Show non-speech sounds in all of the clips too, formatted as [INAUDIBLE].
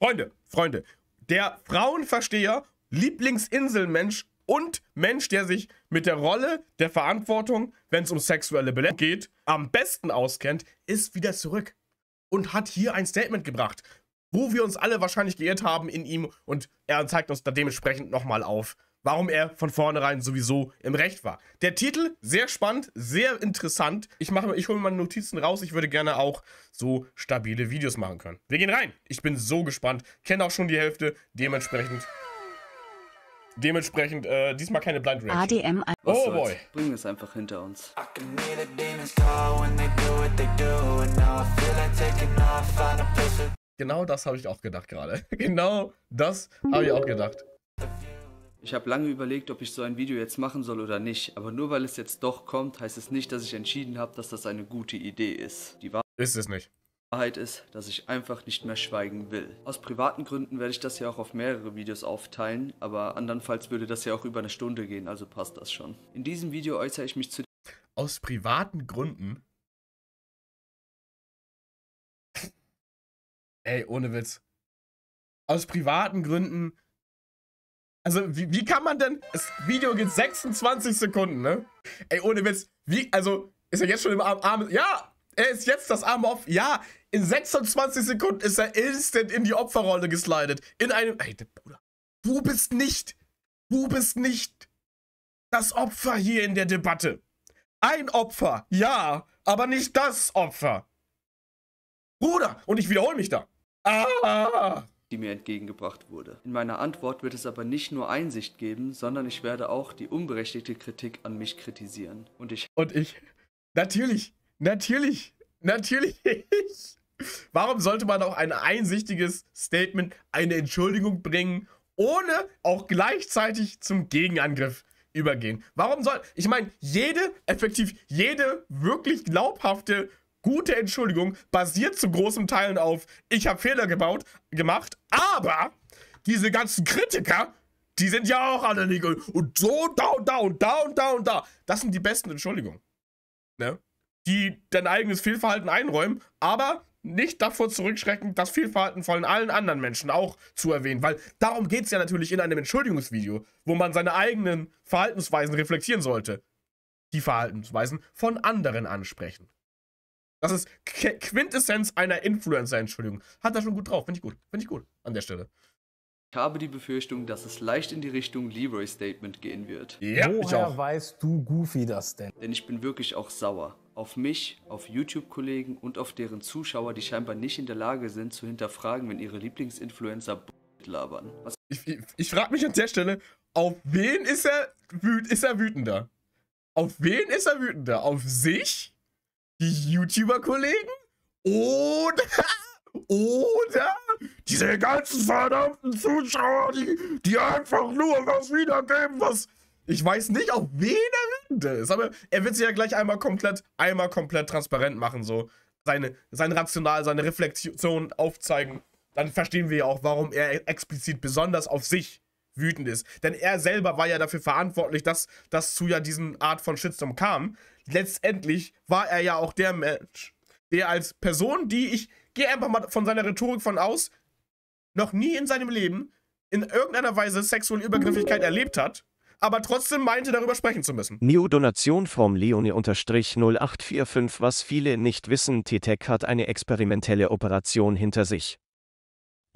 Freunde, Freunde, der Frauenversteher, Lieblingsinselmensch und Mensch, der sich mit der Rolle der Verantwortung, wenn es um sexuelle Belästigung geht, am besten auskennt, ist wieder zurück und hat hier ein Statement gebracht, wo wir uns alle wahrscheinlich geirrt haben in ihm und er zeigt uns da dementsprechend nochmal auf, warum er von vornherein sowieso im Recht war. Der Titel, sehr spannend, sehr interessant. Ich, mache, ich hole meine Notizen raus. Ich würde gerne auch so stabile Videos machen können. Wir gehen rein. Ich bin so gespannt. Kenne auch schon die Hälfte. Dementsprechend. Dementsprechend äh, diesmal keine Blind Reaction. ADM. oh boy. Bringen es einfach hinter uns. Genau das habe ich auch gedacht gerade. [LAUGHS] Genau das habe ich auch gedacht. Ich habe lange überlegt, ob ich so ein Video jetzt machen soll oder nicht, aber nur weil es jetzt doch kommt, heißt es nicht, dass ich entschieden habe, dass das eine gute Idee ist. Die Wahrheit ist es nicht. Wahrheit ist, dass ich einfach nicht mehr schweigen will. Aus privaten Gründen werde ich das ja auch auf mehrere Videos aufteilen, aber andernfalls würde das ja auch über eine Stunde gehen, also passt das schon. In diesem Video äußere ich mich zu... Aus privaten Gründen? Ey, ohne Witz. Aus privaten Gründen also, wie, wie kann man denn. Das Video geht 26 Sekunden, ne? Ey, ohne Witz. Wie. Also, ist er jetzt schon im Arm. Arm ja! Er ist jetzt das Arm auf. Ja! In 26 Sekunden ist er instant in die Opferrolle geslidet. In einem. Ey, Bruder. Du bist nicht. Du bist nicht. Das Opfer hier in der Debatte. Ein Opfer, ja, aber nicht das Opfer. Bruder, und ich wiederhole mich da. Ah! die mir entgegengebracht wurde. In meiner Antwort wird es aber nicht nur Einsicht geben, sondern ich werde auch die unberechtigte Kritik an mich kritisieren. Und ich. Und ich. Natürlich, natürlich, natürlich. [LAUGHS] Warum sollte man auch ein einsichtiges Statement, eine Entschuldigung bringen, ohne auch gleichzeitig zum Gegenangriff übergehen? Warum soll. Ich meine, jede, effektiv jede wirklich glaubhafte gute Entschuldigung basiert zu großen Teilen auf, ich habe Fehler gebaut, gemacht, aber diese ganzen Kritiker, die sind ja auch alle nicht und so, da und da und da und da und da. Das sind die besten Entschuldigungen. Ne? Die dein eigenes Fehlverhalten einräumen, aber nicht davor zurückschrecken, das Fehlverhalten von allen anderen Menschen auch zu erwähnen, weil darum geht es ja natürlich in einem Entschuldigungsvideo, wo man seine eigenen Verhaltensweisen reflektieren sollte. Die Verhaltensweisen von anderen ansprechen. Das ist Quintessenz einer Influencer, Entschuldigung. Hat er schon gut drauf, finde ich gut. Finde ich gut an der Stelle. Ich habe die Befürchtung, dass es leicht in die Richtung Leroy Statement gehen wird. Ja, Woher weißt du, Goofy, das denn? Denn ich bin wirklich auch sauer. Auf mich, auf YouTube-Kollegen und auf deren Zuschauer, die scheinbar nicht in der Lage sind, zu hinterfragen, wenn ihre Lieblingsinfluencer [LAUGHS] labern. Was ich ich, ich frage mich an der Stelle, auf wen ist er, ist er wütender? Auf wen ist er wütender? Auf sich? die YouTuber-Kollegen? Oder, oder diese ganzen verdammten Zuschauer, die, die einfach nur was wiedergeben, was ich weiß nicht, auf wen er ist. Aber er wird sich ja gleich einmal komplett, einmal komplett transparent machen, so. Seine, sein Rational, seine Reflexion aufzeigen. Dann verstehen wir ja auch, warum er explizit besonders auf sich wütend ist. Denn er selber war ja dafür verantwortlich, dass das zu ja diesen Art von Shitstorm kam. Letztendlich war er ja auch der Mensch, der als Person, die ich gehe einfach mal von seiner Rhetorik von aus, noch nie in seinem Leben in irgendeiner Weise sexuelle Übergriffigkeit erlebt hat, aber trotzdem meinte, darüber sprechen zu müssen. New-Donation vom Leonie-0845 Was viele nicht wissen, TTEC hat eine experimentelle Operation hinter sich.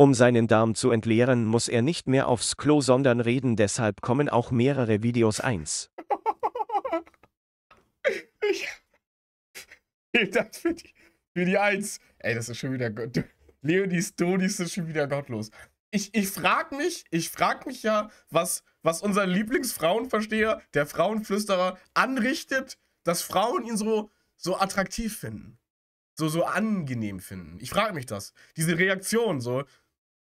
Um seinen Darm zu entleeren, muss er nicht mehr aufs Klo, sondern reden, deshalb kommen auch mehrere Videos eins. Ich, vielen Dank für die, für die Eins. Ey, das ist schon wieder Gott. Leonis Donis ist schon wieder gottlos. Ich, ich frag mich, ich frag mich ja, was, was unser Lieblingsfrauenversteher, der Frauenflüsterer, anrichtet, dass Frauen ihn so, so attraktiv finden. So, so angenehm finden. Ich frage mich das. Diese Reaktion, so,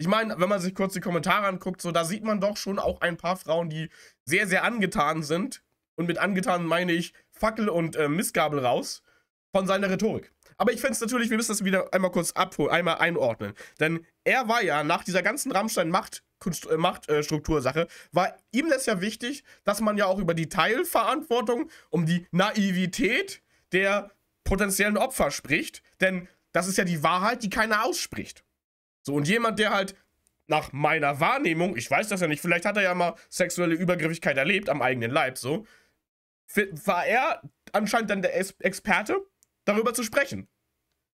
ich meine, wenn man sich kurz die Kommentare anguckt, so da sieht man doch schon auch ein paar Frauen, die sehr, sehr angetan sind. Und mit angetan meine ich Fackel und äh, Missgabel raus von seiner Rhetorik. Aber ich finde es natürlich, wir müssen das wieder einmal kurz abholen, einmal einordnen. Denn er war ja nach dieser ganzen Rammstein-Machtstruktursache, äh, äh, war ihm das ja wichtig, dass man ja auch über die Teilverantwortung, um die Naivität der potenziellen Opfer spricht. Denn das ist ja die Wahrheit, die keiner ausspricht. So, und jemand, der halt nach meiner Wahrnehmung, ich weiß das ja nicht, vielleicht hat er ja mal sexuelle Übergriffigkeit erlebt am eigenen Leib, so, war er anscheinend dann der Experte, darüber zu sprechen.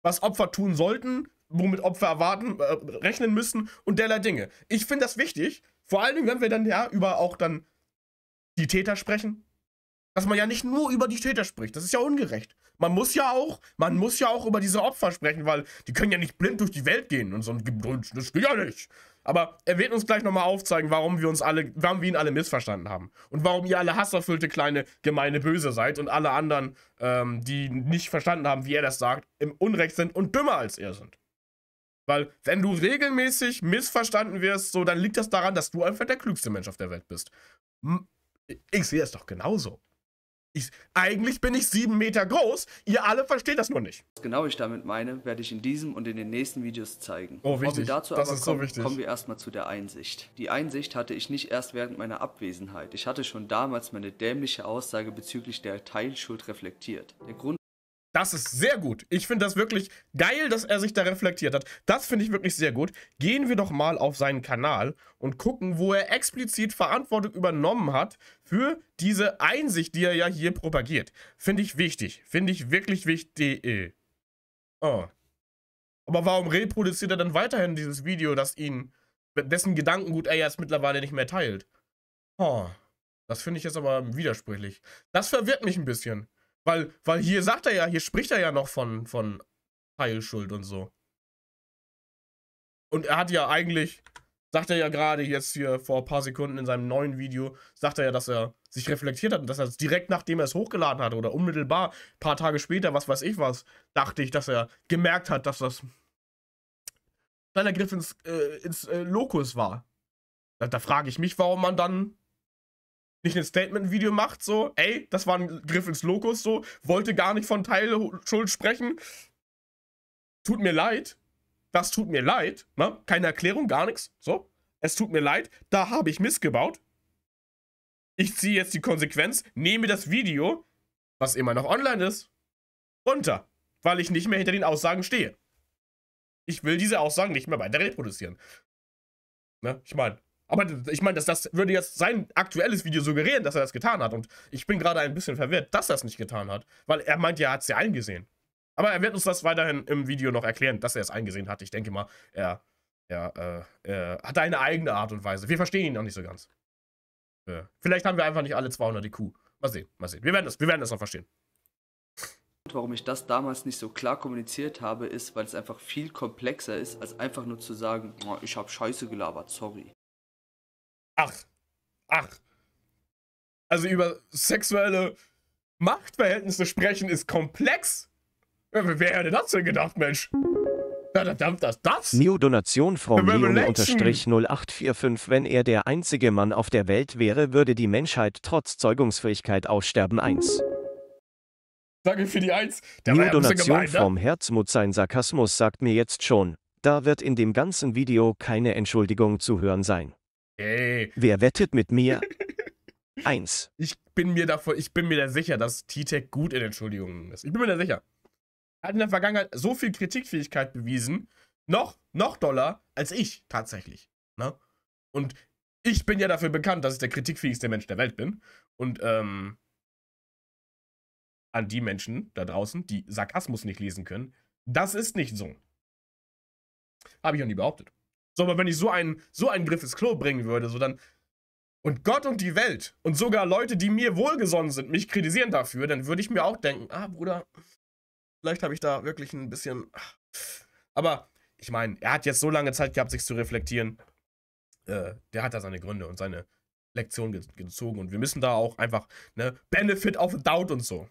Was Opfer tun sollten, womit Opfer erwarten, äh, rechnen müssen und derlei Dinge. Ich finde das wichtig, vor allen Dingen, wenn wir dann ja über auch dann die Täter sprechen. Dass man ja nicht nur über die Täter spricht, das ist ja ungerecht. Man muss ja auch, man muss ja auch über diese Opfer sprechen, weil die können ja nicht blind durch die Welt gehen und so ein Geduld, das geht ja nicht. Aber er wird uns gleich nochmal aufzeigen, warum wir uns alle, warum wir ihn alle missverstanden haben. Und warum ihr alle hasserfüllte kleine gemeine Böse seid und alle anderen, ähm, die nicht verstanden haben, wie er das sagt, im Unrecht sind und dümmer als er sind. Weil, wenn du regelmäßig missverstanden wirst, so, dann liegt das daran, dass du einfach der klügste Mensch auf der Welt bist. Ich sehe es doch genauso. Ich, eigentlich bin ich sieben Meter groß. Ihr alle versteht das nur nicht. Was genau ich damit meine, werde ich in diesem und in den nächsten Videos zeigen. Oh, wichtig. wir dazu das aber ist kommen, so wichtig. kommen wir erstmal zu der Einsicht. Die Einsicht hatte ich nicht erst während meiner Abwesenheit. Ich hatte schon damals meine dämliche Aussage bezüglich der Teilschuld reflektiert. Der Grund das ist sehr gut. Ich finde das wirklich geil, dass er sich da reflektiert hat. Das finde ich wirklich sehr gut. Gehen wir doch mal auf seinen Kanal und gucken, wo er explizit Verantwortung übernommen hat für diese Einsicht, die er ja hier propagiert. Finde ich wichtig. Finde ich wirklich wichtig. Oh. Aber warum reproduziert er dann weiterhin dieses Video, das ihn, dessen Gedankengut er jetzt mittlerweile nicht mehr teilt? Oh. Das finde ich jetzt aber widersprüchlich. Das verwirrt mich ein bisschen. Weil, weil hier sagt er ja, hier spricht er ja noch von, von Heilschuld und so. Und er hat ja eigentlich, sagt er ja gerade jetzt hier vor ein paar Sekunden in seinem neuen Video, sagt er ja, dass er sich reflektiert hat und dass er es direkt nachdem er es hochgeladen hat oder unmittelbar ein paar Tage später, was weiß ich was, dachte ich, dass er gemerkt hat, dass das kleiner Griff ins, äh, ins äh, Lokus war. Da, da frage ich mich, warum man dann nicht ein Statement-Video macht, so, ey, das war ein Griff ins Lokus, so, wollte gar nicht von Teilschuld sprechen. Tut mir leid. Das tut mir leid. Ne? Keine Erklärung, gar nichts. So, es tut mir leid, da habe ich missgebaut. Ich ziehe jetzt die Konsequenz, nehme das Video, was immer noch online ist, runter, weil ich nicht mehr hinter den Aussagen stehe. Ich will diese Aussagen nicht mehr weiter reproduzieren. Ne? Ich meine, aber ich meine, dass das würde jetzt sein aktuelles Video suggerieren, dass er das getan hat. Und ich bin gerade ein bisschen verwirrt, dass er es nicht getan hat. Weil er meint ja, er hat es ja eingesehen. Aber er wird uns das weiterhin im Video noch erklären, dass er es eingesehen hat. Ich denke mal, er, er, äh, er hat eine eigene Art und Weise. Wir verstehen ihn noch nicht so ganz. Ja. Äh, vielleicht haben wir einfach nicht alle 200 IQ. Mal sehen, mal sehen. Wir werden das, wir werden das noch verstehen. Warum ich das damals nicht so klar kommuniziert habe, ist, weil es einfach viel komplexer ist, als einfach nur zu sagen, oh, ich habe Scheiße gelabert, sorry. Ach. Ach. Also über sexuelle Machtverhältnisse sprechen ist komplex. Wer hätte das denn gedacht, Mensch? Verdammt, das das? New Donation from Leon-0845 Wenn er der einzige Mann auf der Welt wäre, würde die Menschheit trotz Zeugungsfähigkeit aussterben. 1. Danke für die 1. Der Donation ja ne? vom ne? Herzmut sein Sarkasmus sagt mir jetzt schon, da wird in dem ganzen Video keine Entschuldigung zu hören sein. Ey. Wer wettet mit mir? Eins. [LAUGHS] Ich bin mir davon, ich bin mir da sicher, dass T-Tech gut in Entschuldigungen ist. Ich bin mir da sicher. Er hat in der Vergangenheit so viel Kritikfähigkeit bewiesen, noch, noch doller als ich tatsächlich. Ne? Und ich bin ja dafür bekannt, dass ich der kritikfähigste Mensch der Welt bin. Und ähm, an die Menschen da draußen, die Sarkasmus nicht lesen können, das ist nicht so. Habe ich auch nie behauptet. So, aber wenn ich so einen, so einen Griff ins Klo bringen würde, so dann. Und Gott und die Welt und sogar Leute, die mir wohlgesonnen sind, mich kritisieren dafür, dann würde ich mir auch denken, ah, Bruder, vielleicht habe ich da wirklich ein bisschen. Ah. Aber ich meine, er hat jetzt so lange Zeit gehabt, sich zu reflektieren. Äh, der hat da seine Gründe und seine Lektion gezogen. Und wir müssen da auch einfach, ne, Benefit of Doubt und so.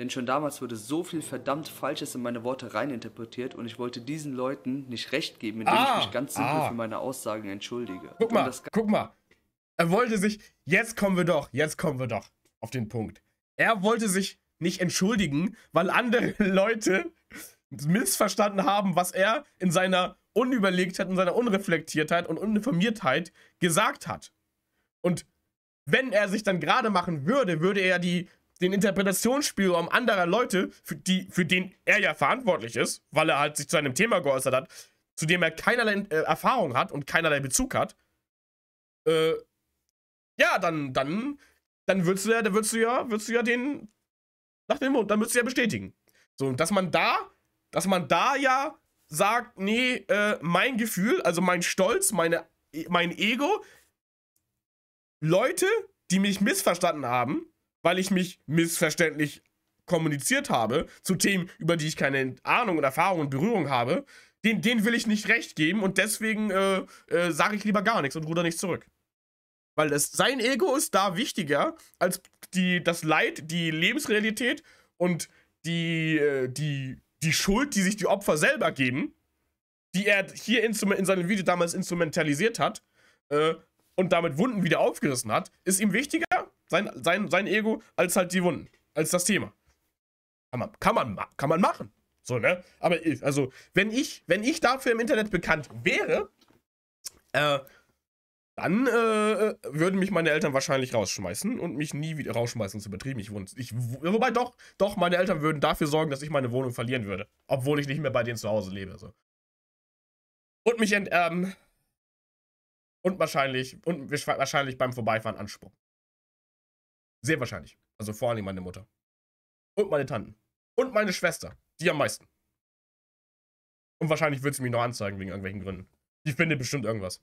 Denn schon damals wurde so viel verdammt Falsches in meine Worte reininterpretiert und ich wollte diesen Leuten nicht recht geben, indem ah, ich mich ganz simpel ah. für meine Aussagen entschuldige. Guck mal, guck mal. Er wollte sich, jetzt kommen wir doch, jetzt kommen wir doch auf den Punkt. Er wollte sich nicht entschuldigen, weil andere [LAUGHS] Leute missverstanden haben, was er in seiner Unüberlegtheit, in seiner Unreflektiertheit und Uninformiertheit gesagt hat. Und wenn er sich dann gerade machen würde, würde er die den Interpretationsspielraum anderer Leute, für, die, für den er ja verantwortlich ist, weil er halt sich zu einem Thema geäußert hat, zu dem er keinerlei äh, Erfahrung hat und keinerlei Bezug hat, äh, ja, dann, dann, dann würdest du ja, dann würdest du ja, würdest du ja den nach dem Mund, dann würdest du ja bestätigen. So, und dass man da, dass man da ja sagt, nee, äh, mein Gefühl, also mein Stolz, meine, mein Ego, Leute, die mich missverstanden haben, weil ich mich missverständlich kommuniziert habe zu Themen, über die ich keine Ahnung und Erfahrung und Berührung habe, den, den will ich nicht recht geben und deswegen äh, äh, sage ich lieber gar nichts und ruder nicht zurück. Weil das, sein Ego ist da wichtiger als die, das Leid, die Lebensrealität und die, äh, die, die Schuld, die sich die Opfer selber geben, die er hier in seinem Video damals instrumentalisiert hat äh, und damit Wunden wieder aufgerissen hat, ist ihm wichtiger sein, sein, sein Ego als halt die Wunden, als das Thema. Kann man, kann man, kann man machen. So, ne? Aber ich, also, wenn ich, wenn ich dafür im Internet bekannt wäre, äh, dann äh, äh würden mich meine Eltern wahrscheinlich rausschmeißen und mich nie wieder rausschmeißen, zu übertrieben. Ich wohne, ich, wobei doch, doch, meine Eltern würden dafür sorgen, dass ich meine Wohnung verlieren würde, obwohl ich nicht mehr bei denen zu Hause lebe. So. Und mich enterben. Ähm, und wahrscheinlich, und wahrscheinlich beim Vorbeifahren anspucken. Sehr wahrscheinlich. Also vor allem meine Mutter. Und meine Tanten. Und meine Schwester. Die am meisten. Und wahrscheinlich wird sie mich noch anzeigen wegen irgendwelchen Gründen. Die findet bestimmt irgendwas.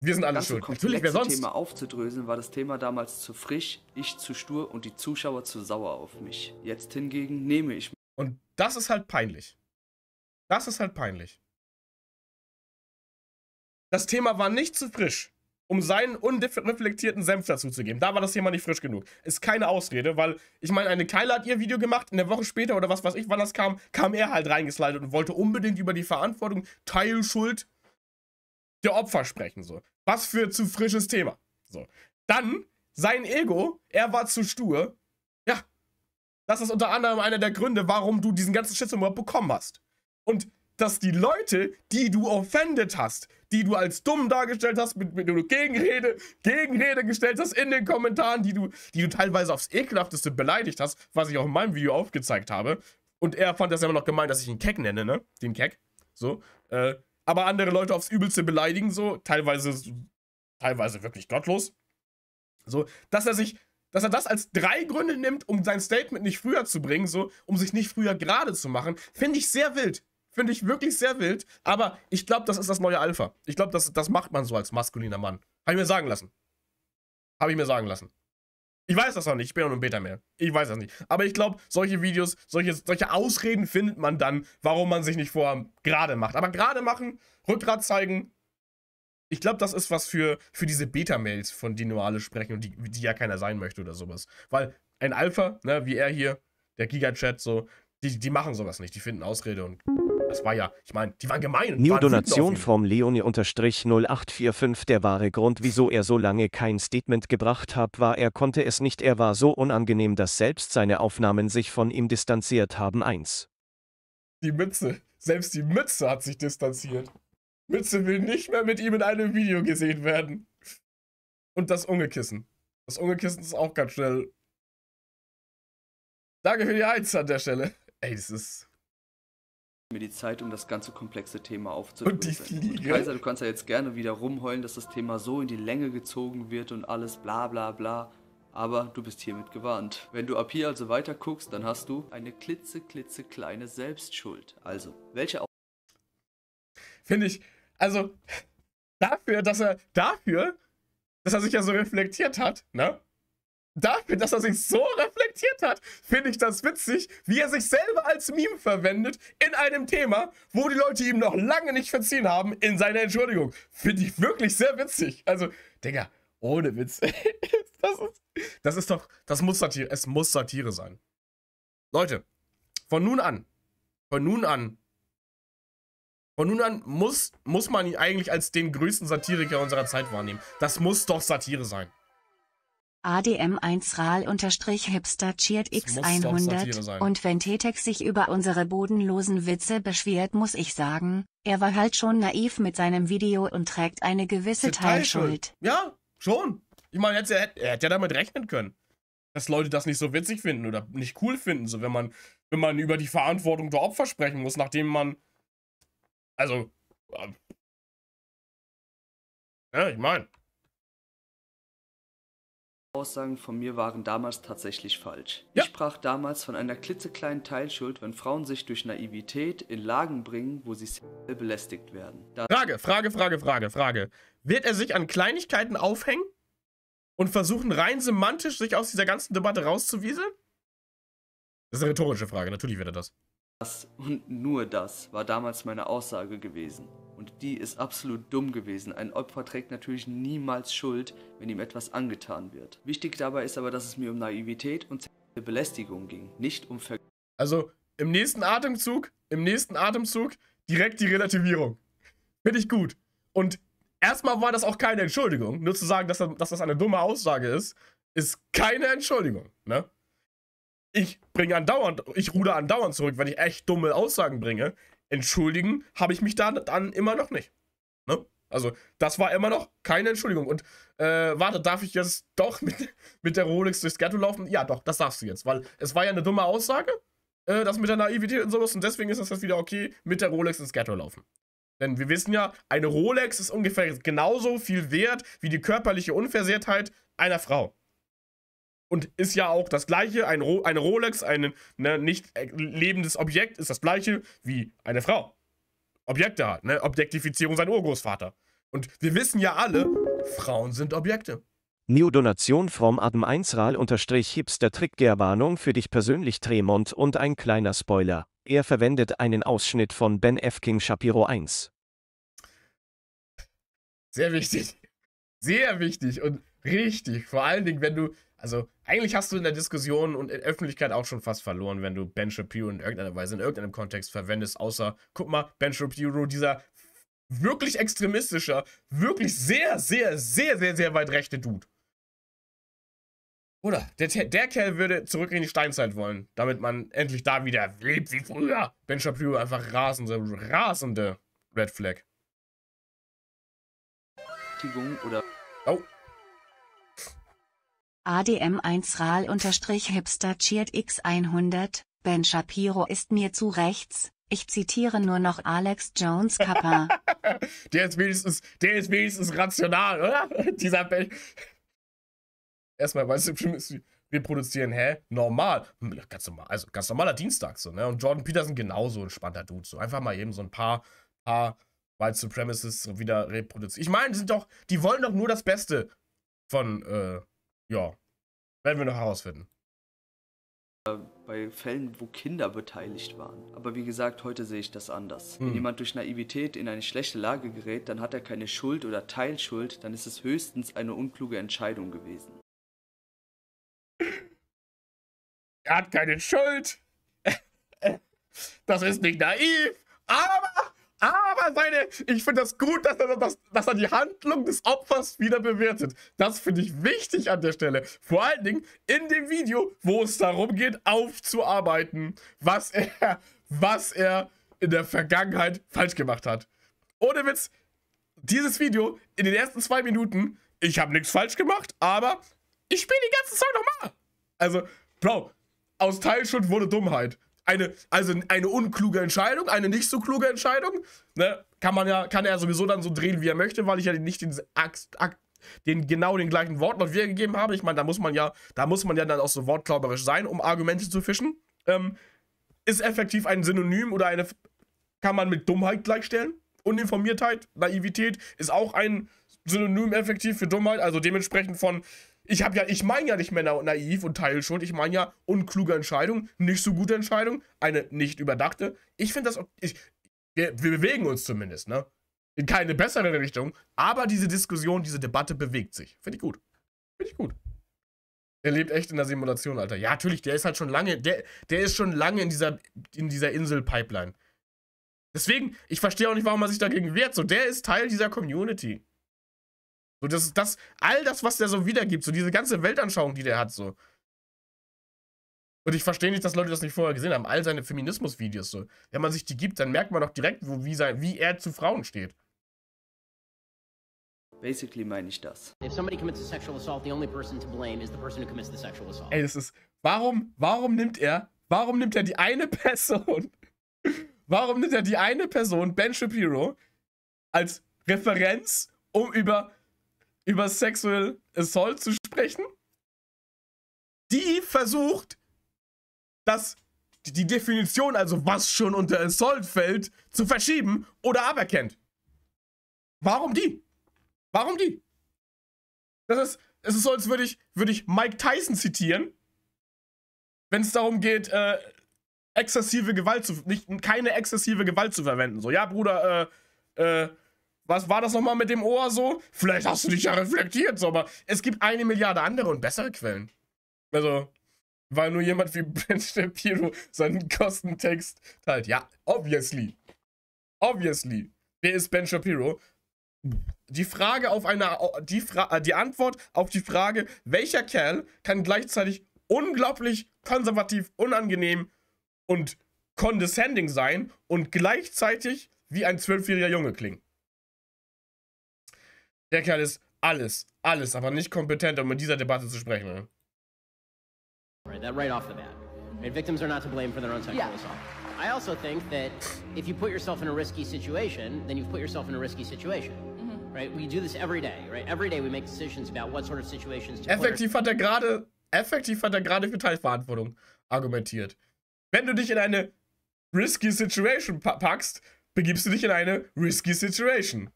Wir sind alle schuld. Natürlich, wer sonst? Thema aufzudröseln war das Thema damals zu frisch, ich zu stur und die Zuschauer zu sauer auf mich. Jetzt hingegen nehme ich. Und das ist halt peinlich. Das ist halt peinlich. Das Thema war nicht zu frisch um seinen unreflektierten Senf dazu zu geben. Da war das Thema nicht frisch genug. Ist keine Ausrede, weil ich meine, eine Keile hat ihr Video gemacht, in der Woche später oder was weiß ich, wann das kam, kam er halt reingeslidet und wollte unbedingt über die Verantwortung, Teilschuld der Opfer sprechen. So. Was für zu frisches Thema. So. Dann sein Ego, er war zu stur. Ja. Das ist unter anderem einer der Gründe, warum du diesen ganzen Shitstorm überhaupt bekommen hast. Und dass die Leute, die du offended hast, die du als dumm dargestellt hast, mit, mit denen du Gegenrede, Gegenrede gestellt hast in den Kommentaren, die du, die du teilweise aufs ekelhafteste beleidigt hast, was ich auch in meinem Video aufgezeigt habe. Und er fand das immer noch gemein, dass ich ihn Keck nenne, ne? Den Keck. So. Äh, aber andere Leute aufs Übelste beleidigen, so. Teilweise, teilweise wirklich gottlos. So. Dass er sich dass er das als drei Gründe nimmt, um sein Statement nicht früher zu bringen, so, um sich nicht früher gerade zu machen, finde ich sehr wild. Finde ich wirklich sehr wild. Aber ich glaube, das ist das neue Alpha. Ich glaube, das, das macht man so als maskuliner Mann. Habe ich mir sagen lassen. Habe ich mir sagen lassen. Ich weiß das noch nicht. Ich bin ja nur ein Beta mehr. Ich weiß das nicht. Aber ich glaube, solche Videos, solche, solche Ausreden findet man dann, warum man sich nicht vor gerade macht. Aber gerade machen, Rückgrat zeigen. Ich glaube, das ist was für, für diese Beta-Mails, von denen nur alle sprechen und die, die ja keiner sein möchte oder sowas. Weil ein Alpha, ne, wie er hier, der Giga-Chat, so, die, die machen sowas nicht. Die finden Ausrede und. Das war ja, ich meine, die waren gemein. New-Donation vom Leonie-0845. Der wahre Grund, wieso er so lange kein Statement gebracht hat, war, er konnte es nicht. Er war so unangenehm, dass selbst seine Aufnahmen sich von ihm distanziert haben. Eins. Die Mütze. Selbst die Mütze hat sich distanziert. Mütze will nicht mehr mit ihm in einem Video gesehen werden. Und das Ungekissen. Das Ungekissen ist auch ganz schnell. Danke für die Eins an der Stelle. Ey, das ist mir die Zeit, um das ganze komplexe Thema aufzunehmen. Und die Fliege. Und Kaiser, du kannst ja jetzt gerne wieder rumheulen, dass das Thema so in die Länge gezogen wird und alles bla bla bla. Aber du bist hiermit gewarnt. Wenn du ab hier also weiter guckst, dann hast du eine klitzeklitzekleine Selbstschuld. Also, welche Au Finde ich, also [LAUGHS] dafür, dass er dafür, dass er sich ja so reflektiert hat, ne? dafür, dass er sich so reflektiert hat, finde ich das witzig, wie er sich selber als Meme verwendet in einem Thema, wo die Leute ihm noch lange nicht verziehen haben in seiner Entschuldigung. Finde ich wirklich sehr witzig. Also, Digga, ohne Witz. [LAUGHS] das, ist, das ist doch, das muss Satire, es muss Satire sein. Leute, von nun an, von nun an, von nun an muss, muss man ihn eigentlich als den größten Satiriker unserer Zeit wahrnehmen. Das muss doch Satire sein. ADM1RAL-Hipster cheert 100 und wenn Tetek sich über unsere bodenlosen Witze beschwert muss ich sagen, er war halt schon naiv mit seinem Video und trägt eine gewisse Teilschuld. Teilschuld. Ja, schon. Ich meine, er, er hätte ja damit rechnen können, dass Leute das nicht so witzig finden oder nicht cool finden, so wenn man, wenn man über die Verantwortung der Opfer sprechen muss, nachdem man, also, äh, ja, ich meine, Aussagen von mir waren damals tatsächlich falsch. Ja. Ich sprach damals von einer klitzekleinen Teilschuld, wenn Frauen sich durch Naivität in Lagen bringen, wo sie belästigt werden. Da Frage, Frage, Frage, Frage, Frage. Wird er sich an Kleinigkeiten aufhängen und versuchen rein semantisch sich aus dieser ganzen Debatte rauszuwieseln? Das ist eine rhetorische Frage, natürlich wird er das. Das und nur das war damals meine Aussage gewesen und die ist absolut dumm gewesen. Ein Opfer trägt natürlich niemals Schuld, wenn ihm etwas angetan wird. Wichtig dabei ist aber, dass es mir um Naivität und Belästigung ging, nicht um Ver Also im nächsten Atemzug, im nächsten Atemzug direkt die Relativierung. Finde ich gut. Und erstmal war das auch keine Entschuldigung. Nur zu sagen, dass, dass das eine dumme Aussage ist, ist keine Entschuldigung, ne? ich bringe andauernd, ich ruder andauernd zurück, wenn ich echt dumme Aussagen bringe entschuldigen habe ich mich da dann immer noch nicht. Ne? Also, das war immer noch keine Entschuldigung. Und äh, warte, darf ich jetzt doch mit, mit der Rolex durchs Ghetto laufen? Ja, doch, das darfst du jetzt, weil es war ja eine dumme Aussage, äh, das mit der Naivität und sowas. Und deswegen ist es jetzt wieder okay, mit der Rolex ins Ghetto laufen. Denn wir wissen ja, eine Rolex ist ungefähr genauso viel wert wie die körperliche Unversehrtheit einer Frau und ist ja auch das gleiche. Ein Ro eine Rolex, ein ne, nicht äh, lebendes Objekt, ist das gleiche wie eine Frau. Objekte hat, ne? Objektifizierung sein Urgroßvater. Und wir wissen ja alle, Frauen sind Objekte. Neodonation vom Adam 1 Ral unterstrich Hipster Trickgearwarnung für dich persönlich Tremont und ein kleiner Spoiler. Er verwendet einen Ausschnitt von Ben F. King Shapiro 1. Sehr wichtig. Sehr wichtig und richtig. Vor allen Dingen, wenn du also eigentlich hast du in der Diskussion und in der Öffentlichkeit auch schon fast verloren, wenn du Ben Shapiro in irgendeiner Weise, in irgendeinem Kontext verwendest, außer, guck mal, Ben Shapiro, dieser wirklich extremistischer, wirklich sehr, sehr, sehr, sehr, sehr weit rechte Dude. Oder der, der Kerl würde zurück in die Steinzeit wollen, damit man endlich da wieder lebt wie früher. Ben Shapiro einfach rasende, rasende Red Flag. Oh. ADM1 RAL-Hipster cheert 100 Ben Shapiro ist mir zu rechts, ich zitiere nur noch Alex Jones Kappa. [LAUGHS] der, ist wenigstens, der ist wenigstens rational, oder? [LAUGHS] Dieser Ben. Erstmal, weißt du, wir produzieren, hä? Normal. Hm, ganz, normal, also ganz normaler Dienstag, so, ne? Und Jordan Peterson genauso entspannter Dude, so. Einfach mal eben so ein paar, paar White Supremacists wieder reproduzieren. Ich meine, sind doch, die wollen doch nur das Beste von, äh, ja, werden wir noch herausfinden. Bei Fällen, wo Kinder beteiligt waren. Aber wie gesagt, heute sehe ich das anders. Hm. Wenn jemand durch Naivität in eine schlechte Lage gerät, dann hat er keine Schuld oder Teilschuld, dann ist es höchstens eine unkluge Entscheidung gewesen. Er hat keine Schuld. [LAUGHS] Das ist nicht naiv, aber aber seine, ich finde das gut, dass er, dass, dass er die Handlung des Opfers wieder bewertet. Das finde ich wichtig an der Stelle. Vor allen Dingen in dem Video, wo es darum geht, aufzuarbeiten, was er, was er in der Vergangenheit falsch gemacht hat. Ohne Witz, dieses Video in den ersten zwei Minuten, ich habe nichts falsch gemacht, aber ich spiele die ganze Zeit nochmal. Also, Bro, aus Teilschuld wurde Dummheit eine, also eine unkluge Entscheidung, eine nicht so kluge Entscheidung. Ne? Kann man ja, kann er sowieso dann so drehen, wie er möchte, weil ich ja nicht den, den genau den gleichen Wortlaut wiedergegeben habe. Ich meine, da muss man ja, da muss man ja dann auch so wortklauberisch sein, um Argumente zu fischen. Ähm, ist effektiv ein Synonym oder eine kann man mit Dummheit gleichstellen. Uninformiertheit, Naivität ist auch ein Synonym effektiv für Dummheit, also dementsprechend von ich habe ja, ich meine ja nicht mehr naiv und Teilschuld, ich meine ja unkluge Entscheidung, nicht so gute Entscheidung, eine nicht überdachte. Ich finde das, ich, wir, wir bewegen uns zumindest, ne? In keine bessere Richtung, aber diese Diskussion, diese Debatte bewegt sich. Finde ich gut. Finde ich gut. Er lebt echt in der Simulation, Alter. Ja, natürlich, der ist halt schon lange, der, der ist schon lange in dieser, in dieser Insel-Pipeline. Deswegen, ich verstehe auch nicht, warum man sich dagegen wehrt. So, der ist Teil dieser Community. So, das ist das, all das, was der so wiedergibt, so diese ganze Weltanschauung, die der hat, so. Und ich verstehe nicht, dass Leute das nicht vorher gesehen haben. All seine Feminismus-Videos, so. Wenn man sich die gibt, dann merkt man doch direkt, wo, wie, sein, wie er zu Frauen steht. Basically meine ich das. If somebody commits a sexual assault, the only person to blame is the person who commits the sexual assault. Ey, das ist. Warum, warum nimmt er, warum nimmt er die eine [LAUGHS] Person, warum nimmt er die eine Person, Ben Shapiro, als Referenz, um über über Sexual Assault zu sprechen. Die versucht, das, die Definition, also was schon unter Assault fällt, zu verschieben oder aberkennt. Warum die? Warum die? Das ist, es ist so, als würde ich, würde ich Mike Tyson zitieren, wenn es darum geht, äh, exzessive Gewalt zu, nicht, keine exzessive Gewalt zu verwenden. So, ja, Bruder, äh, äh, was war das nochmal mit dem Ohr so? Vielleicht hast du dich ja reflektiert, so, aber es gibt eine Milliarde andere und bessere Quellen. Also, weil nur jemand wie [LAUGHS] Ben Shapiro seinen Kostentext teilt. Ja, obviously. Obviously. Wer ist Ben Shapiro? Die Frage auf einer, die, Fra äh, die Antwort auf die Frage, welcher Kerl kann gleichzeitig unglaublich konservativ, unangenehm und condescending sein und gleichzeitig wie ein zwölfjähriger Junge klingen. Der Kerl ist alles, alles, aber nicht kompetent, um in dieser Debatte zu sprechen. Ne? Right, that right off the bat. Right, victims are not to blame for their own sexual yeah. assault. I also think that if you put yourself in a risky situation, then you've put yourself in a risky situation. Mm -hmm. Right? We do this every day, right? Every day we make decisions about what sort of situations to Effektiv hat er gerade effektiv hat er gerade für Teilverantwortung argumentiert. Wenn du dich in eine risky situation packst, begibst du dich in eine risky situation.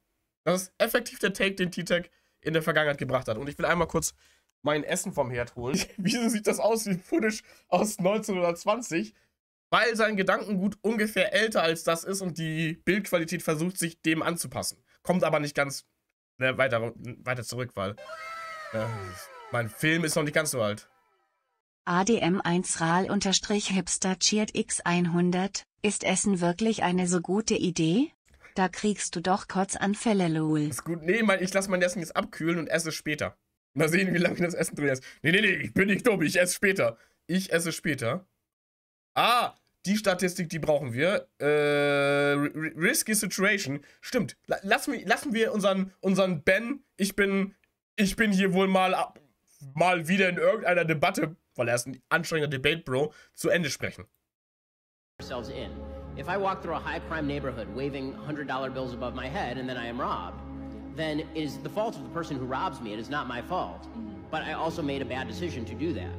Das ist effektiv der Take, den T-Tech in der Vergangenheit gebracht hat. Und ich will einmal kurz mein Essen vom Herd holen. [LAUGHS] Wieso sieht das aus wie Footage aus 1920? Weil sein Gedankengut ungefähr älter als das ist und die Bildqualität versucht, sich dem anzupassen. Kommt aber nicht ganz ne, weiter, weiter zurück, weil äh, mein Film ist noch nicht ganz so alt. ADM1 RAL-Hipster cheert X100, ist Essen wirklich eine so gute Idee? Da kriegst du doch Kotzanfälle, Lowell. Ist gut. Nee, mein, ich lass mein Essen jetzt abkühlen und esse später. Mal sehen, wie lange das Essen drin ist. Nee, nee, nee, ich bin nicht dumm, ich esse später. Ich esse später. Ah, die Statistik, die brauchen wir. Äh, risky Situation. Stimmt. Lassen wir, lassen wir unseren, unseren Ben, ich bin, ich bin hier wohl mal, mal wieder in irgendeiner Debatte, weil er ist ein anstrengender Debate, Bro, zu Ende sprechen. In. If I walk through a high crime neighborhood waving $100 bills above my head and then I am robbed, then it is the fault of the person who robs me. It is not my fault. Mm -hmm. But I also made a bad decision to do that. Yes.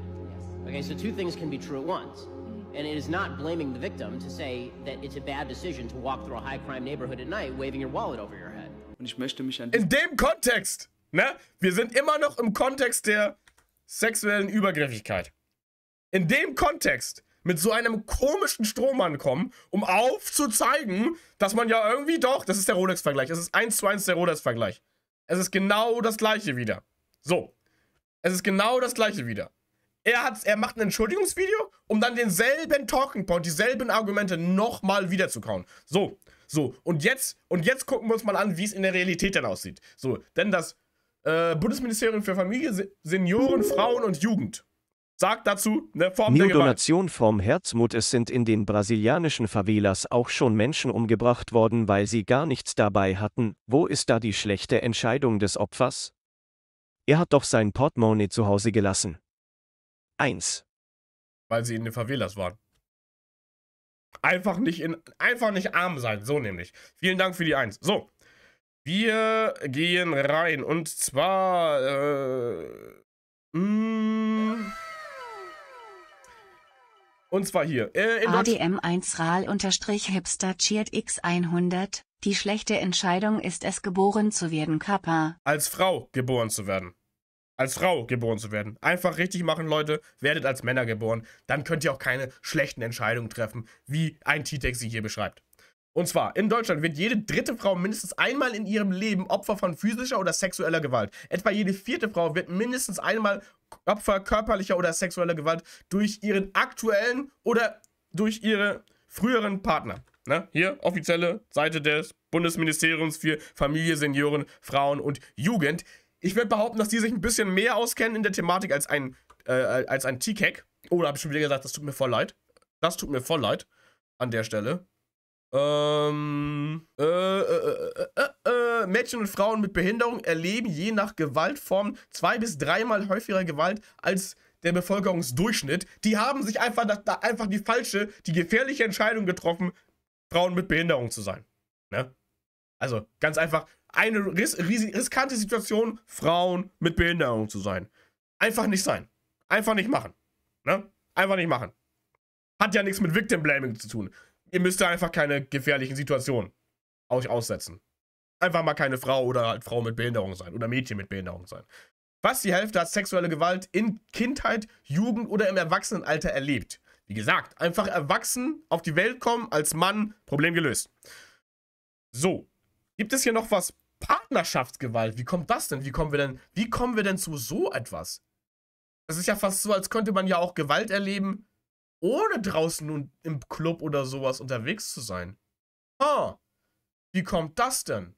Okay, so two things can be true at once. Mm -hmm. And it is not blaming the victim to say that it's a bad decision to walk through a high crime neighborhood at night waving your wallet over your head. In dem Kontext, ne? Wir sind immer noch im Kontext der sexuellen Übergriffigkeit. In dem Kontext mit so einem komischen Strohmann kommen, um aufzuzeigen, dass man ja irgendwie doch, das ist der Rolex-Vergleich, es ist eins zu eins der Rolex-Vergleich. Es ist genau das gleiche wieder. So. Es ist genau das gleiche wieder. Er, hat, er macht ein Entschuldigungsvideo, um dann denselben Talking Point, dieselben Argumente nochmal wiederzukauen. So, so. Und jetzt, und jetzt gucken wir uns mal an, wie es in der Realität dann aussieht. So, denn das äh, Bundesministerium für Familie, Se Senioren, Frauen und Jugend Sagt dazu eine Form New der Donation vom Herzmut. Es sind in den brasilianischen Favelas auch schon Menschen umgebracht worden, weil sie gar nichts dabei hatten. Wo ist da die schlechte Entscheidung des Opfers? Er hat doch sein Portemonnaie zu Hause gelassen. 1. Weil sie in den Favelas waren. Einfach nicht, in, einfach nicht arm sein, so nämlich. Vielen Dank für die 1. So, wir gehen rein und zwar... Äh, mh, mm, und zwar hier. Äh, ADM1 RAL-Hipster cheert X100. Die schlechte Entscheidung ist es, geboren zu werden, Kappa. Als Frau geboren zu werden. Als Frau geboren zu werden. Einfach richtig machen, Leute. Werdet als Männer geboren. Dann könnt ihr auch keine schlechten Entscheidungen treffen, wie ein t tex sie hier beschreibt. Und zwar, in Deutschland wird jede dritte Frau mindestens einmal in ihrem Leben Opfer von physischer oder sexueller Gewalt. Etwa jede vierte Frau wird mindestens einmal Opfer körperlicher oder sexueller Gewalt durch ihren aktuellen oder durch ihre früheren Partner. Ne? Hier, offizielle Seite des Bundesministeriums für Familie, Senioren, Frauen und Jugend. Ich würde behaupten, dass die sich ein bisschen mehr auskennen in der Thematik als ein, äh, ein T-Cack. Oh, da habe ich schon wieder gesagt, das tut mir voll leid. Das tut mir voll leid an der Stelle. Ähm, äh, äh, äh, äh, äh, äh, Mädchen und Frauen mit Behinderung erleben je nach Gewaltform zwei bis dreimal häufiger Gewalt als der Bevölkerungsdurchschnitt. Die haben sich einfach, da, einfach die falsche, die gefährliche Entscheidung getroffen, Frauen mit Behinderung zu sein. Ne? Also ganz einfach, eine ris riskante Situation, Frauen mit Behinderung zu sein. Einfach nicht sein. Einfach nicht machen. Ne? Einfach nicht machen. Hat ja nichts mit Victim Blaming zu tun ihr müsst da einfach keine gefährlichen Situationen euch aussetzen. Einfach mal keine Frau oder halt Frau mit Behinderung sein oder Mädchen mit Behinderung sein. Fast die Hälfte hat sexuelle Gewalt in Kindheit, Jugend oder im Erwachsenenalter erlebt. Wie gesagt, einfach erwachsen auf die Welt kommen, als Mann, Problem gelöst. So, gibt es hier noch was? Partnerschaftsgewalt, wie kommt das denn? Wie kommen wir denn, wie kommen wir denn zu so etwas? Es ist ja fast so, als könnte man ja auch Gewalt erleben, ohne draußen nun im Club oder sowas unterwegs zu sein. Ah, wie kommt das denn?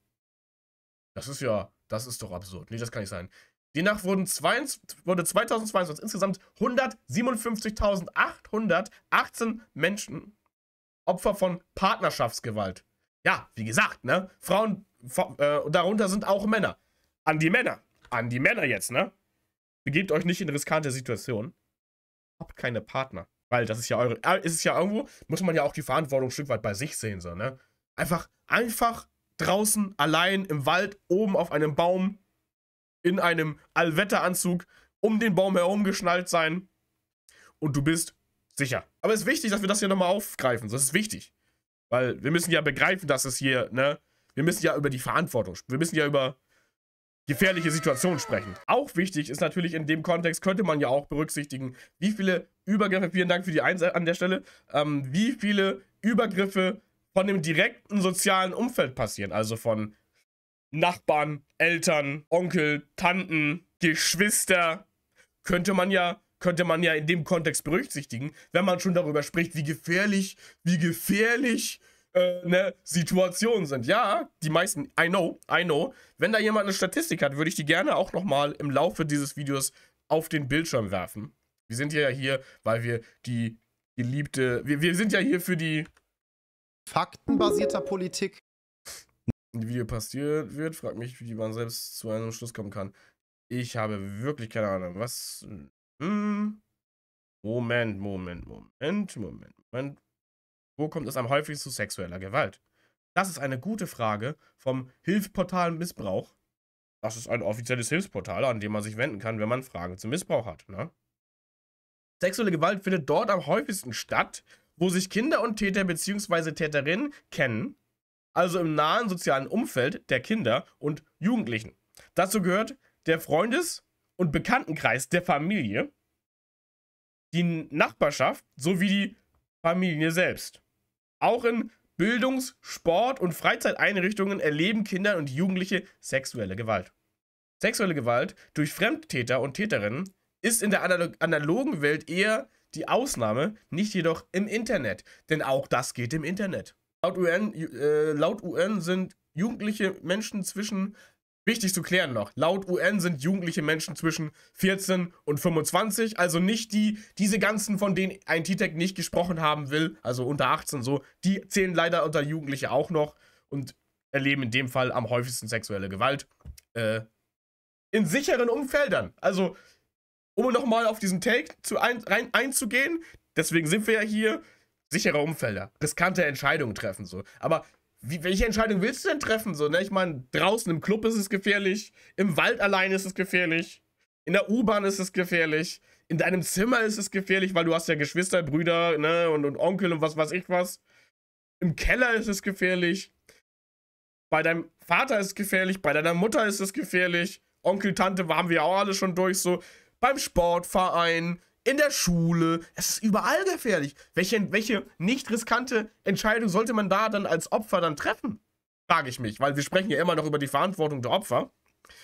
Das ist ja, das ist doch absurd. Nee, das kann nicht sein. Demnach wurden 22, wurde 2022 insgesamt 157.818 Menschen Opfer von Partnerschaftsgewalt. Ja, wie gesagt, ne? Frauen, äh, darunter sind auch Männer. An die Männer. An die Männer jetzt, ne? Begebt euch nicht in riskante Situationen. Habt keine Partner. Weil das ist ja eure. Ah, ist es ja irgendwo, muss man ja auch die Verantwortung ein Stück weit bei sich sehen, so, ne? Einfach, einfach draußen, allein im Wald, oben auf einem Baum, in einem Allwetteranzug, um den Baum herum geschnallt sein. Und du bist sicher. Aber es ist wichtig, dass wir das hier nochmal aufgreifen. Das ist wichtig. Weil wir müssen ja begreifen, dass es hier, ne? Wir müssen ja über die Verantwortung, wir müssen ja über gefährliche Situation sprechen. Auch wichtig ist natürlich in dem Kontext, könnte man ja auch berücksichtigen, wie viele Übergriffe, vielen Dank für die Eins an der Stelle, ähm, wie viele Übergriffe von dem direkten sozialen Umfeld passieren. Also von Nachbarn, Eltern, Onkel, Tanten, Geschwister. Könnte man ja könnte man ja in dem Kontext berücksichtigen, wenn man schon darüber spricht, wie gefährlich, wie gefährlich äh, ne, Situationen sind. Ja, die meisten, I know, I know. Wenn da jemand eine Statistik hat, würde ich die gerne auch nochmal im Laufe dieses Videos auf den Bildschirm werfen. Wir sind ja hier, weil wir die geliebte, wir, wir sind ja hier für die faktenbasierter Politik. Ein Video passiert wird, fragt mich, wie man selbst zu einem Schluss kommen kann. Ich habe wirklich keine Ahnung, was. Hm. Moment, Moment, Moment, Moment, Moment. Wo kommt es am häufigsten zu sexueller Gewalt? Das ist eine gute Frage vom Hilfsportal Missbrauch. Das ist ein offizielles Hilfsportal, an dem man sich wenden kann, wenn man Fragen zum Missbrauch hat. Ne? Sexuelle Gewalt findet dort am häufigsten statt, wo sich Kinder und Täter bzw. Täterinnen kennen, also im nahen sozialen Umfeld der Kinder und Jugendlichen. Dazu gehört der Freundes- und Bekanntenkreis der Familie, die Nachbarschaft sowie die Familie selbst. Auch in Bildungs-, Sport- und Freizeiteinrichtungen erleben Kinder und Jugendliche sexuelle Gewalt. Sexuelle Gewalt durch Fremdtäter und Täterinnen ist in der analogen Welt eher die Ausnahme, nicht jedoch im Internet, denn auch das geht im Internet. Laut UN, äh, laut UN sind jugendliche Menschen zwischen Wichtig zu klären noch, laut UN sind jugendliche Menschen zwischen 14 und 25, also nicht die, diese ganzen, von denen ein T-Tech nicht gesprochen haben will, also unter 18 so, die zählen leider unter Jugendliche auch noch und erleben in dem Fall am häufigsten sexuelle Gewalt. Äh, in sicheren Umfeldern. Also, um nochmal auf diesen Take zu ein, rein, einzugehen, deswegen sind wir ja hier, sichere Umfelder, riskante Entscheidungen treffen so. Aber wie, welche Entscheidung willst du denn treffen? So, ne? Ich meine, draußen im Club ist es gefährlich, im Wald allein ist es gefährlich, in der U-Bahn ist es gefährlich, in deinem Zimmer ist es gefährlich, weil du hast ja Geschwister, Brüder, ne, und, und Onkel und was weiß ich was. Im Keller ist es gefährlich. Bei deinem Vater ist es gefährlich, bei deiner Mutter ist es gefährlich. Onkel, Tante haben wir auch alle schon durch, so. Beim Sportverein, in der Schule. Es ist überall gefährlich. Welche, welche nicht riskante Entscheidung sollte man da dann als Opfer dann treffen? Frage ich mich, weil wir sprechen ja immer noch über die Verantwortung der Opfer,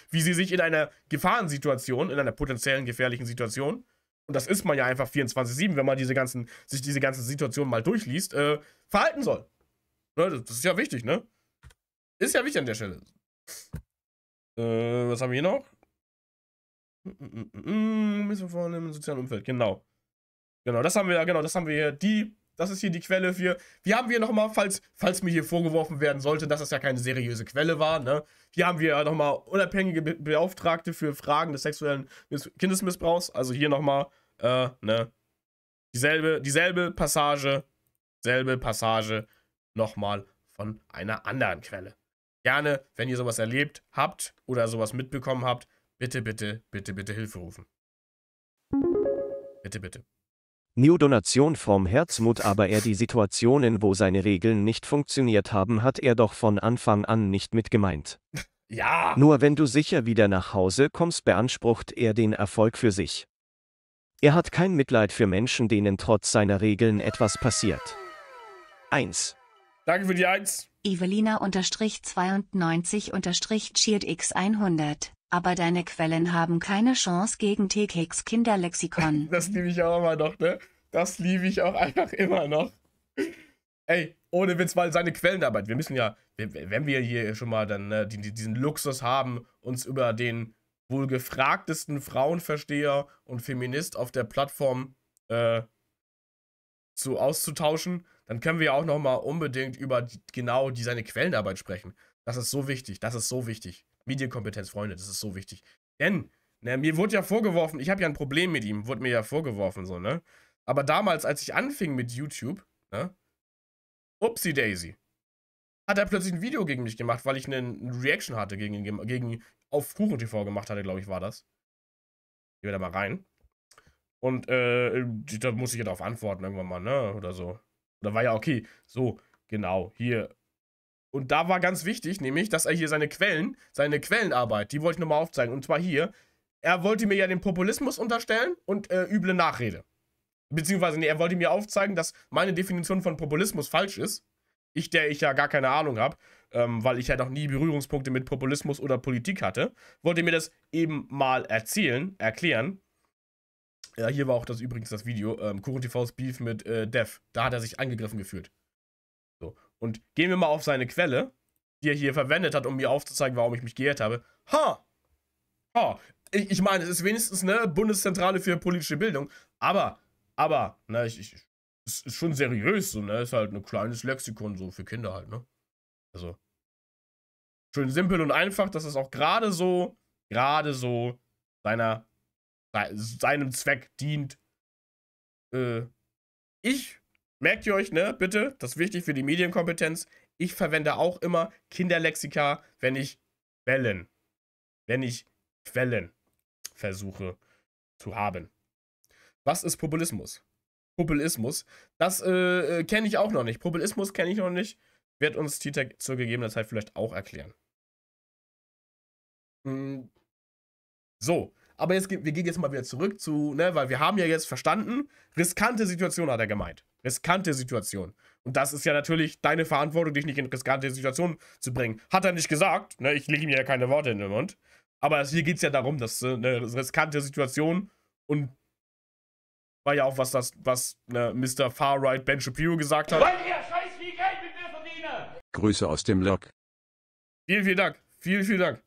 wie sie sich in einer Gefahrensituation, in einer potenziellen gefährlichen Situation, und das ist man ja einfach 24-7, wenn man diese ganzen, sich diese ganzen Situationen mal durchliest, äh, verhalten soll. Ne, das, das ist ja wichtig, ne? Ist ja wichtig an der Stelle. Äh, was haben wir hier noch? Mm, mm, mm, müssen vornehmen im sozialen Umfeld, genau. Genau, das haben wir, genau, das haben wir hier. Die, das ist hier die Quelle für. Wir haben wir nochmal, falls, falls mir hier vorgeworfen werden sollte, dass das ja keine seriöse Quelle war, ne? Hier haben wir nochmal unabhängige Be Beauftragte für Fragen des sexuellen Kindesmissbrauchs. Also hier nochmal, äh, ne? Dieselbe, dieselbe Passage, selbe Passage nochmal von einer anderen Quelle. Gerne, wenn ihr sowas erlebt habt oder sowas mitbekommen habt, Bitte, bitte, bitte, bitte Hilfe rufen. Bitte, bitte. New Donation vom Herzmut, aber er die Situationen, wo seine Regeln nicht funktioniert haben, hat er doch von Anfang an nicht mitgemeint. [LAUGHS] Ja. Nur wenn du sicher wieder nach Hause kommst, beansprucht er den Erfolg für sich. Er hat kein Mitleid für Menschen, denen trotz seiner Regeln etwas passiert. 1. Danke für die 1. Evelina-92-Cheatx100 aber deine Quellen haben keine Chance gegen TKX Kinderlexikon. [LAUGHS] Das liebe ich auch immer noch, ne? Das liebe ich auch einfach immer noch. Ey, ohne Witz, weil seine Quellenarbeit, wir müssen ja, wenn wir hier schon mal dann ne, diesen Luxus haben, uns über den wohl gefragtesten Frauenversteher und Feminist auf der Plattform äh, zu auszutauschen, dann können wir auch noch mal unbedingt über die, genau die, seine Quellenarbeit sprechen. Das ist so wichtig, das ist so wichtig. Medienkompetenz, Freunde, das ist so wichtig. Denn, ne, mir wurde ja vorgeworfen, ich habe ja ein Problem mit ihm, wurde mir ja vorgeworfen, so, ne? Aber damals, als ich anfing mit YouTube, ne? Upsi Daisy. Hat er plötzlich ein Video gegen mich gemacht, weil ich eine Reaction hatte gegen ihn, gegen, auf Kuchen TV gemacht hatte, glaube ich, war das. Gehen wir da mal rein. Und äh, da muss ich ja darauf antworten irgendwann mal, ne? Oder so. Da war ja okay. So, genau. Hier, und da war ganz wichtig, nämlich, dass er hier seine Quellen, seine Quellenarbeit, die wollte ich nochmal aufzeigen. Und zwar hier, er wollte mir ja den Populismus unterstellen und äh, üble Nachrede. Beziehungsweise, nee, er wollte mir aufzeigen, dass meine Definition von Populismus falsch ist. Ich, der ich ja gar keine Ahnung habe, ähm, weil ich ja noch nie Berührungspunkte mit Populismus oder Politik hatte, wollte mir das eben mal erzählen, erklären. Ja, hier war auch das übrigens das Video, ähm, KurenTVs Beef mit äh, Dev. Da hat er sich angegriffen gefühlt. Und gehen wir mal auf seine Quelle, die er hier verwendet hat, um mir aufzuzeigen, warum ich mich geirrt habe. Ha! Ha! Ich, ich meine, es ist wenigstens eine Bundeszentrale für politische Bildung, aber, aber, ne, ich, ich, es ist schon seriös, so, ne, ist halt ein kleines Lexikon, so, für Kinder halt, ne. Also, schön simpel und einfach, dass es auch gerade so, gerade so seiner, seinem Zweck dient. Äh, ich Merkt ihr euch, ne? Bitte, das ist wichtig für die Medienkompetenz. Ich verwende auch immer Kinderlexika, wenn ich Quellen, wenn ich Quellen versuche zu haben. Was ist Populismus? Populismus, das äh, äh kenne ich auch noch nicht. Populismus kenne ich noch nicht. Wird uns Titek zur gegebenen Zeit vielleicht auch erklären. Hm. So, aber jetzt, wir gehen jetzt mal wieder zurück zu, ne, weil wir haben ja jetzt verstanden, riskante Situation hat er gemeint riskante Situation. Und das ist ja natürlich deine Verantwortung, dich nicht in riskante Situationen zu bringen. Hat er nicht gesagt, ne? ich lege ihm ja keine Worte in den Mund. Aber hier geht es ja darum, dass äh, eine riskante Situation und war ja auch was das, was ne, Mr. Far Right Ben Shapiro gesagt hat. Weil ihr scheiß viel Geld mit mir verdiene! Grüße aus dem Log. Vielen, vielen Dank. Vielen, vielen Dank.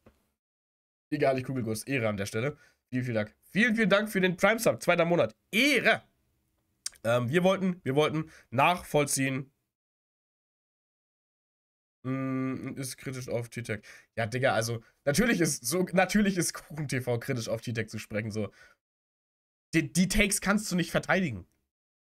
Egal, ich Kugelguss. Ehre an der Stelle. Vielen, vielen Dank. Vielen, vielen Dank für den Prime Sub. Zweiter Monat. Ehre! Ähm, wir wollten, wir wollten nachvollziehen. Mm, ist kritisch auf T-Tech. Ja, Digga, also natürlich ist so, natürlich ist Kuchen TV kritisch auf T-Tech zu sprechen. So. Die, die Takes kannst du nicht verteidigen.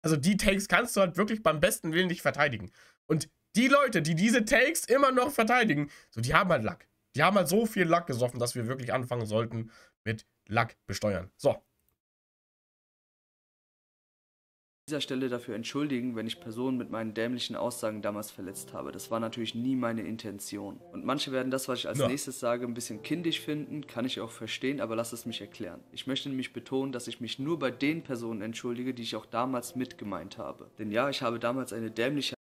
Also die Takes kannst du halt wirklich beim besten Willen nicht verteidigen. Und die Leute, die diese Takes immer noch verteidigen, so die haben halt Lack. Die haben halt so viel Lack gesoffen, dass wir wirklich anfangen sollten mit Lack besteuern. So, dieser Stelle dafür entschuldigen, wenn ich Personen mit meinen dämlichen Aussagen damals verletzt habe. Das war natürlich nie meine Intention. Und manche werden das, was ich als ja. nächstes sage, ein bisschen kindisch finden, kann ich auch verstehen, aber lass es mich erklären. Ich möchte nämlich betonen, dass ich mich nur bei den Personen entschuldige, die ich auch damals mitgemeint habe. Denn ja, ich habe damals eine dämliche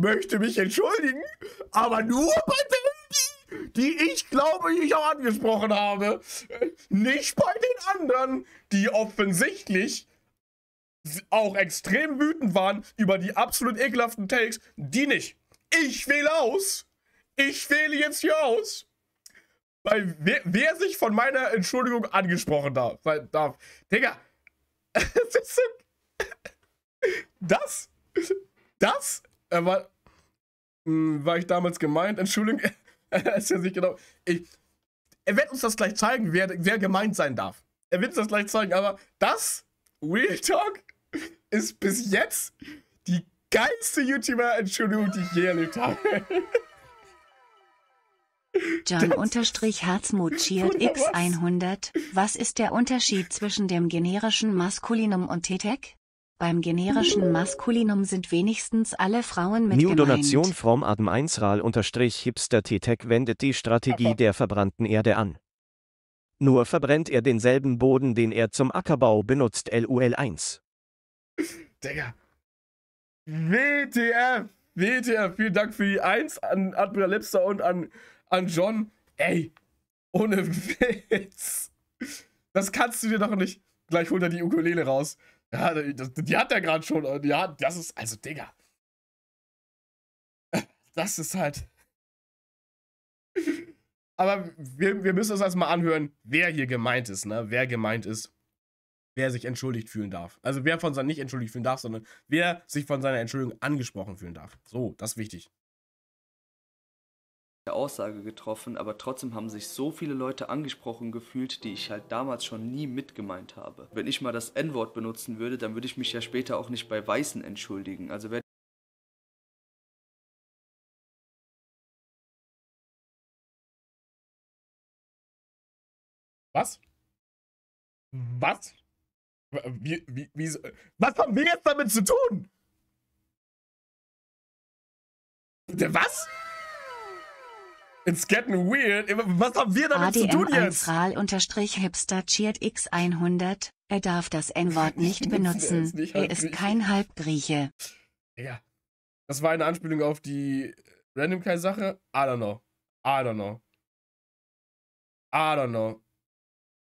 möchte mich entschuldigen, aber nur bei denen, die ich glaube, ich auch angesprochen habe. Nicht bei den anderen, die offensichtlich auch extrem wütend waren über die absolut ekelhaften Takes. Die nicht. Ich wähle aus. Ich wähle jetzt hier aus. Weil wer, wer sich von meiner Entschuldigung angesprochen darf. darf. Digga. [LAUGHS] das, das er war. Mh, hm, war ich damals gemeint? Entschuldigung. [LAUGHS] er ist ja nicht genau. Ich, er wird uns das gleich zeigen, wer, wer gemeint sein darf. Er wird uns das gleich zeigen, aber das, Real Talk, ist bis jetzt die geilste YouTuber-Entschuldigung, die ich je erlebt habe. John-Herzmut cheert X100. Was ist der Unterschied zwischen dem generischen Maskulinum und Tetec? Beim generischen Maskulinum sind wenigstens alle Frauen mit New gemeint. Donation from Adam 1 Ral unterstrich Hipster T-Tech wendet die Strategie der verbrannten Erde an. Nur verbrennt er denselben Boden, den er zum Ackerbau benutzt, LUL1. Digga. WTF! WTF! Vielen Dank für die 1 an Admiral Lipster und an, an John. Ey, ohne Witz. Das kannst du dir doch nicht. Gleich holt er die Ukulele raus. Ja, das, die hat er gerade schon. ja, das ist, also, Digga. [LAUGHS] Das ist halt. [LAUGHS] Aber wir, wir müssen uns erstmal anhören, wer hier gemeint ist, ne? Wer gemeint ist, wer sich entschuldigt fühlen darf. Also wer von seinem nicht entschuldigt fühlen darf, sondern wer sich von seiner Entschuldigung angesprochen fühlen darf. So, das ist wichtig. Aussage getroffen, aber trotzdem haben sich so viele Leute angesprochen gefühlt, die ich halt damals schon nie mitgemeint habe. Wenn ich mal das N-Wort benutzen würde, dann würde ich mich ja später auch nicht bei Weißen entschuldigen. Also wer Was? Was? Wie, wie, wie, was haben wir jetzt damit zu tun? Was? It's getting weird. Was haben wir damit ADM zu tun jetzt? hipster cheert x100. Er darf das N-Wort [LAUGHS] nicht benutzen. Er ist, er ist kein Halbgrieche. Ja. Das war eine Anspielung auf die random Randomkeit-Sache. I don't know. I don't know. I don't know.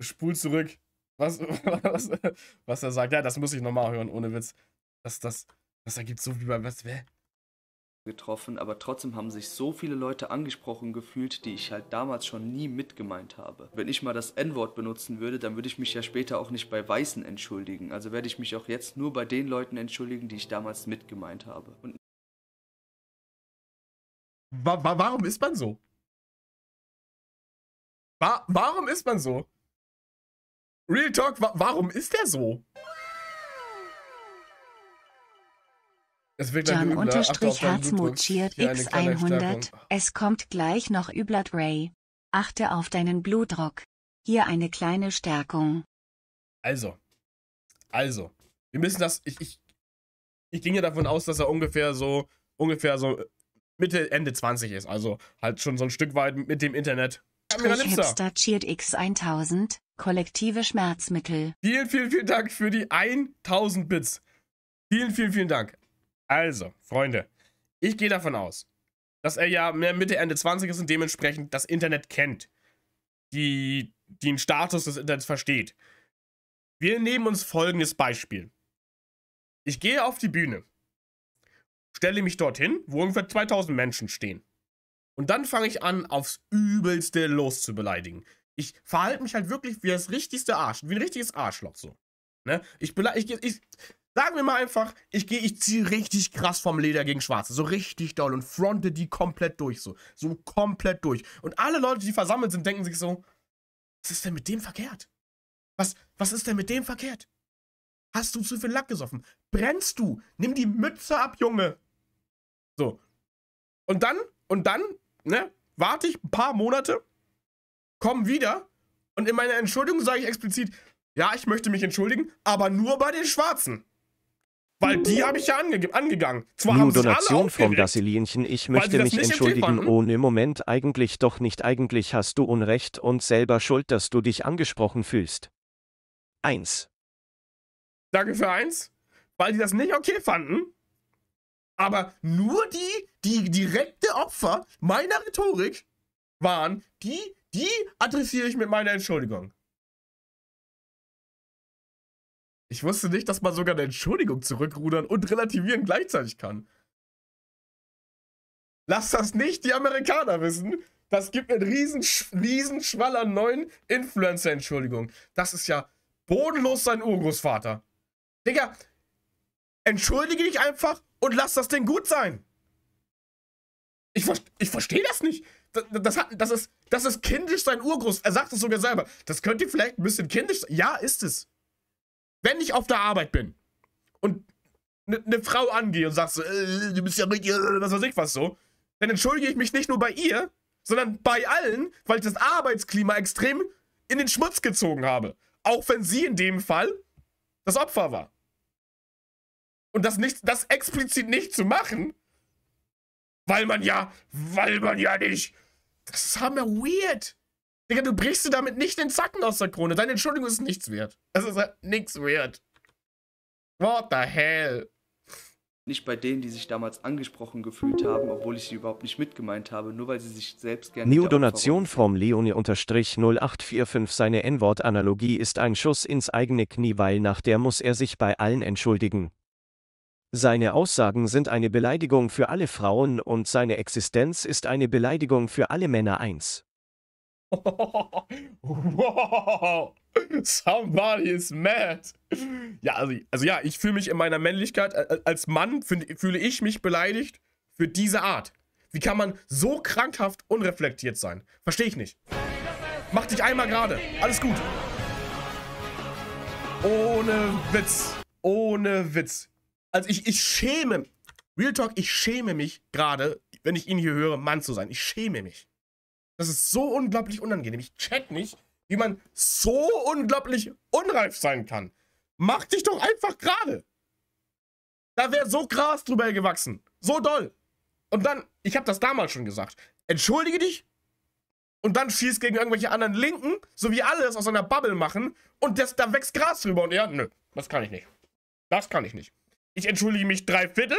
Spul zurück. Was, [LAUGHS] was, was er sagt. Ja, das muss ich nochmal hören, ohne Witz. Das, das, das ergibt so wie bei was. Wer? getroffen, aber trotzdem haben sich so viele Leute angesprochen gefühlt, die ich halt damals schon nie mitgemeint habe. Wenn ich mal das N-Wort benutzen würde, dann würde ich mich ja später auch nicht bei Weißen entschuldigen. Also werde ich mich auch jetzt nur bei den Leuten entschuldigen, die ich damals mitgemeint habe. Und wa wa warum ist man so? Wa warum ist man so? Real Talk, wa warum ist der so? Es wird John-Herzmuth cheert X100, es kommt gleich noch Üblatt Ray. Achte auf deinen Blutdruck. Hier eine kleine Stärkung. Also, also, wir müssen das, ich, ich, ich ging ja davon aus, dass er ungefähr so, ungefähr so äh, Mitte, Ende 20 ist. Also halt schon so ein Stück weit mit dem Internet. Strich Hipster cheert X1000, kollektive Schmerzmittel. Vielen, vielen, vielen Dank für die 1000 Bits. Vielen, vielen, vielen Dank. Also, Freunde, ich gehe davon aus, dass er ja mehr Mitte, Ende 20 ist und dementsprechend das Internet kennt. Die, den Status des Internets versteht. Wir nehmen uns folgendes Beispiel. Ich gehe auf die Bühne, stelle mich dorthin, wo ungefähr 2000 Menschen stehen. Und dann fange ich an, aufs Übelste loszubeleidigen. Ich verhalte mich halt wirklich wie das richtigste Arsch, wie ein richtiges Arschloch so. Ne? Ich, ich, ich, Sagen wir mal einfach, ich gehe, ich ziehe richtig krass vom Leder gegen Schwarze. So richtig doll und fronte die komplett durch. So, so komplett durch. Und alle Leute, die versammelt sind, denken sich so, was ist denn mit dem verkehrt? Was, was ist denn mit dem verkehrt? Hast du zu viel Lack gesoffen? Brennst du? Nimm die Mütze ab, Junge. So. Und dann, und dann, ne, warte ich ein paar Monate, komm wieder und in meiner Entschuldigung sage ich explizit, ja, ich möchte mich entschuldigen, aber nur bei den Schwarzen. Weil die habe ich ja ange angegangen. Zwar New haben Donation vom Dasselinchen. Ich möchte mich entschuldigen. Oh, im ne, Moment eigentlich doch nicht. Eigentlich hast du Unrecht und selber schuld, dass du dich angesprochen fühlst. Eins. Danke für eins. Weil die das nicht okay fanden. Aber nur die, die direkte Opfer meiner Rhetorik waren, die, die adressiere ich mit meiner Entschuldigung. Ich wusste nicht, dass man sogar eine Entschuldigung zurückrudern und relativieren gleichzeitig kann. Lass das nicht die Amerikaner wissen. Das gibt einen riesen, riesen Schwall an neuen Influencer-Entschuldigungen. Das ist ja bodenlos sein Urgroßvater. Digga, entschuldige dich einfach und lass das Ding gut sein. Ich, ich verstehe das nicht. Das, das, hat, das, ist, das ist kindisch sein Urgroß. Er sagt es sogar selber. Das könnte vielleicht ein bisschen kindisch sein. Ja, ist es wenn ich auf der Arbeit bin und eine ne Frau angehe und sagst, äh, du bist ja richtig, äh, was weiß ich was so, dann entschuldige ich mich nicht nur bei ihr, sondern bei allen, weil ich das Arbeitsklima extrem in den Schmutz gezogen habe. Auch wenn sie in dem Fall das Opfer war. Und das, nicht, das explizit nicht zu machen, weil man ja, weil man ja nicht. Das ist hammer weird. Digga, du brichst dir damit nicht den Zacken aus der Krone. Deine Entschuldigung ist nichts wert. Es ist halt nichts wert. What the hell? Nicht bei denen, die sich damals angesprochen gefühlt haben, obwohl ich sie überhaupt nicht mitgemeint habe, nur weil sie sich selbst gerne. Neodonation vom Leone-0845 Seine N-Wort-Analogie ist ein Schuss ins eigene Knie, weil nach der muss er sich bei allen entschuldigen. Seine Aussagen sind eine Beleidigung für alle Frauen und seine Existenz ist eine Beleidigung für alle Männer eins. [LAUGHS] wow! Somebody is mad! Ja, also, also ja, ich fühle mich in meiner Männlichkeit, als Mann fühle ich mich beleidigt für diese Art. Wie kann man so krankhaft unreflektiert sein? Verstehe ich nicht. Mach dich einmal gerade. Alles gut. Ohne Witz. Ohne Witz. Also ich, ich schäme. Real Talk, ich schäme mich gerade, wenn ich ihn hier höre, Mann zu sein. Ich schäme mich. Das ist so unglaublich unangenehm. Ich check nicht, wie man so unglaublich unreif sein kann. Mach dich doch einfach gerade. Da wäre so Gras drüber gewachsen. So doll. Und dann, ich habe das damals schon gesagt, entschuldige dich und dann schießt gegen irgendwelche anderen Linken, so wie alle das aus einer Bubble machen und das, da wächst Gras drüber und er, nö, das kann ich nicht. Das kann ich nicht. Ich entschuldige mich drei Viertel,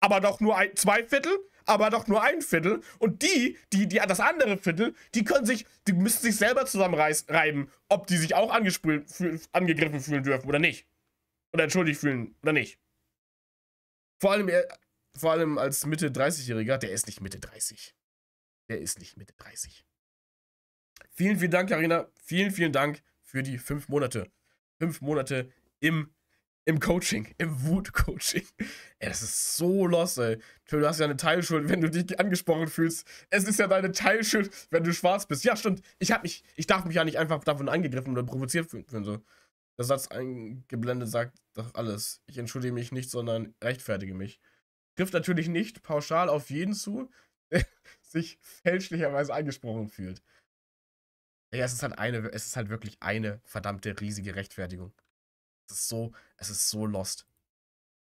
aber doch nur ein, zwei Viertel aber doch nur ein Viertel. Und die, die, die das andere Viertel, die können sich, die müssen sich selber zusammenreiben, ob die sich auch angegriffen fühlen dürfen oder nicht. Oder entschuldigt fühlen oder nicht. Vor allem, vor allem als Mitte 30-Jähriger, der ist nicht Mitte 30. Der ist nicht Mitte 30. Vielen, vielen Dank, Karina. Vielen, vielen Dank für die fünf Monate. Fünf Monate im im Coaching, im Wut-Coaching. Ey, das ist so los, ey. Du hast ja eine Teilschuld, wenn du dich angesprochen fühlst. Es ist ja deine Teilschuld, wenn du schwarz bist. Ja, stimmt. Ich hab mich, ich darf mich ja nicht einfach davon angegriffen oder provoziert fühlen. So. Der Satz eingeblendet sagt doch alles. Ich entschuldige mich nicht, sondern rechtfertige mich. Trifft natürlich nicht pauschal auf jeden zu, der [LAUGHS] sich fälschlicherweise angesprochen fühlt. Ja, es ist halt eine, es ist halt wirklich eine verdammte riesige Rechtfertigung. Es ist so, es ist so lost.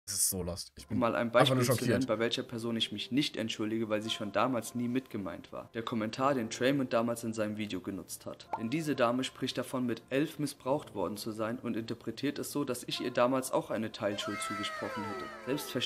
Es ist so lost. Ich bin mal ein Beispiel zu nennen, bei welcher Person ich mich nicht entschuldige, weil sie schon damals nie mitgemeint war. Der Kommentar, den Draymond damals in seinem Video genutzt hat. Denn diese Dame spricht davon, mit elf missbraucht worden zu sein und interpretiert es so, dass ich ihr damals auch eine Teilschuld zugesprochen hätte. Selbstverständlich.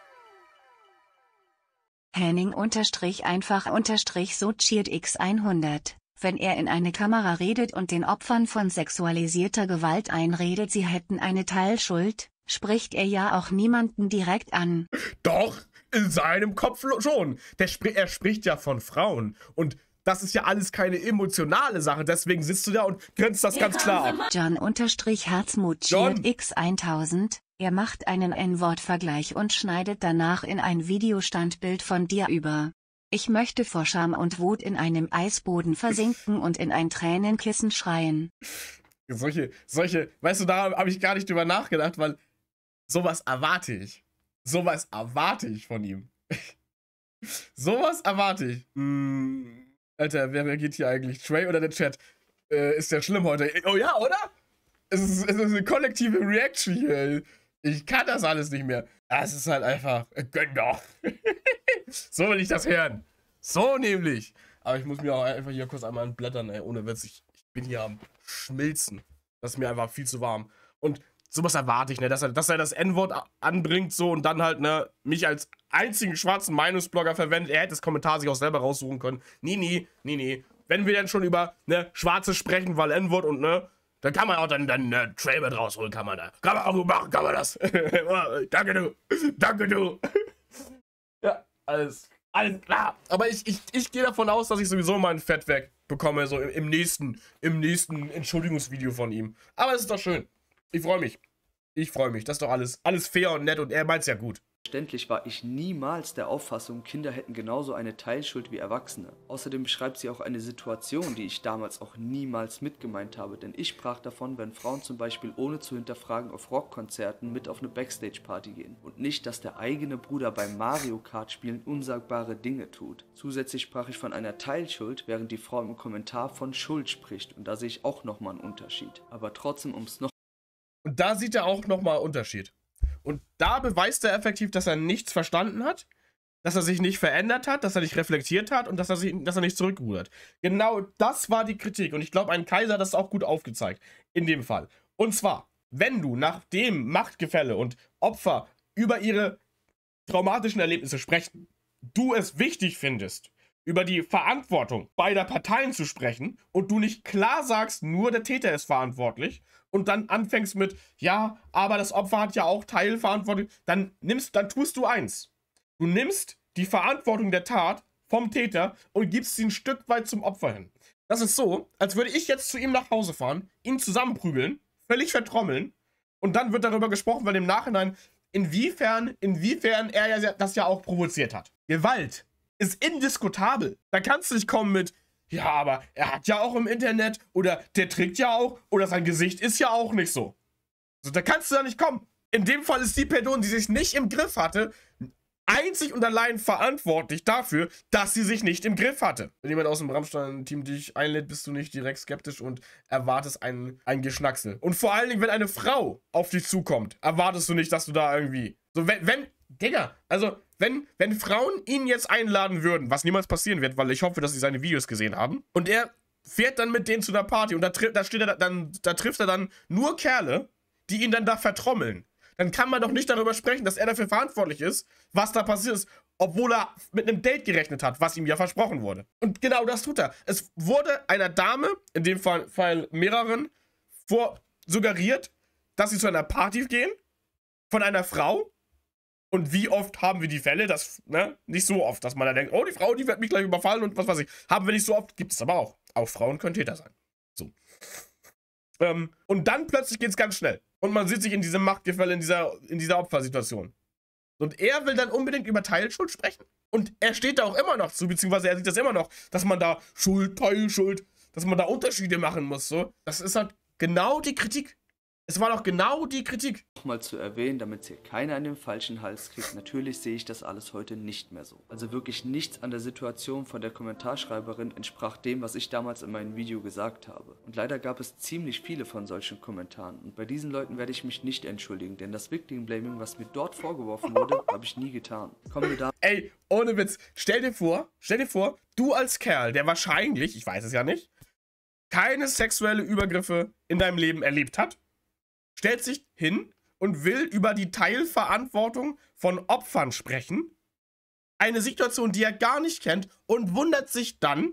Henning unterstrich einfach unterstrich so cheert x100 wenn er in eine Kamera redet und den Opfern von sexualisierter Gewalt einredet, sie hätten eine Teilschuld, spricht er ja auch niemanden direkt an. Doch, in seinem Kopf schon. Spr er spricht ja von Frauen. Und das ist ja alles keine emotionale Sache. Deswegen sitzt du da und grenzt das ganz klar ab. John unterstrich Herzmut X1000. Er macht einen N-Wort-Vergleich und schneidet danach in ein Videostandbild von dir über. Ich möchte vor Scham und Wut in einem Eisboden versinken und in ein Tränenkissen schreien. Solche, solche, weißt du, da habe ich gar nicht drüber nachgedacht, weil sowas erwarte ich. Sowas erwarte ich von ihm. [LAUGHS] sowas erwarte ich. Hm, Alter, wer reagiert hier eigentlich? Trey oder der Chat? Äh, ist ja schlimm heute. Oh ja, oder? Es ist, es ist eine kollektive Reaction hier. Ich kann das alles nicht mehr. Das ist halt einfach. Äh, gönn doch. [LAUGHS] so will ich das hören. So nämlich. Aber ich muss mir auch einfach hier kurz einmal blättern, ey, ohne Witz. Ich, ich bin hier am Schmilzen. Das ist mir einfach viel zu warm. Und sowas erwarte ich, ne? Dass er, dass er das N-Wort anbringt so und dann halt, ne, mich als einzigen schwarzen Meinungsblogger verwendet. Er hätte das Kommentar sich auch selber raussuchen können. Nee, nee, nee, nee. Wenn wir dann schon über, ne, Schwarze sprechen, weil N-Wort und, ne, dann kann man auch dann, dann ne, draus holen, kann man da. Kann man auch machen, kann man das. [LAUGHS] Danke du. Danke du. Alles, alles klar. Aber ich, ich, ich gehe davon aus, dass ich sowieso mal ein Fett wegbekomme, so im, nächsten, im nächsten Entschuldigungsvideo von ihm. Aber es ist doch schön. Ich freue mich. Ich freue mich. Das ist doch alles, alles fair und nett und er meint es ja gut. Selbstverständlich war ich niemals der Auffassung, Kinder hätten genauso eine Teilschuld wie Erwachsene. Außerdem beschreibt sie auch eine Situation, die ich damals auch niemals mitgemeint habe, denn ich sprach davon, wenn Frauen zum Beispiel ohne zu hinterfragen auf Rockkonzerten mit auf eine Backstage-Party gehen und nicht, dass der eigene Bruder beim Mario Kart spielen unsagbare Dinge tut. Zusätzlich sprach ich von einer Teilschuld, während die Frau im Kommentar von Schuld spricht und da sehe ich auch nochmal einen Unterschied. Aber trotzdem, um es noch... Und da sieht er auch nochmal Unterschied. Und da beweist er effektiv, dass er nichts verstanden hat, dass er sich nicht verändert hat, dass er nicht reflektiert hat und dass er, sich, dass er nicht zurückrudert. Genau das war die Kritik. Und ich glaube, ein Kaiser hat das auch gut aufgezeigt. In dem Fall. Und zwar, wenn du nach dem Machtgefälle und Opfer über ihre traumatischen Erlebnisse sprechen, du es wichtig findest, über die Verantwortung beider Parteien zu sprechen und du nicht klar sagst, nur der Täter ist verantwortlich, und dann anfängst mit, ja, aber das Opfer hat ja auch Teilverantwortung, dann nimmst, dann tust du eins. Du nimmst die Verantwortung der Tat vom Täter und gibst sie ein Stück weit zum Opfer hin. Das ist so, als würde ich jetzt zu ihm nach Hause fahren, ihn zusammenprügeln, völlig vertrommeln und dann wird darüber gesprochen, weil im Nachhinein, inwiefern, inwiefern er ja das ja auch provoziert hat. Gewalt ist indiskutabel. Da kannst du nicht kommen mit, ja, aber er hat ja auch im Internet oder der trägt ja auch oder sein Gesicht ist ja auch nicht so. Also, da kannst du ja nicht kommen. In dem Fall ist die Person, die sich nicht im Griff hatte, einzig und allein verantwortlich dafür, dass sie sich nicht im Griff hatte. Wenn jemand aus dem Rammstein-Team dich einlädt, bist du nicht direkt skeptisch und erwartest ein, ein Geschnacksel. Und vor allen Dingen, wenn eine Frau auf dich zukommt, erwartest du nicht, dass du da irgendwie... So, wenn, wenn, Digga, also wenn, wenn Frauen ihn jetzt einladen würden, was niemals passieren wird, weil ich hoffe, dass sie seine Videos gesehen haben, und er fährt dann mit denen zu einer Party und da, da, steht er dann, da trifft er dann nur Kerle, die ihn dann da vertrommeln. Dann kann man doch nicht darüber sprechen, dass er dafür verantwortlich ist, was da passiert ist, obwohl er mit einem Date gerechnet hat, was ihm ja versprochen wurde. Und genau das tut er. Es wurde einer Dame, in dem Fall, Fall mehreren, vor, suggeriert, dass sie zu einer Party gehen von einer Frau und wie oft haben wir die Fälle, dass, ne, nicht so oft, dass man da denkt, oh, die Frau, die wird mich gleich überfallen und was weiß ich. Haben wir nicht so oft, gibt es aber auch. Auch Frauen können Täter sein. So. Ähm, und dann plötzlich geht es ganz schnell. Und man sieht sich in diesem Machtgefälle, in dieser, in dieser Opfersituation. Und er will dann unbedingt über Teilschuld sprechen. Und er steht da auch immer noch zu, beziehungsweise er sieht das immer noch, dass man da Schuld, Teilschuld, dass man da Unterschiede machen muss. So. Das ist halt genau die Kritik, es war doch genau die Kritik. Nochmal zu erwähnen, damit hier keiner an den falschen Hals kriegt. Natürlich sehe ich das alles heute nicht mehr so. Also wirklich nichts an der Situation von der Kommentarschreiberin entsprach dem, was ich damals in meinem Video gesagt habe. Und leider gab es ziemlich viele von solchen Kommentaren. Und bei diesen Leuten werde ich mich nicht entschuldigen, denn das Victim Blaming, was mir dort vorgeworfen wurde, [LAUGHS] habe ich nie getan. Kommen wir da. Ey, ohne Witz. Stell dir vor, stell dir vor, du als Kerl, der wahrscheinlich, ich weiß es ja nicht, keine sexuelle Übergriffe in deinem Leben erlebt hat stellt sich hin und will über die Teilverantwortung von Opfern sprechen. Eine Situation, die er gar nicht kennt und wundert sich dann,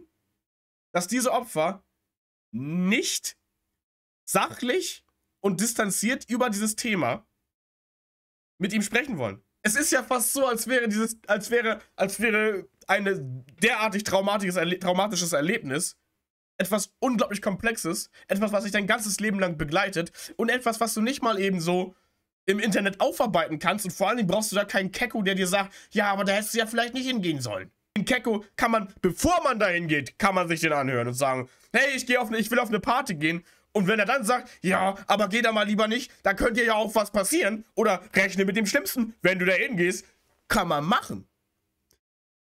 dass diese Opfer nicht sachlich und distanziert über dieses Thema mit ihm sprechen wollen. Es ist ja fast so, als wäre dieses, als wäre, als wäre eine derartig traumatisches, Erle traumatisches Erlebnis etwas unglaublich Komplexes, etwas, was dich dein ganzes Leben lang begleitet und etwas, was du nicht mal eben so im Internet aufarbeiten kannst und vor allen Dingen brauchst du da keinen Kecko, der dir sagt, ja, aber da hättest du ja vielleicht nicht hingehen sollen. Den Kecko kann man, bevor man da hingeht, kann man sich den anhören und sagen, hey, ich, gehe auf eine, ich will auf eine Party gehen und wenn er dann sagt, ja, aber geh da mal lieber nicht, da könnte dir ja auch was passieren oder rechne mit dem Schlimmsten, wenn du da hingehst, kann man machen.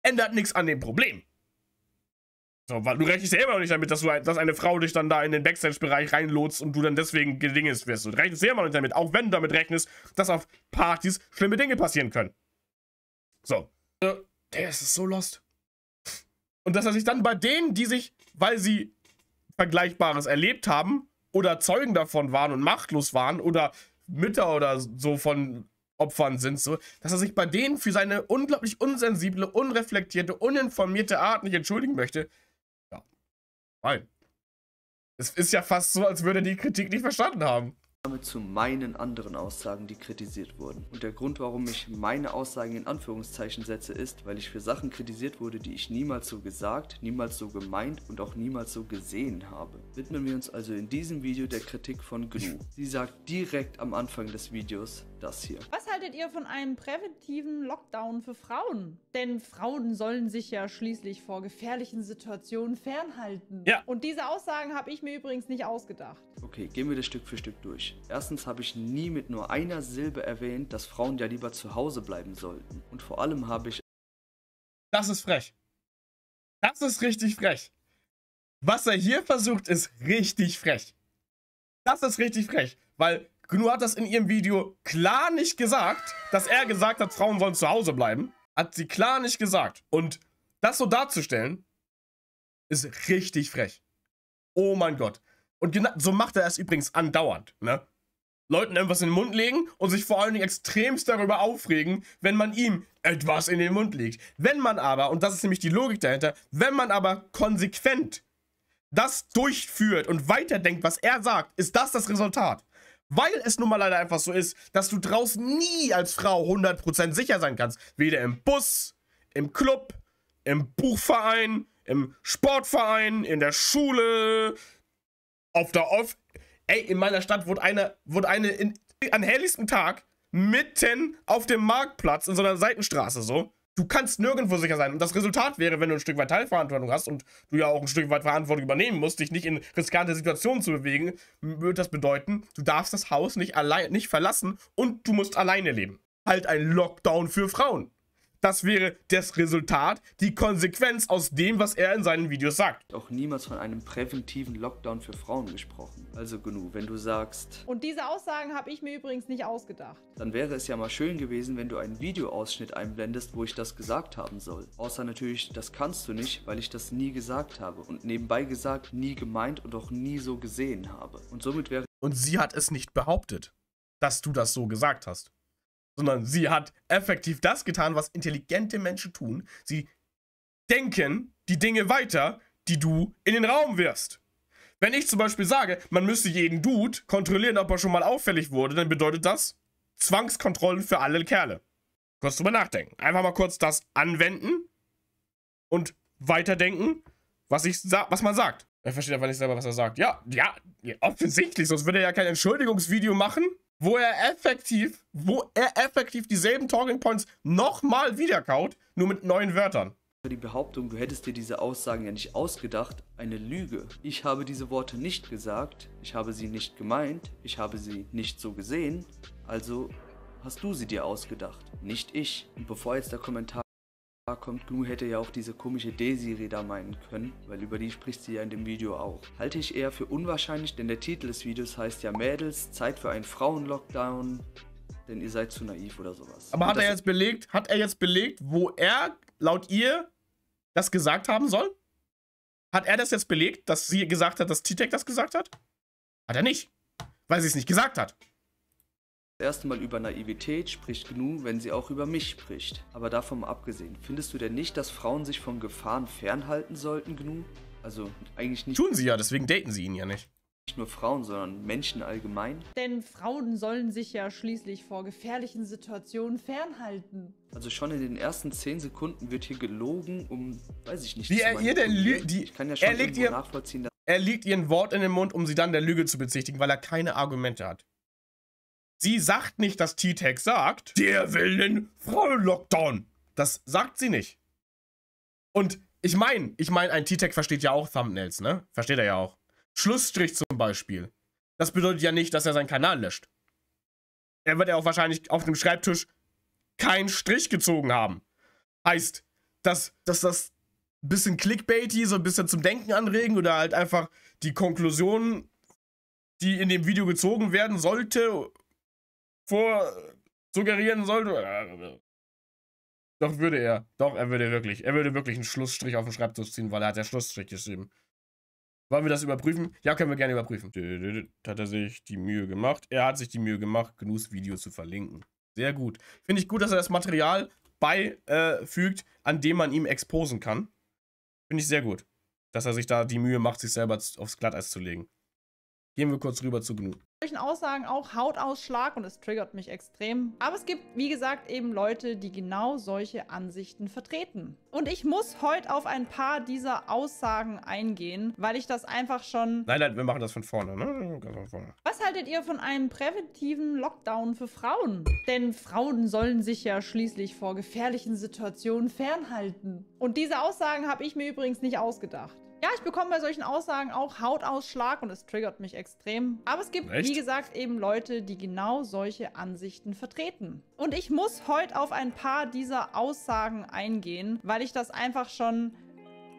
Ändert nichts an dem Problem. So, weil du rechnest ja immer noch nicht damit, dass, du, dass eine Frau dich dann da in den Backstage-Bereich reinlotst und du dann deswegen gedinges wirst. Du rechnest ja immer noch nicht damit, auch wenn du damit rechnest, dass auf Partys schlimme Dinge passieren können. So. Also, der ist so lost. Und dass er sich dann bei denen, die sich, weil sie Vergleichbares erlebt haben oder Zeugen davon waren und machtlos waren oder Mütter oder so von Opfern sind, so, dass er sich bei denen für seine unglaublich unsensible, unreflektierte, uninformierte Art nicht entschuldigen möchte, Nein. Es ist ja fast so, als würde die Kritik nicht verstanden haben. Damit Zu meinen anderen Aussagen, die kritisiert wurden. Und der Grund, warum ich meine Aussagen in Anführungszeichen setze, ist, weil ich für Sachen kritisiert wurde, die ich niemals so gesagt, niemals so gemeint und auch niemals so gesehen habe. Widmen wir uns also in diesem Video der Kritik von Gnu. Sie sagt direkt am Anfang des Videos, das hier. Was haltet ihr von einem präventiven Lockdown für Frauen? Denn Frauen sollen sich ja schließlich vor gefährlichen Situationen fernhalten. Ja. Und diese Aussagen habe ich mir übrigens nicht ausgedacht. Okay, gehen wir das Stück für Stück durch. Erstens habe ich nie mit nur einer Silbe erwähnt, dass Frauen ja lieber zu Hause bleiben sollten. Und vor allem habe ich... Das ist frech. Das ist richtig frech. Was er hier versucht, ist richtig frech. Das ist richtig frech, weil Gnu hat das in ihrem Video klar nicht gesagt, dass er gesagt hat, Frauen sollen zu Hause bleiben. Hat sie klar nicht gesagt. Und das so darzustellen, ist richtig frech. Oh mein Gott. Und genau, so macht er es übrigens andauernd, ne? Leuten irgendwas in den Mund legen und sich vor allen Dingen extremst darüber aufregen, wenn man ihm etwas in den Mund legt. Wenn man aber, und das ist nämlich die Logik dahinter, wenn man aber konsequent das durchführt und weiterdenkt, was er sagt, ist das das Resultat. Weil es nun mal leider einfach so ist, dass du draußen nie als Frau 100% sicher sein kannst. Weder im Bus, im Club, im Buchverein, im Sportverein, in der Schule, auf der Off. Ey, in meiner Stadt wurde eine, wurde eine in, an helllichsten Tag mitten auf dem Marktplatz in so einer Seitenstraße so Du kannst nirgendwo sicher sein. Und das Resultat wäre, wenn du ein Stück weit Teilverantwortung hast und du ja auch ein Stück weit Verantwortung übernehmen musst, dich nicht in riskante Situationen zu bewegen, würde das bedeuten, du darfst das Haus nicht allein nicht verlassen und du musst alleine leben. Halt ein Lockdown für Frauen. Das wäre das Resultat, die Konsequenz aus dem, was er in seinen Videos sagt. Doch niemals von einem präventiven Lockdown für Frauen gesprochen. Also Gnu, wenn du sagst... Und diese Aussagen habe ich mir übrigens nicht ausgedacht. Dann wäre es ja mal schön gewesen, wenn du einen Videoausschnitt einblendest, wo ich das gesagt haben soll. Außer natürlich, das kannst du nicht, weil ich das nie gesagt habe. Und nebenbei gesagt, nie gemeint und auch nie so gesehen habe. Und somit wäre... Und sie hat es nicht behauptet, dass du das so gesagt hast sondern sie hat effektiv das getan, was intelligente Menschen tun. Sie denken die Dinge weiter, die du in den Raum wirst. Wenn ich zum Beispiel sage, man müsste jeden Dude kontrollieren, ob er schon mal auffällig wurde, dann bedeutet das Zwangskontrollen für alle Kerle. Kurz drüber nachdenken. Einfach mal kurz das anwenden und weiterdenken, was, ich was man sagt. Er versteht einfach nicht selber, was er sagt. Ja, ja, offensichtlich, sonst würde er ja kein Entschuldigungsvideo machen wo er effektiv, wo er effektiv dieselben Talking Points nochmal wiederkaut, nur mit neuen Wörtern. Die Behauptung, du hättest dir diese Aussagen ja nicht ausgedacht, eine Lüge. Ich habe diese Worte nicht gesagt, ich habe sie nicht gemeint, ich habe sie nicht so gesehen, also hast du sie dir ausgedacht, nicht ich. Und bevor jetzt der Kommentar kommt Gnu hätte ja auch diese komische Desiree da meinen können, weil über die spricht sie ja in dem Video auch. Halte ich eher für unwahrscheinlich, denn der Titel des Videos heißt ja Mädels, Zeit für einen Frauenlockdown, denn ihr seid zu naiv oder sowas. Aber hat er jetzt belegt, hat er jetzt belegt, wo er laut ihr das gesagt haben soll? Hat er das jetzt belegt, dass sie gesagt hat, dass T-Tech das gesagt hat? Hat er nicht, weil sie es nicht gesagt hat. Das erste Mal über Naivität spricht Gnu, wenn sie auch über mich spricht. Aber davon abgesehen, findest du denn nicht, dass Frauen sich von Gefahren fernhalten sollten, Gnu? Also eigentlich nicht. Tun sie ja, deswegen daten sie ihn ja nicht. Nicht nur Frauen, sondern Menschen allgemein. Denn Frauen sollen sich ja schließlich vor gefährlichen Situationen fernhalten. Also schon in den ersten zehn Sekunden wird hier gelogen, um, weiß ich nicht, Wie er ihr denn lügt. Ich kann ja schon er legt ihr, nachvollziehen, dass er liegt ihr ein Wort in den Mund, um sie dann der Lüge zu bezichtigen, weil er keine Argumente hat. Sie sagt nicht, dass T-Tech sagt, der will den Frau-Lockdown. Das sagt sie nicht. Und ich meine, ich meine, ein T-Tech versteht ja auch Thumbnails, ne? Versteht er ja auch. Schlussstrich zum Beispiel. Das bedeutet ja nicht, dass er seinen Kanal löscht. Er wird ja auch wahrscheinlich auf dem Schreibtisch keinen Strich gezogen haben. Heißt, dass, dass das ein bisschen clickbaity, so ein bisschen zum Denken anregen oder halt einfach die Konklusion, die in dem Video gezogen werden sollte vor suggerieren sollte. Äh, doch würde er. Doch, er würde wirklich. Er würde wirklich einen Schlussstrich auf den Schreibtisch ziehen, weil er hat ja Schlussstrich geschrieben. Wollen wir das überprüfen? Ja, können wir gerne überprüfen. Hat er sich die Mühe gemacht? Er hat sich die Mühe gemacht, Gnus Video zu verlinken. Sehr gut. Finde ich gut, dass er das Material beifügt, an dem man ihm exposen kann. Finde ich sehr gut. Dass er sich da die Mühe macht, sich selber aufs Glatteis zu legen. Gehen wir kurz rüber zu Gnu solchen Aussagen auch Hautausschlag und es triggert mich extrem. Aber es gibt, wie gesagt, eben Leute, die genau solche Ansichten vertreten. Und ich muss heute auf ein paar dieser Aussagen eingehen, weil ich das einfach schon... Nein, nein, wir machen das von vorne, ne? Ganz von vorne. Was haltet ihr von einem präventiven Lockdown für Frauen? Denn Frauen sollen sich ja schließlich vor gefährlichen Situationen fernhalten. Und diese Aussagen habe ich mir übrigens nicht ausgedacht. Ja, ich bekomme bei solchen Aussagen auch Hautausschlag und es triggert mich extrem. Aber es gibt, Echt? wie gesagt, eben Leute, die genau solche Ansichten vertreten. Und ich muss heute auf ein paar dieser Aussagen eingehen, weil ich das einfach schon...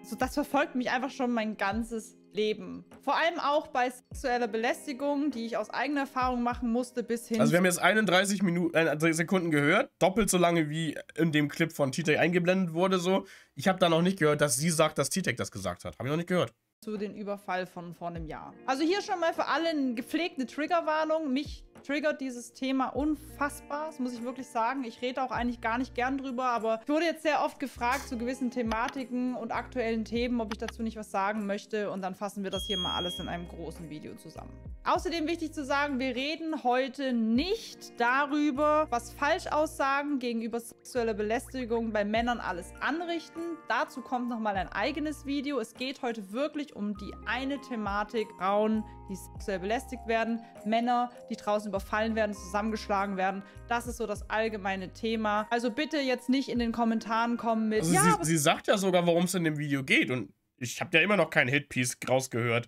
So, das verfolgt mich einfach schon mein ganzes leben. Vor allem auch bei sexueller Belästigung, die ich aus eigener Erfahrung machen musste, bis hin. Also wir haben jetzt 31 Minuten, äh, also Sekunden gehört, doppelt so lange wie in dem Clip von T-Tech eingeblendet wurde. So, ich habe da noch nicht gehört, dass sie sagt, dass T-Tech das gesagt hat. Habe ich noch nicht gehört zu dem Überfall von vor einem Jahr. Also hier schon mal für alle eine gepflegte Triggerwarnung. Mich triggert dieses Thema unfassbar, das muss ich wirklich sagen. Ich rede auch eigentlich gar nicht gern drüber, aber ich wurde jetzt sehr oft gefragt zu gewissen Thematiken und aktuellen Themen, ob ich dazu nicht was sagen möchte und dann fassen wir das hier mal alles in einem großen Video zusammen. Außerdem wichtig zu sagen, wir reden heute nicht darüber, was Falschaussagen gegenüber sexueller Belästigung bei Männern alles anrichten. Dazu kommt nochmal ein eigenes Video. Es geht heute wirklich wirklich um die eine Thematik, Frauen, die sexuell belästigt werden, Männer, die draußen überfallen werden, zusammengeschlagen werden. Das ist so das allgemeine Thema. Also bitte jetzt nicht in den Kommentaren kommen mit... Also ja, sie, sie sagt ja sogar, worum es in dem Video geht und ich habe ja immer noch kein Hitpiece rausgehört,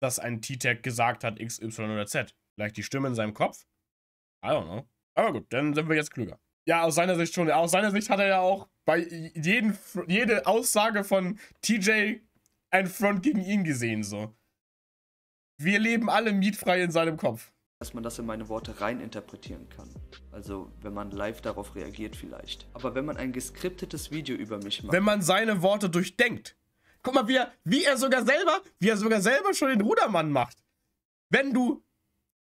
dass ein T-Tag gesagt hat X, Y oder Z. Vielleicht die Stimme in seinem Kopf? I don't know. Aber gut, dann sind wir jetzt klüger. Ja, aus seiner Sicht schon. Aus seiner Sicht hat er ja auch bei jeden, jede Aussage von TJ ein Front gegen ihn gesehen, so. Wir leben alle mietfrei in seinem Kopf. Dass man das in meine Worte rein interpretieren kann. Also, wenn man live darauf reagiert, vielleicht. Aber wenn man ein geskriptetes Video über mich macht. Wenn man seine Worte durchdenkt. Guck mal, wie er, wie er sogar selber, wie er sogar selber schon den Rudermann macht. Wenn du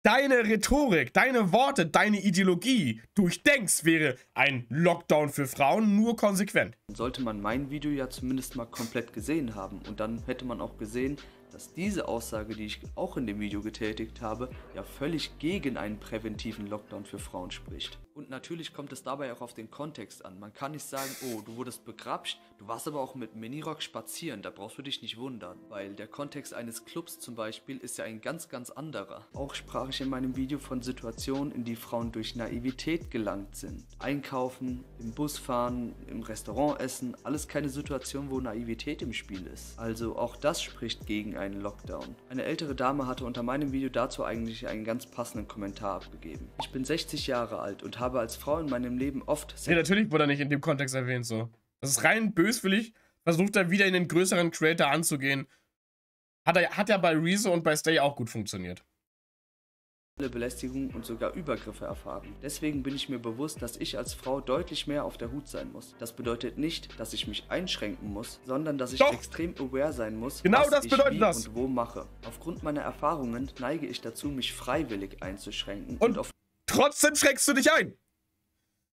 deine Rhetorik, deine Worte, deine Ideologie durchdenkst, wäre ein Lockdown für Frauen nur konsequent. Sollte man mein Video ja zumindest mal komplett gesehen haben und dann hätte man auch gesehen, dass diese Aussage, die ich auch in dem Video getätigt habe, ja völlig gegen einen präventiven Lockdown für Frauen spricht. Und natürlich kommt es dabei auch auf den Kontext an. Man kann nicht sagen, oh, du wurdest begrapscht, du warst aber auch mit Minirock spazieren, da brauchst du dich nicht wundern. Weil der Kontext eines Clubs zum Beispiel ist ja ein ganz, ganz anderer. Auch sprach ich in meinem Video von Situationen, in die Frauen durch Naivität gelangt sind. Einkaufen, im Bus fahren, im Restaurant essen, alles keine Situation, wo Naivität im Spiel ist. Also auch das spricht gegen einen Lockdown. Eine ältere Dame hatte unter meinem Video dazu eigentlich einen ganz passenden Kommentar abgegeben. Ich bin 60 Jahre alt und habe habe als Frau in meinem Leben oft. Sex. Nee, natürlich wurde er nicht in dem Kontext erwähnt, so. Das ist rein böswillig, versucht er wieder in den größeren Creator anzugehen. Hat, er, hat ja bei Rezo und bei Stay auch gut funktioniert. Belästigung und sogar Übergriffe erfahren. Deswegen bin ich mir bewusst, dass ich als Frau deutlich mehr auf der Hut sein muss. Das bedeutet nicht, dass ich mich einschränken muss, sondern dass ich Doch. extrem aware sein muss, genau was das ich wie das. und wo mache. Aufgrund meiner Erfahrungen neige ich dazu, mich freiwillig einzuschränken und, und auf Trotzdem schränkst du dich ein.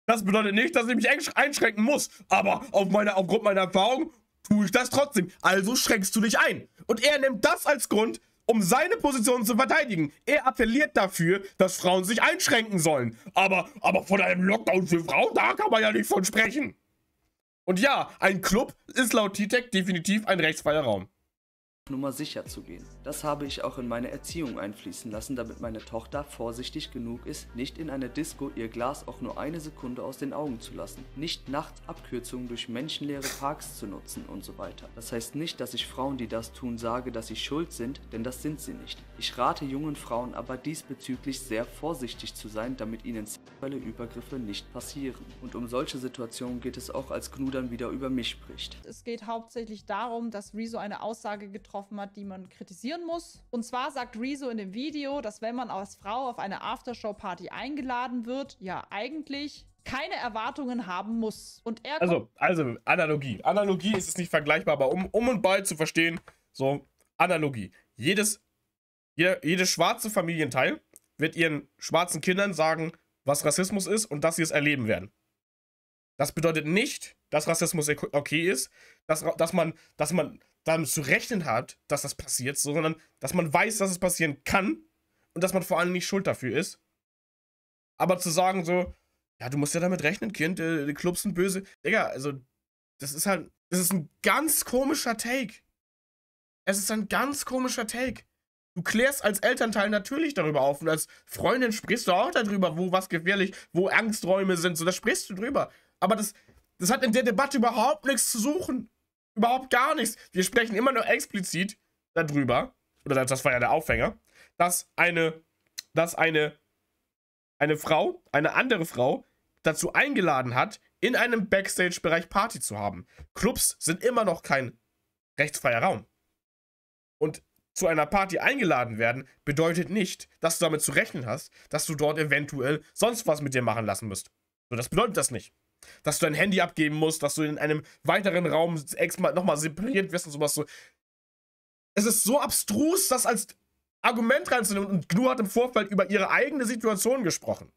Das bedeutet nicht, dass ich mich einschränken muss. Aber auf meine, aufgrund meiner Erfahrung tue ich das trotzdem. Also schränkst du dich ein. Und er nimmt das als Grund, um seine Position zu verteidigen. Er appelliert dafür, dass Frauen sich einschränken sollen. Aber, aber von einem Lockdown für Frauen, da kann man ja nicht von sprechen. Und ja, ein Club ist laut T-Tech definitiv ein rechtsfreier Raum. Nur mal sicher zu gehen. Das habe ich auch in meine Erziehung einfließen lassen, damit meine Tochter vorsichtig genug ist, nicht in einer Disco ihr Glas auch nur eine Sekunde aus den Augen zu lassen, nicht nachts Abkürzungen durch menschenleere Parks zu nutzen und so weiter. Das heißt nicht, dass ich Frauen, die das tun, sage, dass sie schuld sind, denn das sind sie nicht. Ich rate jungen Frauen aber diesbezüglich sehr vorsichtig zu sein, damit ihnen sexuelle Übergriffe nicht passieren. Und um solche Situationen geht es auch, als Gnu dann wieder über mich spricht. Es geht hauptsächlich darum, dass Rezo eine Aussage getroffen hat, die man kritisiert reagieren muss. Und zwar sagt Rezo in dem Video, dass wenn man als Frau auf eine Aftershow-Party eingeladen wird, ja eigentlich keine Erwartungen haben muss. Und er also, also Analogie. Analogie ist es nicht vergleichbar, aber um, um und bei zu verstehen, so Analogie. Jedes, jeder, jedes schwarze Familienteil wird ihren schwarzen Kindern sagen, was Rassismus ist und dass sie es erleben werden. Das bedeutet nicht, dass Rassismus okay ist, dass, dass man, dass man damit zu rechnen hat, dass das passiert, sondern dass man weiß, dass es passieren kann und dass man vor allem nicht schuld dafür ist. Aber zu sagen so, ja, du musst ja damit rechnen, Kind, äh, die Clubs sind böse. Digga, also, das ist halt, das ist ein ganz komischer Take. Es ist ein ganz komischer Take. Du klärst als Elternteil natürlich darüber auf und als Freundin sprichst du auch darüber, wo was gefährlich, wo Angsträume sind, so, da sprichst du drüber. Aber das, das hat in der Debatte überhaupt nichts zu suchen. Überhaupt gar nichts. Wir sprechen immer nur explizit darüber, oder das war ja der Aufhänger, dass eine, dass eine, eine Frau, eine andere Frau dazu eingeladen hat, in einem Backstage-Bereich Party zu haben. Clubs sind immer noch kein rechtsfreier Raum. Und zu einer Party eingeladen werden, bedeutet nicht, dass du damit zu rechnen hast, dass du dort eventuell sonst was mit dir machen lassen musst. So, das bedeutet das nicht. Dass du dein Handy abgeben musst, dass du in einem weiteren Raum nochmal separiert wirst und sowas so. Es ist so abstrus, das als Argument reinzunehmen. Und Gnu hat im Vorfeld über ihre eigene Situation gesprochen.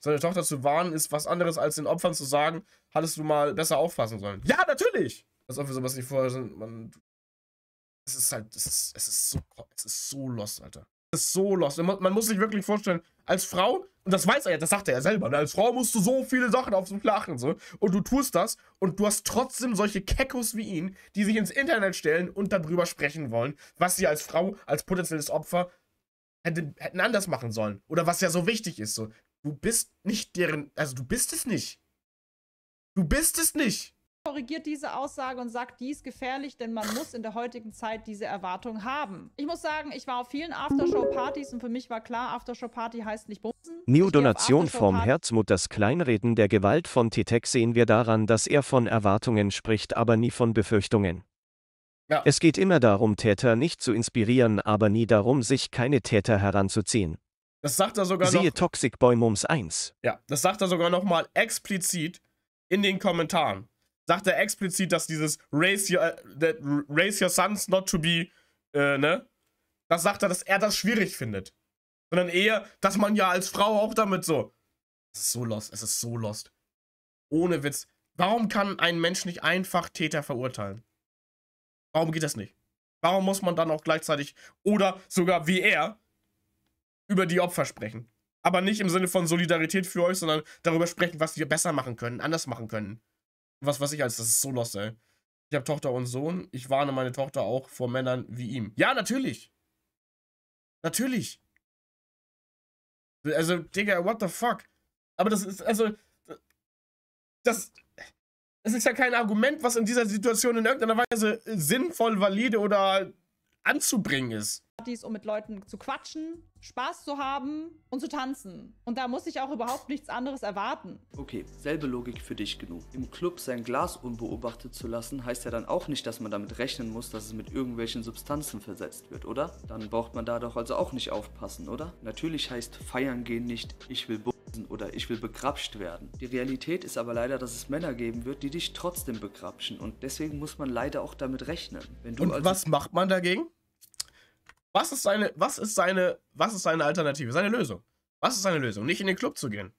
Seine Tochter zu warnen, ist was anderes als den Opfern zu sagen, hattest du mal besser auffassen sollen. Ja, natürlich! Als ob wir sowas nicht vorher sind. Man, es ist halt, es ist, es ist so, es ist so lost, Alter. Es ist so lost. Man, man muss sich wirklich vorstellen, als Frau und das weiß er ja, das sagt er ja selber. Ne? Als Frau musst du so viele Sachen auf dem Flachen so. Und du tust das und du hast trotzdem solche Kekos wie ihn, die sich ins Internet stellen und darüber sprechen wollen, was sie als Frau, als potenzielles Opfer hätten, hätten anders machen sollen. Oder was ja so wichtig ist. So. Du bist nicht deren, also du bist es nicht. Du bist es nicht korrigiert diese Aussage und sagt, die ist gefährlich, denn man muss in der heutigen Zeit diese Erwartung haben. Ich muss sagen, ich war auf vielen Aftershow-Partys und für mich war klar, Aftershow-Party heißt nicht bumsen. New-Donation vom Herzmutters Kleinreden der Gewalt von Titek sehen wir daran, dass er von Erwartungen spricht, aber nie von Befürchtungen. Ja. Es geht immer darum, Täter nicht zu inspirieren, aber nie darum, sich keine Täter heranzuziehen. Das sagt er sogar Siehe noch. Siehe Toxic Boy Mums 1. Ja, das sagt er sogar nochmal explizit in den Kommentaren sagt er explizit, dass dieses Raise your, äh, raise your sons not to be, äh, ne? Das sagt er, dass er das schwierig findet. Sondern eher, dass man ja als Frau auch damit so. Es ist so lost, es ist so lost. Ohne Witz. Warum kann ein Mensch nicht einfach Täter verurteilen? Warum geht das nicht? Warum muss man dann auch gleichzeitig oder sogar wie er über die Opfer sprechen? Aber nicht im Sinne von Solidarität für euch, sondern darüber sprechen, was wir besser machen können, anders machen können was weiß ich als, das ist so lost, ey. Ich habe Tochter und Sohn, ich warne meine Tochter auch vor Männern wie ihm. Ja, natürlich. Natürlich. Also, Digga, what the fuck? Aber das ist, also, das, das ist ja kein Argument, was in dieser Situation in irgendeiner Weise sinnvoll, valide oder anzubringen ist. Partys, um mit Leuten zu quatschen, Spaß zu haben und zu tanzen. Und da muss ich auch überhaupt nichts anderes erwarten. Okay, selbe Logik für dich genug. Im Club sein Glas unbeobachtet zu lassen, heißt ja dann auch nicht, dass man damit rechnen muss, dass es mit irgendwelchen Substanzen versetzt wird, oder? Dann braucht man da doch also auch nicht aufpassen, oder? Natürlich heißt feiern gehen nicht, ich will oder ich will begrapscht werden. Die Realität ist aber leider, dass es Männer geben wird, die dich trotzdem begrapschen und deswegen muss man leider auch damit rechnen. Wenn du und also was macht man dagegen? Was ist seine, was ist seine, was ist seine Alternative, seine Lösung? Was ist seine Lösung? Nicht in den Club zu gehen.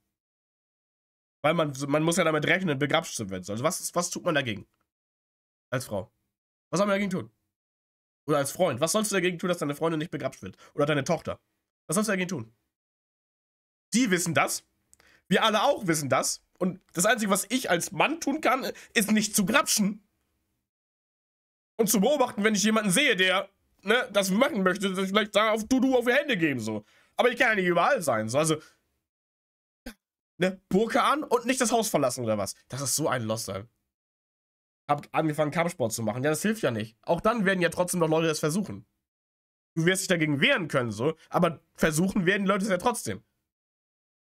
Weil man, man muss ja damit rechnen, begrapscht zu werden. Also was, was tut man dagegen? Als Frau. Was soll man dagegen tun? Oder als Freund. Was sollst du dagegen tun, dass deine Freundin nicht begrapscht wird? Oder deine Tochter? Was sollst du dagegen tun? Die wissen das. Wir alle auch wissen das. Und das Einzige, was ich als Mann tun kann, ist nicht zu grapschen. Und zu beobachten, wenn ich jemanden sehe, der ne, das machen möchte, dass ich vielleicht da auf to auf die Hände geben, so. Aber ich kann ja nicht überall sein, so. Also, ne, Burke an und nicht das Haus verlassen oder was. Das ist so ein Lost sein. Hab angefangen, Kampfsport zu machen. Ja, das hilft ja nicht. Auch dann werden ja trotzdem noch Leute das versuchen. Du wirst dich dagegen wehren können, so. Aber versuchen werden die Leute es ja trotzdem.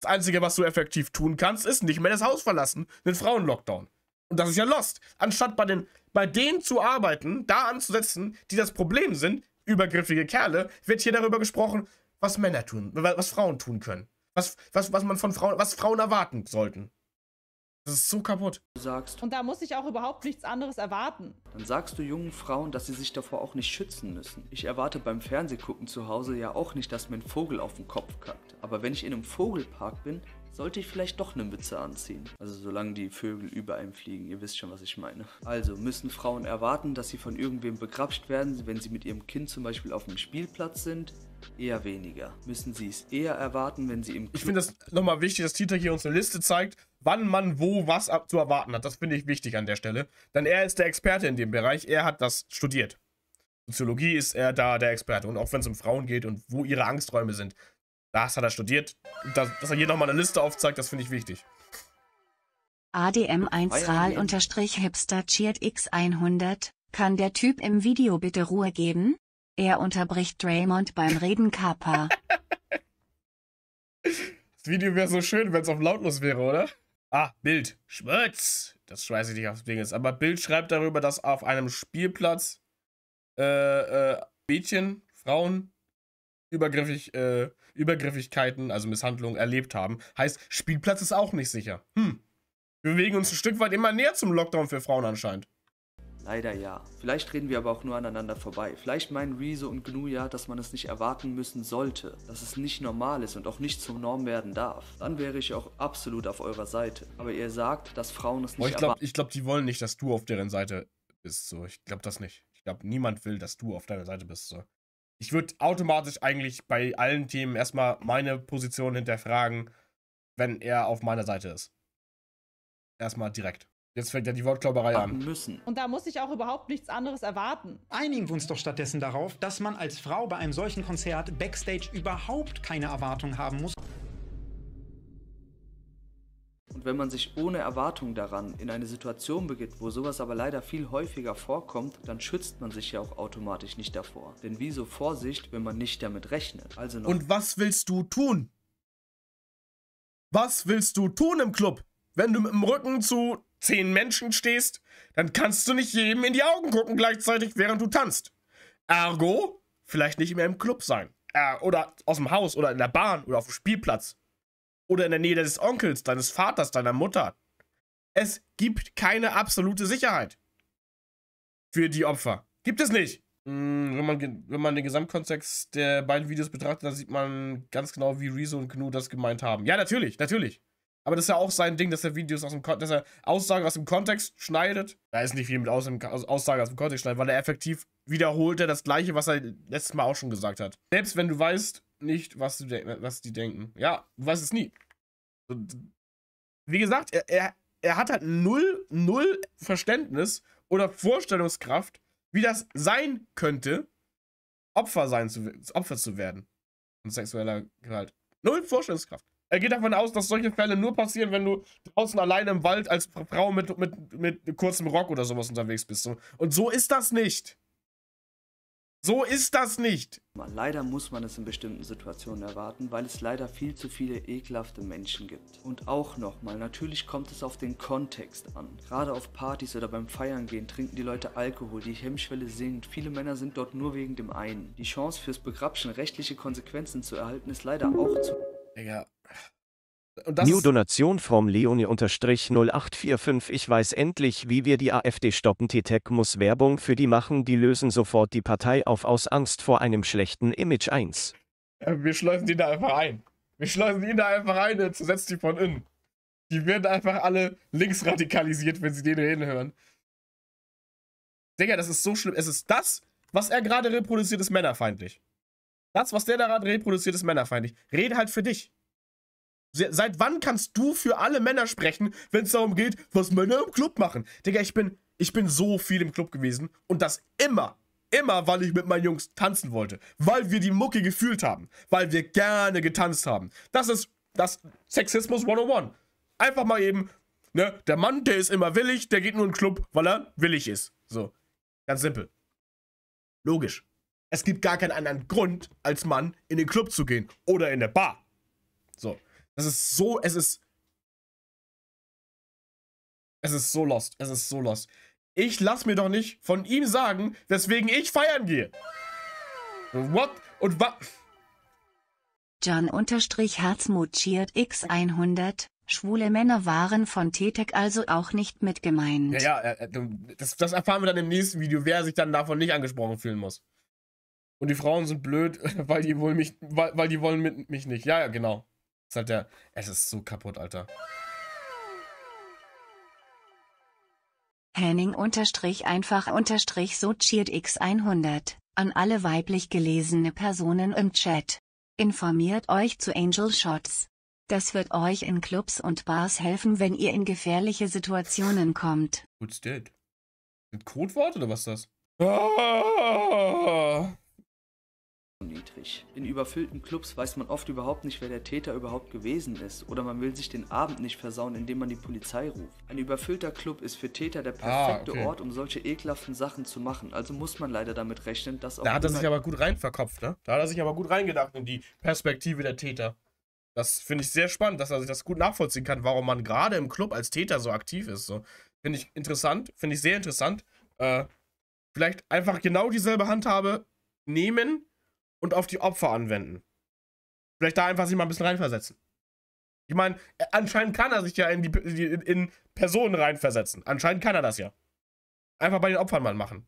Das Einzige, was du effektiv tun kannst, ist nicht mehr das Haus verlassen. Den Frauen-Lockdown. Und das ist ja Lost. Anstatt bei den bei denen zu arbeiten, da anzusetzen, die das Problem sind, übergriffige Kerle, wird hier darüber gesprochen, was Männer tun, was Frauen tun können. Was, was, was man von Frauen, was Frauen erwarten sollten. Das ist so kaputt. Du sagst. Und da muss ich auch überhaupt nichts anderes erwarten. Dann sagst du jungen Frauen, dass sie sich davor auch nicht schützen müssen. Ich erwarte beim Fernsehgucken zu Hause ja auch nicht, dass mir ein Vogel auf den Kopf kackt. Aber wenn ich in einem Vogelpark bin, sollte ich vielleicht doch eine Mütze anziehen. Also solange die Vögel über einem fliegen, ihr wisst schon, was ich meine. Also müssen Frauen erwarten, dass sie von irgendwem begrapscht werden, wenn sie mit ihrem Kind zum Beispiel auf dem Spielplatz sind? Eher weniger. Müssen sie es eher erwarten, wenn sie im... Club ich finde das nochmal wichtig, dass Tita hier uns eine Liste zeigt, wann man wo was zu erwarten hat. Das finde ich wichtig an der Stelle. Denn er ist der Experte in dem Bereich, er hat das studiert. Soziologie ist er da der Experte. Und auch wenn es um Frauen geht und wo ihre Angsträume sind, das hat er halt studiert. Dass, dass er hier nochmal eine Liste aufzeigt, das finde ich wichtig. ADM1RAL-Hipster cheert 100 Kann der Typ im Video bitte Ruhe geben? Er unterbricht Draymond beim Reden Kappa. [LAUGHS] das Video wäre so schön, wenn es auf lautlos wäre, oder? Ah, Bild. Schmutz. Das schweiß ich nicht aufs Ding ist. Aber Bild schreibt darüber, dass auf einem Spielplatz äh, äh, Mädchen, Frauen übergriffig äh, Übergriffigkeiten, also Misshandlungen erlebt haben. Heißt, Spielplatz ist auch nicht sicher. Hm. Wir bewegen uns ein Stück weit immer näher zum Lockdown für Frauen anscheinend. Leider ja. Vielleicht reden wir aber auch nur aneinander vorbei. Vielleicht meinen Riese und Gnu ja, dass man es nicht erwarten müssen sollte, dass es nicht normal ist und auch nicht zur Norm werden darf. Dann wäre ich auch absolut auf eurer Seite. Aber ihr sagt, dass Frauen es nicht erwarten. Ich glaube, die wollen nicht, dass du auf deren Seite bist. So, ich glaube das nicht. Ich glaube, niemand will, dass du auf deiner Seite bist. So ich würde automatisch eigentlich bei allen Themen erstmal meine Position hinterfragen, wenn er auf meiner Seite ist. Erstmal direkt. Jetzt fängt ja die Wortklauberei an. Müssen. Und da muss ich auch überhaupt nichts anderes erwarten. Einigen wir uns doch stattdessen darauf, dass man als Frau bei einem solchen Konzert backstage überhaupt keine Erwartung haben muss. Und wenn man sich ohne Erwartung daran in eine Situation begibt, wo sowas aber leider viel häufiger vorkommt, dann schützt man sich ja auch automatisch nicht davor. Denn wieso Vorsicht, wenn man nicht damit rechnet? Also Und was willst du tun? Was willst du tun im Club? Wenn du mit dem Rücken zu zehn Menschen stehst, dann kannst du nicht jedem in die Augen gucken gleichzeitig, während du tanzt. Ergo, vielleicht nicht mehr im Club sein. Äh, oder aus dem Haus oder in der Bahn oder auf dem Spielplatz oder in der Nähe deines Onkels, deines Vaters, deiner Mutter. Es gibt keine absolute Sicherheit für die Opfer. Gibt es nicht. Hm, wenn man, wenn man den Gesamtkontext der beiden Videos betrachtet, dann sieht man ganz genau, wie Rezo und Gnu das gemeint haben. Ja, natürlich, natürlich. Aber das ist ja auch sein Ding, dass er Videos aus dem Kon dass er Aussagen aus dem Kontext schneidet. Da ist nicht viel mit Aussagen aus dem Kontext schneidet, weil er effektiv wiederholt er das gleiche, was er letztes Mal auch schon gesagt hat. Selbst wenn du weißt, nicht, was, du was die denken. Ja, du weißt es nie. Wie gesagt, er, er, er hat halt null, null Verständnis oder Vorstellungskraft, wie das sein könnte, Opfer, sein zu, Opfer zu werden Und sexueller Gewalt. Null Vorstellungskraft. Er geht davon aus, dass solche Fälle nur passieren, wenn du draußen alleine im Wald als Frau mit, mit, mit kurzem Rock oder sowas unterwegs bist. Und so ist das nicht. So ist das nicht. Leider muss man es in bestimmten Situationen erwarten, weil es leider viel zu viele ekelhafte Menschen gibt. Und auch nochmal, natürlich kommt es auf den Kontext an. Gerade auf Partys oder beim Feiern gehen trinken die Leute Alkohol, die Hemmschwelle sinkt. Viele Männer sind dort nur wegen dem einen. Die Chance fürs Begrabschen rechtliche Konsequenzen zu erhalten ist leider auch zu... Digga, New Donation from Leonie-0845 Ich weiß endlich, wie wir die AfD stoppen. TTEC muss Werbung für die machen, die lösen sofort die Partei auf aus Angst vor einem schlechten Image 1. Wir schleusen die da einfach ein. Wir schleusen die da einfach ein und setzen die von innen. Die werden einfach alle links radikalisiert, wenn sie den reden hören. Digga, das ist so schlimm. Es ist das, was er gerade reproduziert, ist männerfeindlich. Das, was der da gerade reproduziert, ist männerfeindlich. Rede halt für dich. Seit wann kannst du für alle Männer sprechen, wenn es darum geht, was Männer im Club machen? Digga, ich bin, ich bin so viel im Club gewesen und das immer. Immer, weil ich mit meinen Jungs tanzen wollte. Weil wir die Mucke gefühlt haben. Weil wir gerne getanzt haben. Das ist das Sexismus 101. Einfach mal eben, ne, der Mann, der ist immer willig, der geht nur in den Club, weil er willig ist. So. Ganz simpel. Logisch. Es gibt gar keinen anderen Grund, als Mann in den Club zu gehen oder in der Bar. So. Das ist so, es ist. Es ist so lost. Es ist so lost. Ich lass mir doch nicht von ihm sagen, weswegen ich feiern gehe. What? Und was? John-Herzmut cheert X100. Schwule Männer waren von TTEC also auch nicht mit gemeint. Ja, ja, äh, äh, das, das erfahren wir dann im nächsten Video, wer sich dann davon nicht angesprochen fühlen muss. Und die Frauen sind blöd, [LAUGHS] weil die wollen mich, weil, weil die wollen mit mich nicht. Ja, ja, genau. Ist halt der. Es ist so kaputt, Alter. Henning unterstrich einfach unterstrich so cheert x100 an alle weiblich gelesene Personen im Chat. Informiert euch zu Angel Shots. Das wird euch in Clubs und Bars helfen, wenn ihr in gefährliche Situationen kommt. What's that? Ein Codewort oder was ist das? Ah! niedrig. In überfüllten Clubs weiß man oft überhaupt nicht, wer der Täter überhaupt gewesen ist oder man will sich den Abend nicht versauen, indem man die Polizei ruft. Ein überfüllter Club ist für Täter der ah, perfekte ah, okay. Ort, um solche ekelhaften Sachen zu machen, also muss man leider damit rechnen, dass auch... Da hat er sich aber gut rein ne? Da hat er sich aber gut reingedacht in die Perspektive der Täter. Das finde ich sehr spannend, dass er sich das gut nachvollziehen kann, warum man gerade im Club als Täter so aktiv ist. So. Finde ich interessant, finde ich sehr interessant. Äh, vielleicht einfach genau dieselbe Handhabe nehmen und auf die Opfer anwenden. Vielleicht da einfach sich mal ein bisschen reinversetzen. Ich meine, äh, anscheinend kann er sich ja in, die, in Personen reinversetzen. Anscheinend kann er das ja. Einfach bei den Opfern mal machen.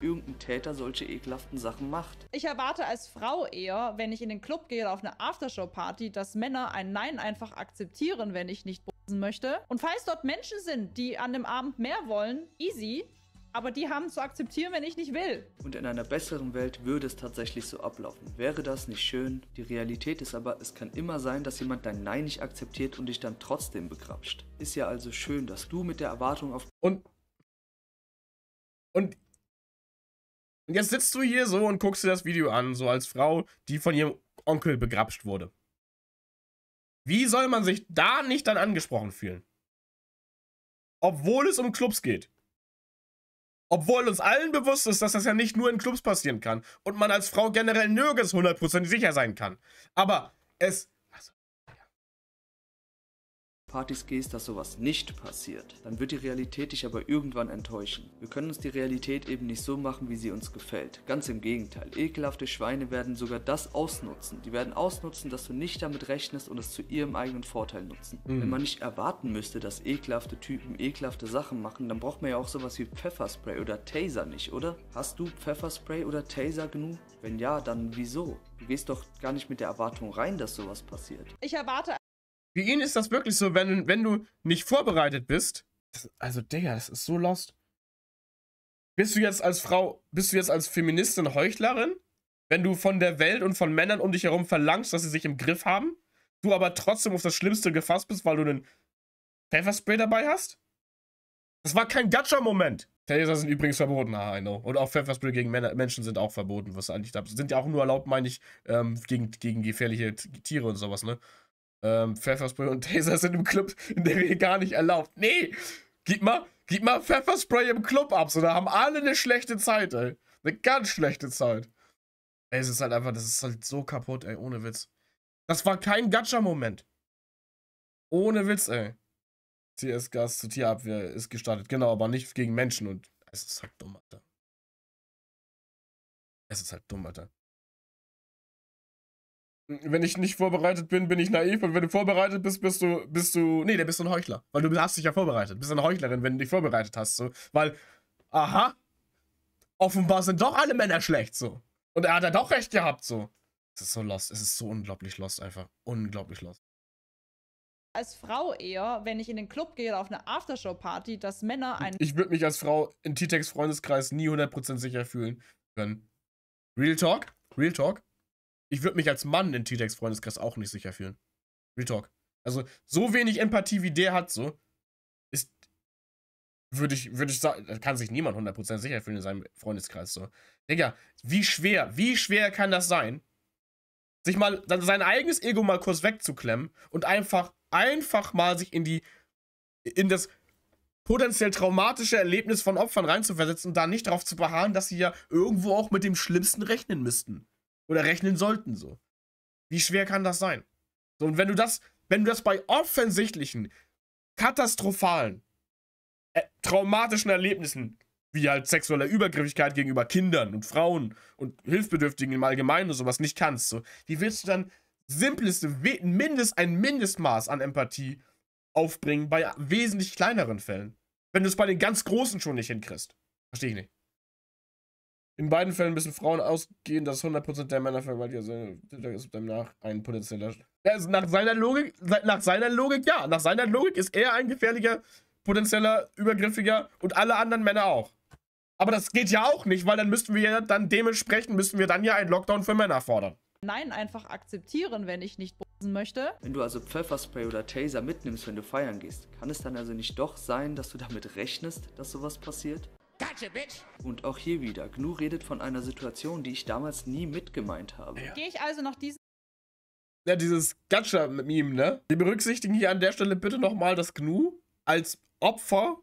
Irgendein Täter solche ekelhaften Sachen macht. Ich erwarte als Frau eher, wenn ich in den Club gehe oder auf eine Aftershow-Party, dass Männer ein Nein einfach akzeptieren, wenn ich nicht bumsen möchte. Und falls dort Menschen sind, die an dem Abend mehr wollen, easy, aber die haben zu akzeptieren, wenn ich nicht will. Und in einer besseren Welt würde es tatsächlich so ablaufen. Wäre das nicht schön? Die Realität ist aber, es kann immer sein, dass jemand dein Nein nicht akzeptiert und dich dann trotzdem begrapscht. Ist ja also schön, dass du mit der Erwartung auf. Und. Und. Und jetzt sitzt du hier so und guckst dir das Video an, so als Frau, die von ihrem Onkel begrapscht wurde. Wie soll man sich da nicht dann angesprochen fühlen? Obwohl es um Clubs geht. Obwohl uns allen bewusst ist, dass das ja nicht nur in Clubs passieren kann und man als Frau generell nirgends hundertprozentig sicher sein kann. Aber es Partys gehst, dass sowas nicht passiert, dann wird die Realität dich aber irgendwann enttäuschen. Wir können uns die Realität eben nicht so machen, wie sie uns gefällt. Ganz im Gegenteil, ekelhafte Schweine werden sogar das ausnutzen. Die werden ausnutzen, dass du nicht damit rechnest und es zu ihrem eigenen Vorteil nutzen. Mhm. Wenn man nicht erwarten müsste, dass ekelhafte Typen ekelhafte Sachen machen, dann braucht man ja auch sowas wie Pfefferspray oder Taser nicht, oder? Hast du Pfefferspray oder Taser genug? Wenn ja, dann wieso? Du gehst doch gar nicht mit der Erwartung rein, dass sowas passiert. Ich erwarte für ihn ist das wirklich so, wenn, wenn du nicht vorbereitet bist. Also, Digga, das ist so lost. Bist du jetzt als Frau, bist du jetzt als Feministin Heuchlerin? Wenn du von der Welt und von Männern um dich herum verlangst, dass sie sich im Griff haben, du aber trotzdem auf das Schlimmste gefasst bist, weil du einen Pfefferspray dabei hast? Das war kein Gacha-Moment. Taser sind übrigens verboten, ah, I know. Und auch Pfefferspray gegen Männer, Menschen sind auch verboten, was eigentlich da Sind ja auch nur erlaubt, meine ich, ähm, gegen, gegen gefährliche Tiere und sowas, ne? Ähm, Pfefferspray und Taser sind im Club in der Regel gar nicht erlaubt. Nee, gib mal, gib mal Pfefferspray im Club ab, so da haben alle eine schlechte Zeit, ey. Eine ganz schlechte Zeit. Ey, es ist halt einfach, das ist halt so kaputt, ey, ohne Witz. Das war kein Gacha-Moment. Ohne Witz, ey. cs gas zu Tierabwehr ist gestartet. Genau, aber nicht gegen Menschen und es ist halt dumm, Alter. Es ist halt dumm, Alter wenn ich nicht vorbereitet bin, bin ich naiv. Und wenn du vorbereitet bist, bist du, bist du, nee, dann bist du ein Heuchler. Weil du hast dich ja vorbereitet. Bist eine Heuchlerin, wenn du dich vorbereitet hast. So. Weil, aha, offenbar sind doch alle Männer schlecht, so. Und er hat ja doch recht gehabt, so. Es ist so lost. Es ist so unglaublich lost einfach. Unglaublich lost. Als Frau eher, wenn ich in den Club gehe oder auf eine Aftershow-Party, dass Männer einen. Ich würde mich als Frau in T-Tex Freundeskreis nie 100% sicher fühlen können. Real Talk? Real Talk? ich würde mich als Mann in T-Dex Freundeskreis auch nicht sicher fühlen. Retalk. Also, so wenig Empathie wie der hat, so, ist, würde ich, würde ich sagen, da kann sich niemand 100% sicher fühlen in seinem Freundeskreis, so. Digga, wie schwer, wie schwer kann das sein, sich mal sein eigenes Ego mal kurz wegzuklemmen und einfach, einfach mal sich in die, in das potenziell traumatische Erlebnis von Opfern reinzuversetzen und da nicht darauf zu beharren, dass sie ja irgendwo auch mit dem Schlimmsten rechnen müssten. Oder rechnen sollten so. Wie schwer kann das sein? So, und wenn du das, wenn du das bei offensichtlichen, katastrophalen, äh, traumatischen Erlebnissen, wie halt sexueller Übergriffigkeit gegenüber Kindern und Frauen und Hilfsbedürftigen im Allgemeinen und sowas nicht kannst, so, wie willst du dann simpleste, mindest, ein Mindestmaß an Empathie aufbringen bei wesentlich kleineren Fällen? Wenn du es bei den ganz Großen schon nicht hinkriegst. Verstehe ich nicht. In beiden Fällen müssen Frauen ausgehen, dass 100% der Männer vergewaltigt sind. ist danach ein potenzieller. Also nach seiner Logik, nach seiner Logik, ja. Nach seiner Logik ist er ein gefährlicher, potenzieller, übergriffiger und alle anderen Männer auch. Aber das geht ja auch nicht, weil dann müssten wir ja dann dementsprechend müssten wir dann ja einen Lockdown für Männer fordern. Nein einfach akzeptieren, wenn ich nicht bosen möchte. Wenn du also Pfefferspray oder Taser mitnimmst, wenn du feiern gehst, kann es dann also nicht doch sein, dass du damit rechnest, dass sowas passiert? Gotcha, bitch! Und auch hier wieder, Gnu redet von einer Situation, die ich damals nie mitgemeint habe. Ja. Gehe ich also noch diesen ja, dieses Gacha meme ne? Wir berücksichtigen hier an der Stelle bitte nochmal, dass Gnu als Opfer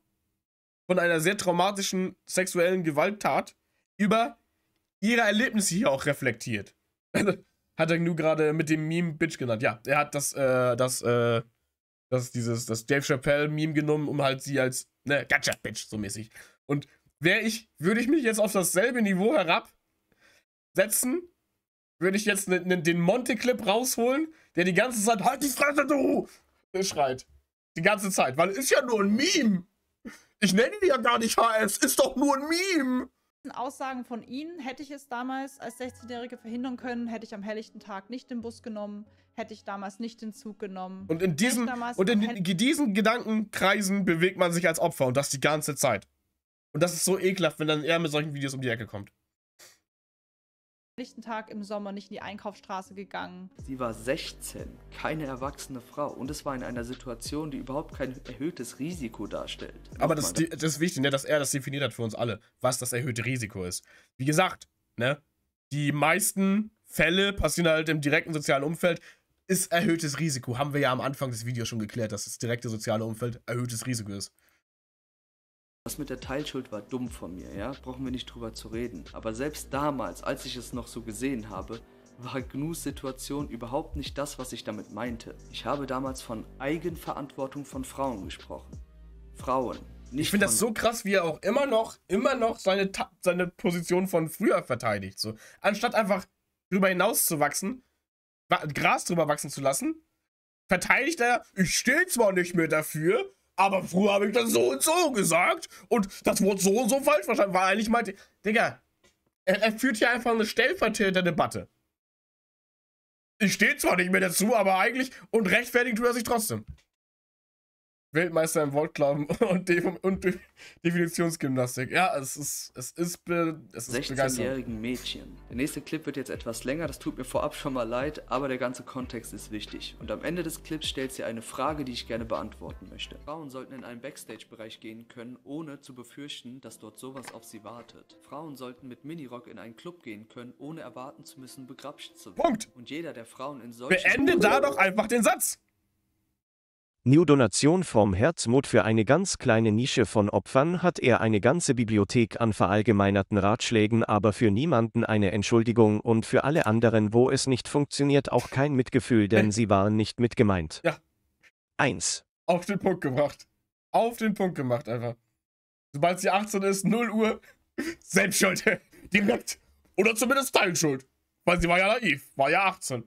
von einer sehr traumatischen sexuellen Gewalttat über ihre Erlebnisse hier auch reflektiert. [LAUGHS] hat er Gnu gerade mit dem Meme Bitch genannt. Ja, er hat das, äh, das, äh, das, dieses, das Dave Chappelle Meme genommen, um halt sie als, ne, Gacha Bitch so mäßig. Und wäre ich, würde ich mich jetzt auf dasselbe Niveau herabsetzen, würde ich jetzt ne, ne, den Monte-Clip rausholen, der die ganze Zeit, halt die Fresse, du! Äh, schreit. Die ganze Zeit, weil es ist ja nur ein Meme. Ich nenne die ja gar nicht HS, ist doch nur ein Meme. Aussagen von Ihnen hätte ich es damals als 16-Jährige verhindern können, hätte ich am helllichten Tag nicht den Bus genommen, hätte ich damals nicht den Zug genommen. Und in diesen, und in diesen Gedankenkreisen bewegt man sich als Opfer und das die ganze Zeit. Und das ist so ekelhaft, wenn dann er mit solchen Videos um die Ecke kommt. Nächsten Tag im Sommer nicht in die Einkaufsstraße gegangen. Sie war 16, keine erwachsene Frau und es war in einer Situation, die überhaupt kein erhöhtes Risiko darstellt. Aber das, das ist wichtig, ne, dass er das definiert hat für uns alle, was das erhöhte Risiko ist. Wie gesagt, ne, die meisten Fälle passieren halt im direkten sozialen Umfeld. Ist erhöhtes Risiko, haben wir ja am Anfang des Videos schon geklärt, dass das direkte soziale Umfeld erhöhtes Risiko ist. Das mit der Teilschuld war dumm von mir, ja? Brauchen wir nicht drüber zu reden. Aber selbst damals, als ich es noch so gesehen habe, war Gnus Situation überhaupt nicht das, was ich damit meinte. Ich habe damals von Eigenverantwortung von Frauen gesprochen. Frauen. ich finde das so krass, wie er auch immer noch, immer noch seine, seine Position von früher verteidigt. So. Anstatt einfach drüber hinaus zu wachsen, Gras drüber wachsen zu lassen, verteidigt er, ich stehe zwar nicht mehr dafür, aber früher habe ich das so und so gesagt und das Wort so und so falsch verstanden, War eigentlich meinte, Digga, er, er führt hier einfach eine Stellvertreterdebatte. Ich stehe zwar nicht mehr dazu, aber eigentlich und rechtfertigt tut er sich trotzdem. Weltmeister im Wortklauen [LAUGHS] und, De und De Definitionsgymnastik. Ja, es ist, es ist, be es ist 16-jährigen Mädchen. Der nächste Clip wird jetzt etwas länger, das tut mir vorab schon mal leid, aber der ganze Kontext ist wichtig. Und am Ende des Clips stellt sie eine Frage, die ich gerne beantworten möchte. Frauen sollten in einen Backstage-Bereich gehen können, ohne zu befürchten, dass dort sowas auf sie wartet. Frauen sollten mit Minirock in einen Club gehen können, ohne erwarten zu müssen, begrapscht zu werden. Punkt! Und jeder der Frauen in solchen... Beende da doch einfach den Satz! New Donation vom Herzmut für eine ganz kleine Nische von Opfern hat er eine ganze Bibliothek an verallgemeinerten Ratschlägen, aber für niemanden eine Entschuldigung und für alle anderen, wo es nicht funktioniert, auch kein Mitgefühl, denn sie waren nicht mitgemeint. Ja. Eins. Auf den Punkt gebracht. Auf den Punkt gemacht einfach. Sobald sie 18 ist, 0 Uhr, [LAUGHS] Selbstschuld. [LAUGHS] Direkt. Oder zumindest Teilschuld. Weil sie war ja naiv, war ja 18.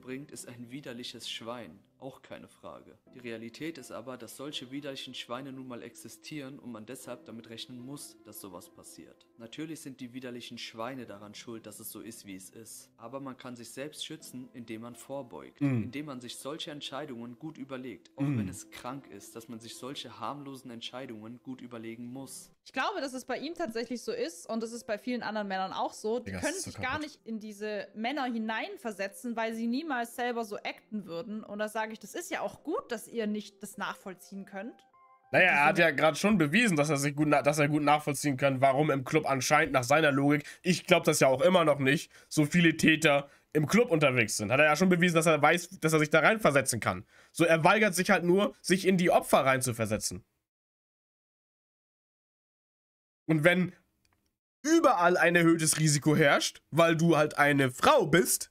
Bringt, ist ein widerliches Schwein auch keine Frage. Die Realität ist aber, dass solche widerlichen Schweine nun mal existieren und man deshalb damit rechnen muss, dass sowas passiert. Natürlich sind die widerlichen Schweine daran schuld, dass es so ist, wie es ist. Aber man kann sich selbst schützen, indem man vorbeugt, mm. indem man sich solche Entscheidungen gut überlegt, auch mm. wenn es krank ist, dass man sich solche harmlosen Entscheidungen gut überlegen muss. Ich glaube, dass es bei ihm tatsächlich so ist und es ist bei vielen anderen Männern auch so. Die ja, können sich kaputt. gar nicht in diese Männer hineinversetzen, weil sie niemals selber so acten würden und das sagen sage ich, das ist ja auch gut, dass ihr nicht das nachvollziehen könnt. Naja, er hat ja gerade schon bewiesen, dass er sich gut, dass er gut nachvollziehen kann, warum im Club anscheinend nach seiner Logik, ich glaube das ja auch immer noch nicht, so viele Täter im Club unterwegs sind. Hat er ja schon bewiesen, dass er weiß, dass er sich da reinversetzen kann. So, er weigert sich halt nur, sich in die Opfer reinzuversetzen. Und wenn überall ein erhöhtes Risiko herrscht, weil du halt eine Frau bist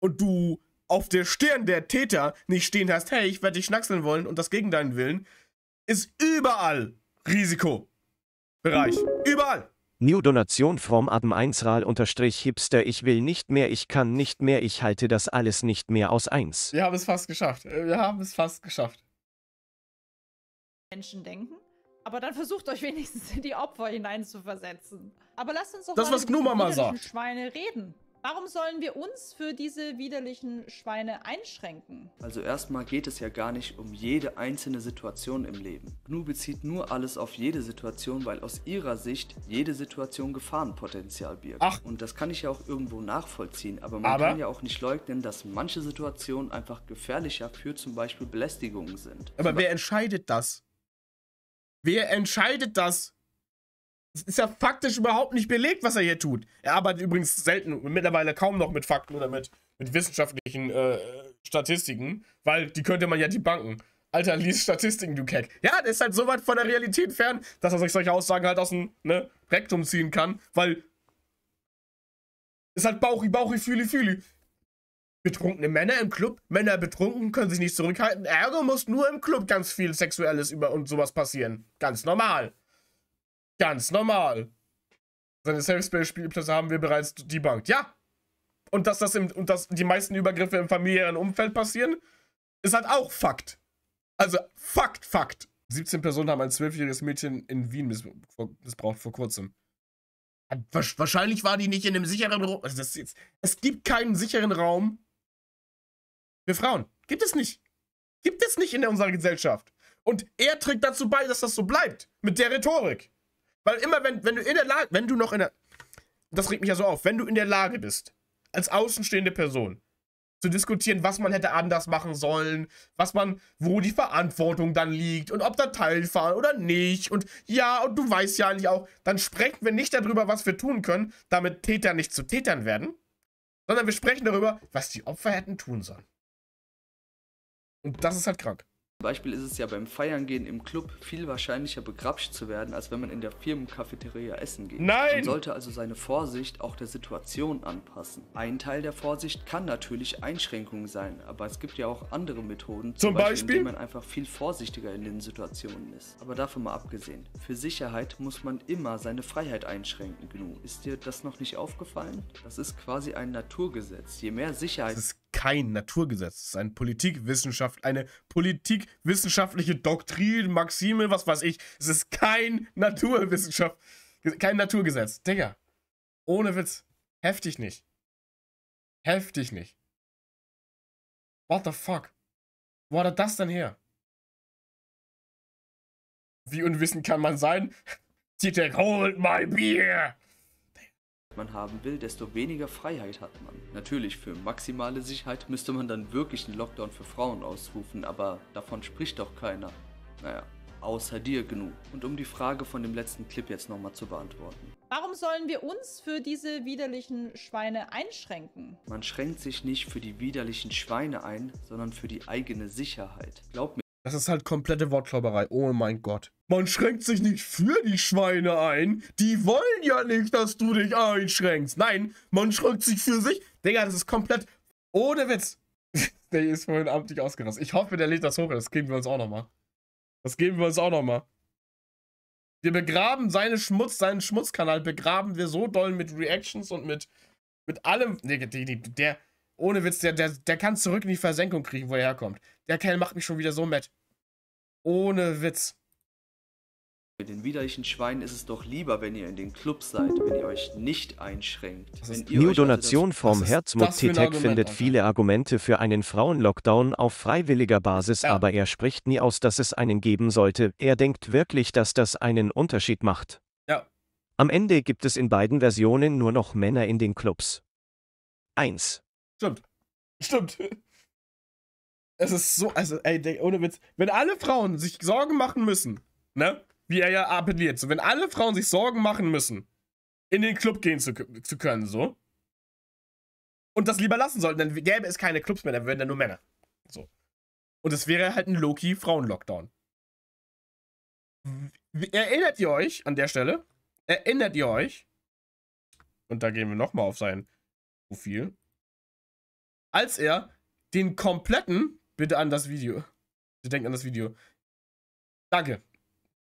und du auf der Stirn der Täter nicht stehen hast, hey, ich werde dich schnackseln wollen und das gegen deinen Willen, ist überall Risikobereich. Überall. New Donation from Adam 1 Ral unterstrich Hipster. Ich will nicht mehr, ich kann nicht mehr, ich halte das alles nicht mehr aus 1. Wir haben es fast geschafft. Wir haben es fast geschafft. Menschen denken, aber dann versucht euch wenigstens in die Opfer hineinzuversetzen. Aber lasst uns doch das, mal was Gnumama sagt. Schweine reden. Warum sollen wir uns für diese widerlichen Schweine einschränken? Also erstmal geht es ja gar nicht um jede einzelne Situation im Leben. Gnu bezieht nur alles auf jede Situation, weil aus ihrer Sicht jede Situation Gefahrenpotenzial birgt. Ach. Und das kann ich ja auch irgendwo nachvollziehen, aber man aber? kann ja auch nicht leugnen, dass manche Situationen einfach gefährlicher für zum Beispiel Belästigungen sind. Aber wer entscheidet das? Wer entscheidet das? Es ist ja faktisch überhaupt nicht belegt, was er hier tut. Er arbeitet übrigens selten, mittlerweile kaum noch mit Fakten oder mit, mit wissenschaftlichen äh, Statistiken, weil die könnte man ja die Banken. Alter, lies Statistiken, du Keck. Ja, der ist halt so weit von der Realität fern, dass er sich solche Aussagen halt aus dem ne, Rektum ziehen kann, weil. Ist halt Bauchi, Bauchi, Fühli, Fühli. Betrunkene Männer im Club, Männer betrunken, können sich nicht zurückhalten. Ergo muss nur im Club ganz viel Sexuelles über und sowas passieren. Ganz normal. Ganz normal. Seine Safe Space Spielplätze haben wir bereits debunked. Ja! Und dass, das im, und dass die meisten Übergriffe im familiären Umfeld passieren, ist halt auch Fakt. Also, Fakt, Fakt. 17 Personen haben ein zwölfjähriges Mädchen in Wien missbraucht vor kurzem. Wahrscheinlich war die nicht in einem sicheren Raum. Also das jetzt, es gibt keinen sicheren Raum für Frauen. Gibt es nicht. Gibt es nicht in unserer Gesellschaft. Und er trägt dazu bei, dass das so bleibt. Mit der Rhetorik. Weil immer, wenn, wenn du in der Lage, wenn du noch in der, das regt mich ja so auf, wenn du in der Lage bist, als außenstehende Person, zu diskutieren, was man hätte anders machen sollen, was man, wo die Verantwortung dann liegt und ob da teilfahren oder nicht und ja, und du weißt ja eigentlich auch, dann sprechen wir nicht darüber, was wir tun können, damit Täter nicht zu Tätern werden, sondern wir sprechen darüber, was die Opfer hätten tun sollen. Und das ist halt krank. Beispiel ist es ja beim Feiern gehen im Club viel wahrscheinlicher begrapscht zu werden, als wenn man in der Firmencafeteria essen geht. Nein! Man sollte also seine Vorsicht auch der Situation anpassen. Ein Teil der Vorsicht kann natürlich Einschränkungen sein, aber es gibt ja auch andere Methoden, zum, zum Beispiel, Beispiel, indem man einfach viel vorsichtiger in den Situationen ist. Aber davon mal abgesehen, für Sicherheit muss man immer seine Freiheit einschränken genug. Ist dir das noch nicht aufgefallen? Das ist quasi ein Naturgesetz. Je mehr Sicherheit kein Naturgesetz. Es ist eine Politikwissenschaft, eine politikwissenschaftliche Doktrin, Maxime, was weiß ich. Es ist kein Naturwissenschaft, kein Naturgesetz. Digga. Ohne Witz. Heftig nicht. Heftig nicht. What the fuck? Wo hat er das denn her? Wie unwissend kann man sein? [LAUGHS] Titek, hold my beer! man haben will, desto weniger Freiheit hat man. Natürlich, für maximale Sicherheit müsste man dann wirklich einen Lockdown für Frauen ausrufen, aber davon spricht doch keiner. Naja, außer dir genug. Und um die Frage von dem letzten Clip jetzt nochmal zu beantworten. Warum sollen wir uns für diese widerlichen Schweine einschränken? Man schränkt sich nicht für die widerlichen Schweine ein, sondern für die eigene Sicherheit. Glaub mir, das ist halt komplette Wortklauberei. Oh mein Gott. Man schränkt sich nicht für die Schweine ein. Die wollen ja nicht, dass du dich einschränkst. Nein, man schränkt sich für sich. Digga, das ist komplett ohne Witz. [LAUGHS] der ist vorhin amtlich ausgerastet. Ich hoffe, der lädt das hoch. Das geben wir uns auch nochmal. Das geben wir uns auch nochmal. Wir begraben seine Schmutz, seinen Schmutzkanal begraben wir so doll mit Reactions und mit, mit allem. Nee, der, der, ohne Witz, der, der, der kann zurück in die Versenkung kriegen, wo er herkommt. Der Kerl macht mich schon wieder so matt. Ohne Witz. Mit den widerlichen Schweinen ist es doch lieber, wenn ihr in den Club seid, wenn ihr euch nicht einschränkt. Also New Donation vom Herzmut t findet Alter. viele Argumente für einen Frauenlockdown auf freiwilliger Basis, ja. aber er spricht nie aus, dass es einen geben sollte. Er denkt wirklich, dass das einen Unterschied macht. Ja. Am Ende gibt es in beiden Versionen nur noch Männer in den Clubs. 1. Stimmt. Stimmt. [LAUGHS] Es ist so, also, ey, ohne Witz. Wenn alle Frauen sich Sorgen machen müssen, ne? Wie er ja appelliert, so, wenn alle Frauen sich Sorgen machen müssen, in den Club gehen zu, zu können, so. Und das lieber lassen sollten, dann gäbe es keine Clubs mehr, dann würden dann nur Männer. So. Und es wäre halt ein Loki-Frauen-Lockdown. Erinnert ihr euch an der Stelle? Erinnert ihr euch? Und da gehen wir nochmal auf sein Profil als er den kompletten, bitte an das Video, bitte denkt an das Video. Danke.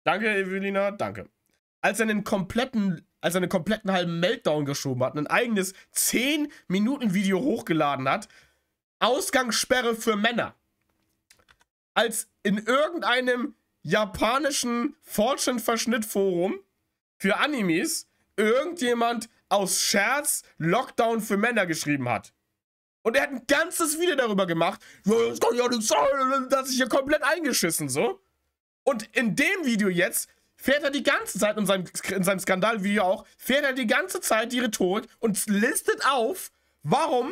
Danke, Evelina, danke. Als er einen kompletten, als er einen kompletten halben Meltdown geschoben hat, ein eigenes 10-Minuten-Video hochgeladen hat, Ausgangssperre für Männer. Als in irgendeinem japanischen Fortune-Verschnitt-Forum für Animes irgendjemand aus Scherz Lockdown für Männer geschrieben hat. Und er hat ein ganzes Video darüber gemacht. Ja, das kann ja nicht sein, dass ich hier komplett eingeschissen, so. Und in dem Video jetzt fährt er die ganze Zeit, in seinem, in seinem Skandalvideo auch, fährt er die ganze Zeit die Rhetorik und listet auf, warum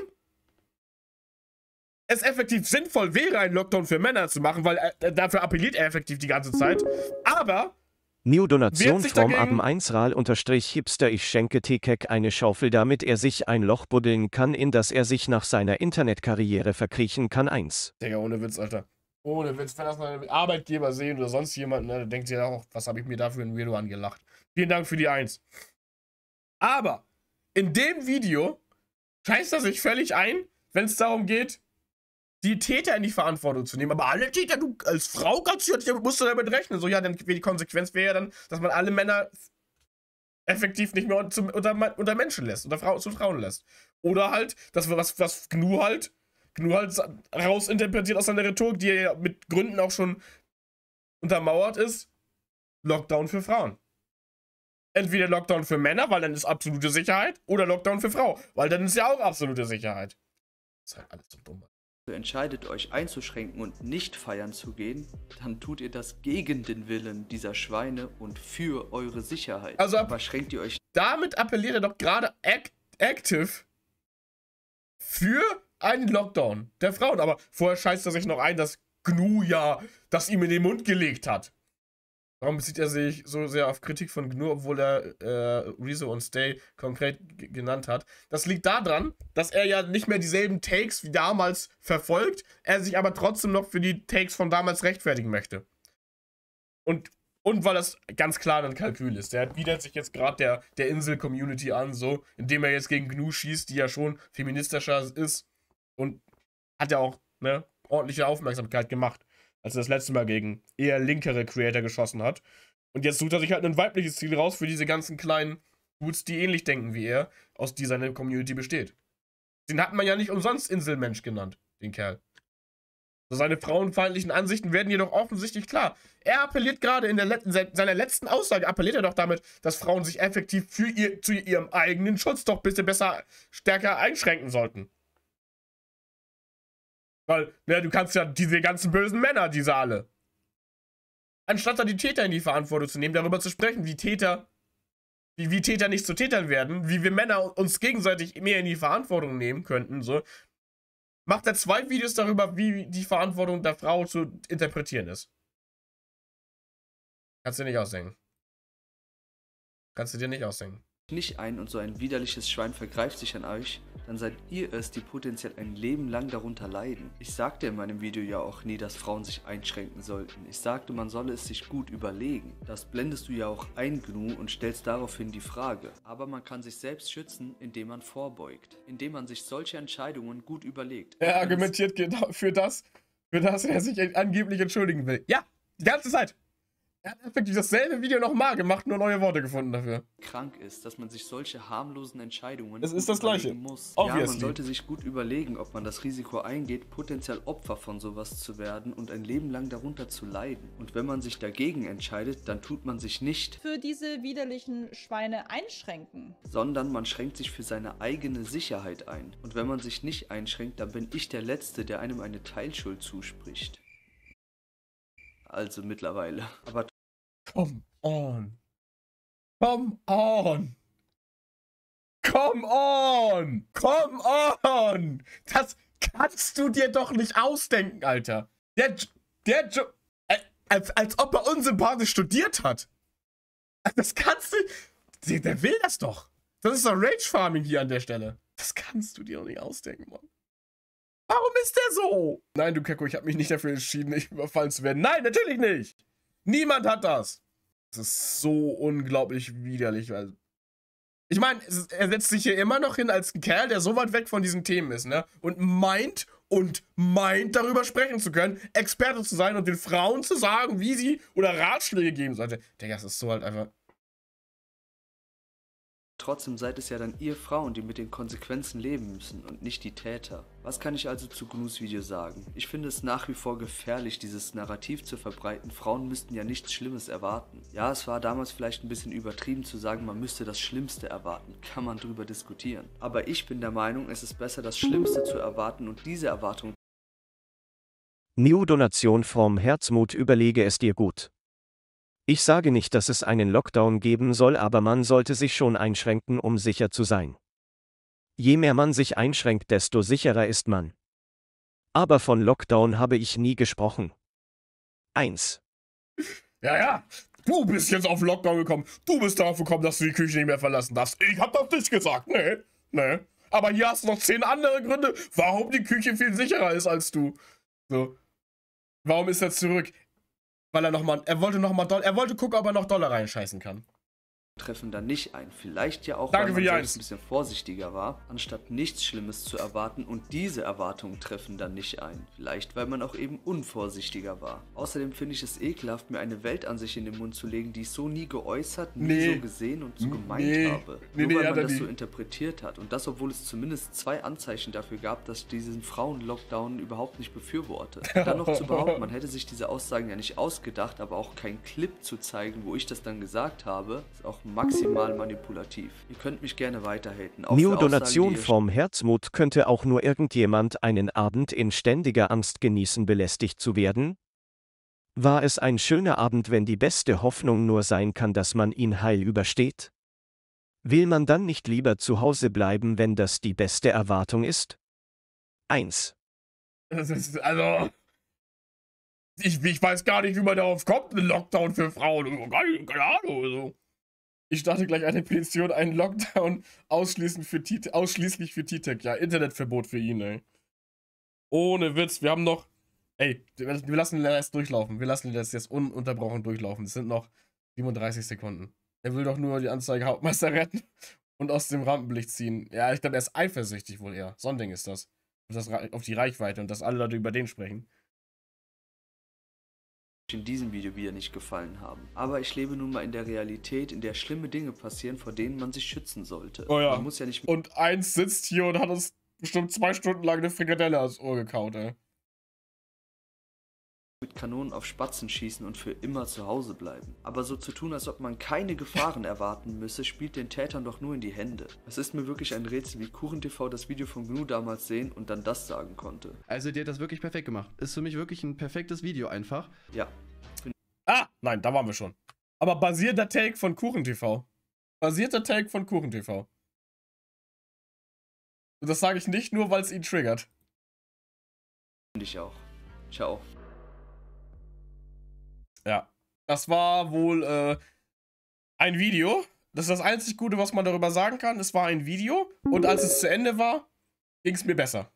es effektiv sinnvoll wäre, einen Lockdown für Männer zu machen, weil äh, dafür appelliert er effektiv die ganze Zeit. Aber New Donation vom Appen 1 Ral unterstrich Hipster Ich schenke Tekek eine Schaufel, damit er sich ein Loch buddeln kann, in das er sich nach seiner Internetkarriere verkriechen kann 1. Digga, ohne Witz, Alter. Ohne Witz, wenn das meine Arbeitgeber sehen oder sonst jemanden, ne, dann denkt sich auch, was habe ich mir dafür in Video angelacht. Vielen Dank für die 1. Aber in dem Video scheißt er sich völlig ein, wenn es darum geht, die Täter in die Verantwortung zu nehmen. Aber alle Täter, du als Frau kannst du, musst du damit rechnen. So, ja, dann die Konsequenz wäre ja dann, dass man alle Männer effektiv nicht mehr unter, unter, unter Menschen lässt, unter Frau, zu Frauen lässt. Oder halt, dass wir was, was GNU halt, GNU halt rausinterpretiert aus seiner Rhetorik, die ja mit Gründen auch schon untermauert ist, Lockdown für Frauen. Entweder Lockdown für Männer, weil dann ist absolute Sicherheit, oder Lockdown für Frau, weil dann ist ja auch absolute Sicherheit. Das ist halt alles so dumm entscheidet euch einzuschränken und nicht feiern zu gehen, dann tut ihr das gegen den Willen dieser Schweine und für eure Sicherheit. Also ab, beschränkt ihr euch. Damit appelliert er doch gerade act active für einen Lockdown der Frauen. Aber vorher scheißt er sich noch ein, dass Gnu ja das ihm in den Mund gelegt hat. Warum bezieht er sich so sehr auf Kritik von GNU, obwohl er äh, Rezo und Stay konkret genannt hat? Das liegt daran, dass er ja nicht mehr dieselben Takes wie damals verfolgt, er sich aber trotzdem noch für die Takes von damals rechtfertigen möchte. Und, und weil das ganz klar ein Kalkül ist. Er bietet sich jetzt gerade der, der Insel-Community an, so, indem er jetzt gegen GNU schießt, die ja schon feministischer ist und hat ja auch ne, ordentliche Aufmerksamkeit gemacht als er das letzte Mal gegen eher linkere Creator geschossen hat. Und jetzt sucht er sich halt ein weibliches Ziel raus für diese ganzen kleinen Dudes, die ähnlich denken wie er, aus die seine Community besteht. Den hat man ja nicht umsonst Inselmensch genannt, den Kerl. So seine frauenfeindlichen Ansichten werden jedoch offensichtlich klar. Er appelliert gerade in Let seiner letzten Aussage, appelliert er doch damit, dass Frauen sich effektiv für ihr, zu ihrem eigenen Schutz doch bitte besser, stärker einschränken sollten. Weil, ne, du kannst ja diese ganzen bösen Männer, diese alle. Anstatt da die Täter in die Verantwortung zu nehmen, darüber zu sprechen, wie Täter, wie, wie Täter nicht zu Tätern werden, wie wir Männer uns gegenseitig mehr in die Verantwortung nehmen könnten, so, macht er zwei Videos darüber, wie die Verantwortung der Frau zu interpretieren ist. Kannst du dir nicht ausdenken. Kannst du dir nicht ausdenken nicht ein und so ein widerliches Schwein vergreift sich an euch, dann seid ihr es, die potenziell ein Leben lang darunter leiden. Ich sagte in meinem Video ja auch nie, dass Frauen sich einschränken sollten. Ich sagte, man solle es sich gut überlegen. Das blendest du ja auch ein genug und stellst daraufhin die Frage. Aber man kann sich selbst schützen, indem man vorbeugt. Indem man sich solche Entscheidungen gut überlegt. Er argumentiert genau für das, für das er sich angeblich entschuldigen will. Ja, die ganze Zeit. Er hat wirklich dasselbe Video nochmal gemacht, nur neue Worte gefunden dafür. Krank ist, dass man sich solche harmlosen Entscheidungen es ist das Gleiche. muss. Obviously. Ja, man sollte sich gut überlegen, ob man das Risiko eingeht, potenziell Opfer von sowas zu werden und ein Leben lang darunter zu leiden. Und wenn man sich dagegen entscheidet, dann tut man sich nicht für diese widerlichen Schweine einschränken, sondern man schränkt sich für seine eigene Sicherheit ein. Und wenn man sich nicht einschränkt, dann bin ich der Letzte, der einem eine Teilschuld zuspricht also mittlerweile. Aber Come on. Come on. Come on. Come on. Das kannst du dir doch nicht ausdenken, Alter. Der, der, äh, als, als ob er unsympathisch studiert hat. Das kannst du. Der, der will das doch. Das ist doch Rage Farming hier an der Stelle. Das kannst du dir doch nicht ausdenken, Mann. Warum ist der so? Nein, du Kecko, ich habe mich nicht dafür entschieden, überfallen zu werden. Nein, natürlich nicht. Niemand hat das. Es ist so unglaublich widerlich, weil. Ich meine, er setzt sich hier immer noch hin als ein Kerl, der so weit weg von diesen Themen ist, ne? Und meint und meint, darüber sprechen zu können, Experte zu sein und den Frauen zu sagen, wie sie oder Ratschläge geben sollte. Digga, das ist so halt einfach. Trotzdem seid es ja dann ihr Frauen, die mit den Konsequenzen leben müssen und nicht die Täter. Was kann ich also zu Gnus Video sagen? Ich finde es nach wie vor gefährlich, dieses Narrativ zu verbreiten, Frauen müssten ja nichts Schlimmes erwarten. Ja, es war damals vielleicht ein bisschen übertrieben zu sagen, man müsste das Schlimmste erwarten, kann man drüber diskutieren. Aber ich bin der Meinung, es ist besser, das Schlimmste zu erwarten und diese Erwartung New Donation vom Herzmut überlege es dir gut. Ich sage nicht, dass es einen Lockdown geben soll, aber man sollte sich schon einschränken, um sicher zu sein. Je mehr man sich einschränkt, desto sicherer ist man. Aber von Lockdown habe ich nie gesprochen. 1. Ja, ja. Du bist jetzt auf Lockdown gekommen. Du bist darauf gekommen, dass du die Küche nicht mehr verlassen darfst. Ich hab das nicht gesagt. Nee, nee. Aber hier hast du noch zehn andere Gründe, warum die Küche viel sicherer ist als du. So. Warum ist er zurück? Weil er nochmal, er wollte nochmal, er wollte gucken, ob er noch Dollar reinscheißen kann. Treffen dann nicht ein. Vielleicht ja auch, Danke weil man selbst ein bisschen vorsichtiger war, anstatt nichts Schlimmes zu erwarten und diese Erwartungen treffen dann nicht ein. Vielleicht, weil man auch eben unvorsichtiger war. Außerdem finde ich es ekelhaft, mir eine Welt an sich in den Mund zu legen, die ich so nie geäußert, nie nee. so gesehen und so gemeint nee. habe. Nee, Nur weil man das nie. so interpretiert hat. Und das, obwohl es zumindest zwei Anzeichen dafür gab, dass ich diesen Frauen-Lockdown überhaupt nicht befürworte. [LAUGHS] Dann noch zu behaupten, man hätte sich diese Aussagen ja nicht ausgedacht, aber auch keinen Clip zu zeigen, wo ich das dann gesagt habe, ist auch maximal manipulativ. Ihr könnt mich gerne weiterhaten. Neodonation vom Herzmut könnte auch nur irgendjemand einen Abend in ständiger Angst genießen, belästigt zu werden? War es ein schöner Abend, wenn die beste Hoffnung nur sein kann, dass man ihn heil übersteht? Will man dann nicht lieber zu Hause bleiben, wenn das die beste Erwartung ist? 1. Das ist also. Ich, ich weiß gar nicht, wie man darauf kommt, einen Lockdown für Frauen. Keine, keine Ahnung. So. Ich starte gleich eine Petition, einen Lockdown ausschließlich für T ausschließlich für T-Tech. Ja, Internetverbot für ihn, ey. Ohne Witz, wir haben noch. Ey, wir lassen den Rest durchlaufen. Wir lassen das jetzt ununterbrochen durchlaufen. Es sind noch 37 Sekunden. Er will doch nur die Anzeige Hauptmeister retten und aus dem Rampenlicht ziehen. Ja, ich glaube, er ist eifersüchtig wohl eher. So ein Ding ist das. Auf, das. auf die Reichweite und dass alle Leute über den sprechen in diesem Video wieder nicht gefallen haben. Aber ich lebe nun mal in der Realität, in der schlimme Dinge passieren, vor denen man sich schützen sollte. Oh ja. Man muss ja nicht. Und eins sitzt hier und hat uns bestimmt zwei Stunden lang eine Frikadelle ans Ohr gekaut, ey mit Kanonen auf Spatzen schießen und für immer zu Hause bleiben. Aber so zu tun, als ob man keine Gefahren [LAUGHS] erwarten müsse, spielt den Tätern doch nur in die Hände. Es ist mir wirklich ein Rätsel, wie KuchenTV das Video von Gnu damals sehen und dann das sagen konnte. Also dir hat das wirklich perfekt gemacht. Ist für mich wirklich ein perfektes Video einfach. Ja. Ah, nein, da waren wir schon. Aber basierter Take von KuchenTV. Basierter Take von KuchenTV. Und das sage ich nicht nur, weil es ihn triggert. Finde ich auch. Ciao. Das war wohl äh, ein Video. Das ist das einzig Gute, was man darüber sagen kann. Es war ein Video und als es zu Ende war, ging es mir besser.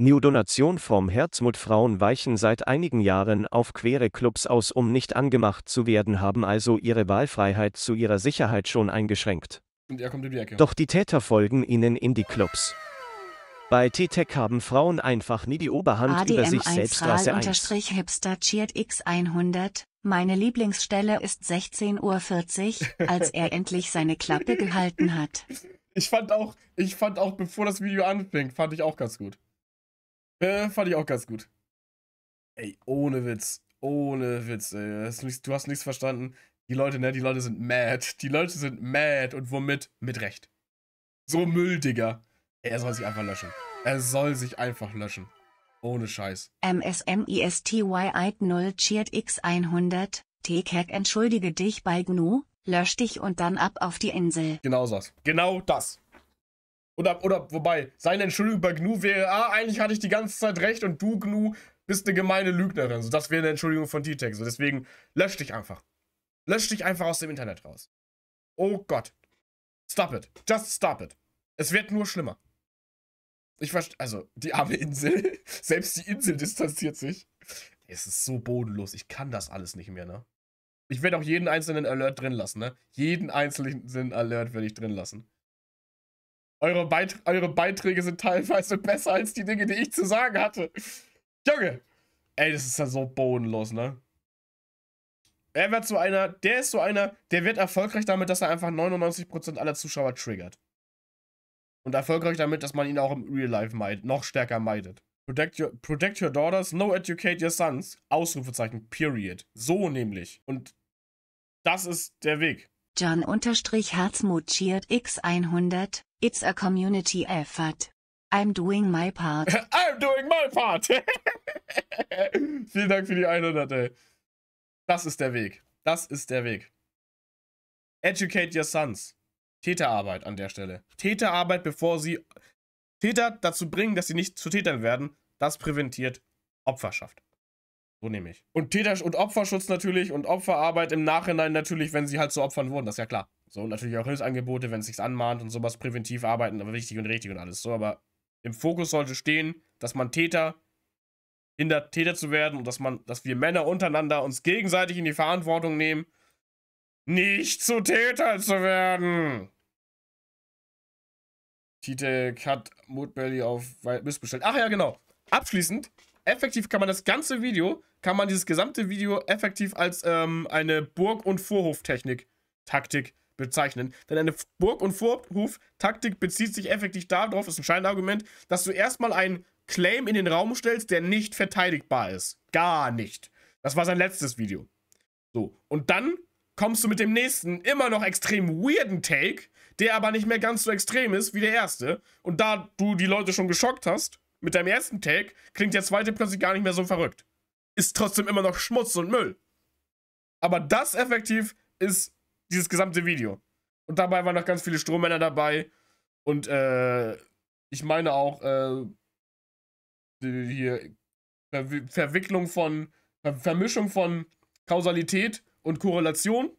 New-Donation vom Herzmut Frauen weichen seit einigen Jahren auf queere Clubs aus, um nicht angemacht zu werden, haben also ihre Wahlfreiheit zu ihrer Sicherheit schon eingeschränkt. Die Doch die Täter folgen ihnen in die Clubs. Bei T-Tech haben Frauen einfach nie die Oberhand ADM über sich selbst. Hipster cheert X100. Meine Lieblingsstelle ist 16.40 Uhr, als er endlich seine Klappe gehalten hat. Ich fand auch, ich fand auch, bevor das Video anfängt, fand ich auch ganz gut. Äh, fand ich auch ganz gut. Ey, ohne Witz. Ohne Witz, ey. Nicht, du hast nichts verstanden. Die Leute, ne, die Leute sind mad. Die Leute sind mad und womit? Mit Recht. So Müll, Digga. Er soll sich einfach löschen. Er soll sich einfach löschen. Ohne Scheiß. MSMISTY 0 x 100 TCAC entschuldige dich bei GNU, lösch dich und dann ab auf die Insel. Genau das. Genau das. Oder, oder, wobei, seine Entschuldigung bei GNU wäre, ah, eigentlich hatte ich die ganze Zeit recht und du, GNU, bist eine gemeine Lügnerin. So, das wäre eine Entschuldigung von D-Tech. So, deswegen lösch dich einfach. Lösch dich einfach aus dem Internet raus. Oh Gott. Stop it. Just stop it. Es wird nur schlimmer. Ich verstehe, also die arme Insel, [LAUGHS] selbst die Insel distanziert sich. Es ist so bodenlos, ich kann das alles nicht mehr, ne? Ich werde auch jeden einzelnen Alert drin lassen, ne? Jeden einzelnen Alert werde ich drin lassen. Eure, Beit eure Beiträge sind teilweise besser als die Dinge, die ich zu sagen hatte. Junge! Ey, das ist ja so bodenlos, ne? Er wird so einer, der ist so einer, der wird erfolgreich damit, dass er einfach 99% aller Zuschauer triggert und erfolgreich damit, dass man ihn auch im Real Life meid, noch stärker meidet. Protect your, protect your daughters, no educate your sons. Ausrufezeichen, period. So nämlich. Und das ist der Weg. John unterstrich Herzmut cheered X100. It's a community effort. I'm doing my part. [LAUGHS] I'm doing my part. [LAUGHS] Vielen Dank für die 100, ey. Das ist der Weg. Das ist der Weg. Educate your sons. Täterarbeit an der Stelle. Täterarbeit, bevor sie Täter dazu bringen, dass sie nicht zu Tätern werden, das präventiert Opferschaft. So nehme ich. Und Täter und Opferschutz natürlich und Opferarbeit im Nachhinein natürlich, wenn sie halt zu Opfern wurden, das ist ja klar. So, und natürlich auch Hilfsangebote, wenn es sich anmahnt und sowas präventiv arbeiten, aber wichtig und richtig und alles so. Aber im Fokus sollte stehen, dass man Täter hindert, Täter zu werden und dass man, dass wir Männer untereinander uns gegenseitig in die Verantwortung nehmen nicht zu Täter zu werden. Titel hat Moodbelly auf missbestellt. Ach ja, genau. Abschließend, effektiv kann man das ganze Video, kann man dieses gesamte Video effektiv als ähm, eine Burg- und Vorhoftechnik, Taktik bezeichnen. Denn eine Burg- und Vorhof-Taktik bezieht sich effektiv darauf, das ist ein Scheinargument, dass du erstmal einen Claim in den Raum stellst, der nicht verteidigbar ist. Gar nicht. Das war sein letztes Video. So, und dann kommst du mit dem nächsten, immer noch extrem weirden Take, der aber nicht mehr ganz so extrem ist wie der erste. Und da du die Leute schon geschockt hast, mit deinem ersten Take, klingt der zweite plötzlich gar nicht mehr so verrückt. Ist trotzdem immer noch Schmutz und Müll. Aber das effektiv ist dieses gesamte Video. Und dabei waren noch ganz viele Strohmänner dabei. Und äh, ich meine auch äh, hier Ver Verwicklung von, Ver Vermischung von Kausalität und Korrelation.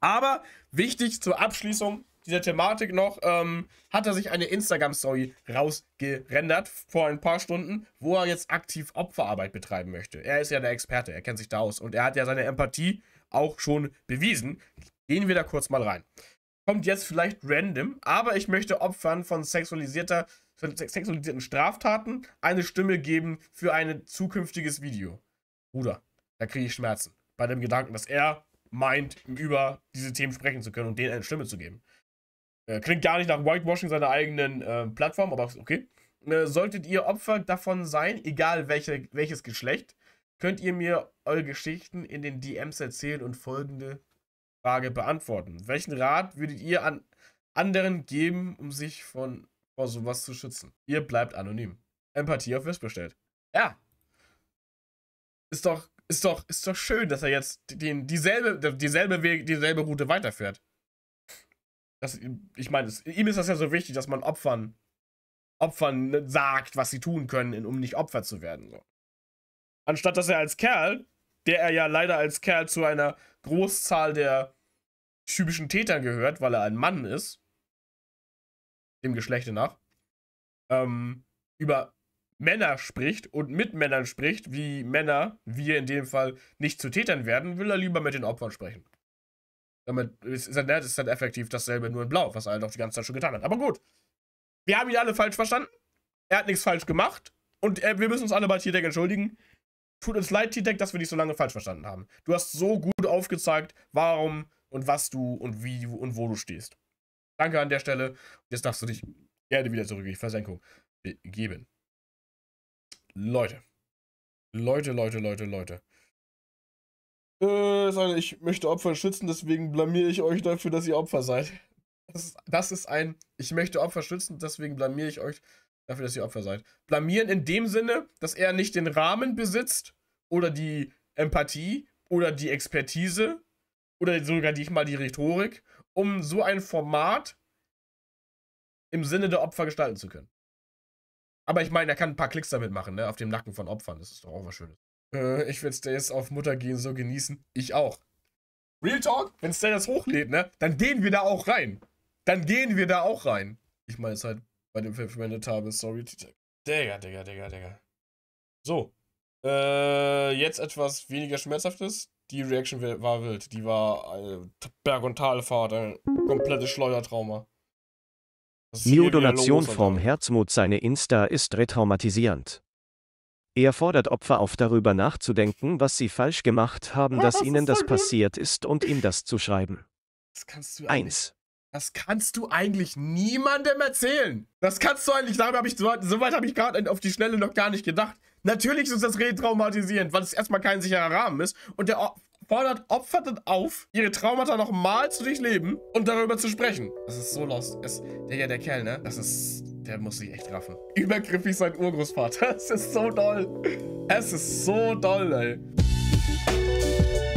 Aber wichtig zur Abschließung dieser Thematik noch, ähm, hat er sich eine Instagram-Story rausgerendert vor ein paar Stunden, wo er jetzt aktiv Opferarbeit betreiben möchte. Er ist ja der Experte, er kennt sich da aus und er hat ja seine Empathie auch schon bewiesen. Gehen wir da kurz mal rein. Kommt jetzt vielleicht random, aber ich möchte Opfern von sexualisierter, sexualisierten Straftaten eine Stimme geben für ein zukünftiges Video. Bruder, da kriege ich Schmerzen bei dem Gedanken, dass er meint, über diese Themen sprechen zu können und denen eine Stimme zu geben. Äh, klingt gar nicht nach Whitewashing seiner eigenen äh, Plattform, aber okay. Äh, solltet ihr Opfer davon sein, egal welche, welches Geschlecht, könnt ihr mir eure Geschichten in den DMs erzählen und folgende Frage beantworten. Welchen Rat würdet ihr an anderen geben, um sich von vor sowas zu schützen? Ihr bleibt anonym. Empathie auf Wisp bestellt. Ja. Ist doch ist doch, ist doch schön, dass er jetzt den, dieselbe, dieselbe, Weg, dieselbe Route weiterfährt. Das, ich meine, ihm ist das ja so wichtig, dass man Opfern, Opfern sagt, was sie tun können, um nicht Opfer zu werden. So. Anstatt dass er als Kerl, der er ja leider als Kerl zu einer Großzahl der typischen Täter gehört, weil er ein Mann ist, dem Geschlechte nach, ähm, über Männer spricht und mit Männern spricht, wie Männer, wir in dem Fall, nicht zu Tätern werden, will er lieber mit den Opfern sprechen. Damit ist, ist, dann, ist dann effektiv dasselbe nur in Blau, was er doch halt die ganze Zeit schon getan hat. Aber gut, wir haben ihn alle falsch verstanden. Er hat nichts falsch gemacht. Und er, äh, wir müssen uns alle bei T-Deck entschuldigen. Tut uns leid, T-Deck, dass wir dich so lange falsch verstanden haben. Du hast so gut aufgezeigt, warum und was du und wie und wo du stehst. Danke an der Stelle. Jetzt darfst du dich gerne wieder zurück in die Versenkung begeben. Leute. Leute, Leute, Leute, Leute. Äh, ich möchte Opfer schützen, deswegen blamiere ich euch dafür, dass ihr Opfer seid. Das ist, das ist ein, ich möchte Opfer schützen, deswegen blamiere ich euch dafür, dass ihr Opfer seid. Blamieren in dem Sinne, dass er nicht den Rahmen besitzt oder die Empathie oder die Expertise oder sogar die, mal die Rhetorik, um so ein Format im Sinne der Opfer gestalten zu können. Aber ich meine, er kann ein paar Klicks damit machen, ne? Auf dem Nacken von Opfern. Das ist doch auch was Schönes. Äh, ich will Stays auf Mutter gehen so genießen. Ich auch. Real Talk, wenn Stay das hochlädt, ne? Dann gehen wir da auch rein. Dann gehen wir da auch rein. Ich meine es halt bei dem Film verwendet habe. Sorry, Digga, Digga, Digga, Digga. So. Äh, jetzt etwas weniger schmerzhaftes. Die Reaction war wild. Die war äh, Berg- und Talfahrt. Ein komplettes Schleudertrauma. Mio-Donation vom Herzmut seine Insta ist retraumatisierend. Er fordert Opfer auf, darüber nachzudenken, was sie falsch gemacht haben, dass ihnen das passiert ist und ihm das zu schreiben. Das kannst du Eins. Das kannst du eigentlich niemandem erzählen. Das kannst du eigentlich, darüber habe ich, so habe ich gerade auf die Schnelle noch gar nicht gedacht. Natürlich ist das retraumatisierend, weil es erstmal kein sicherer Rahmen ist und der fordert Opfer auf, ihre Traumata nochmal zu durchleben und darüber zu sprechen. Das ist so lost. Es, der, der Kerl, ne? Das ist... Der muss sich echt raffen. Übergriffig sein Urgroßvater. [LAUGHS] Das ist so doll. Es ist so doll, ey.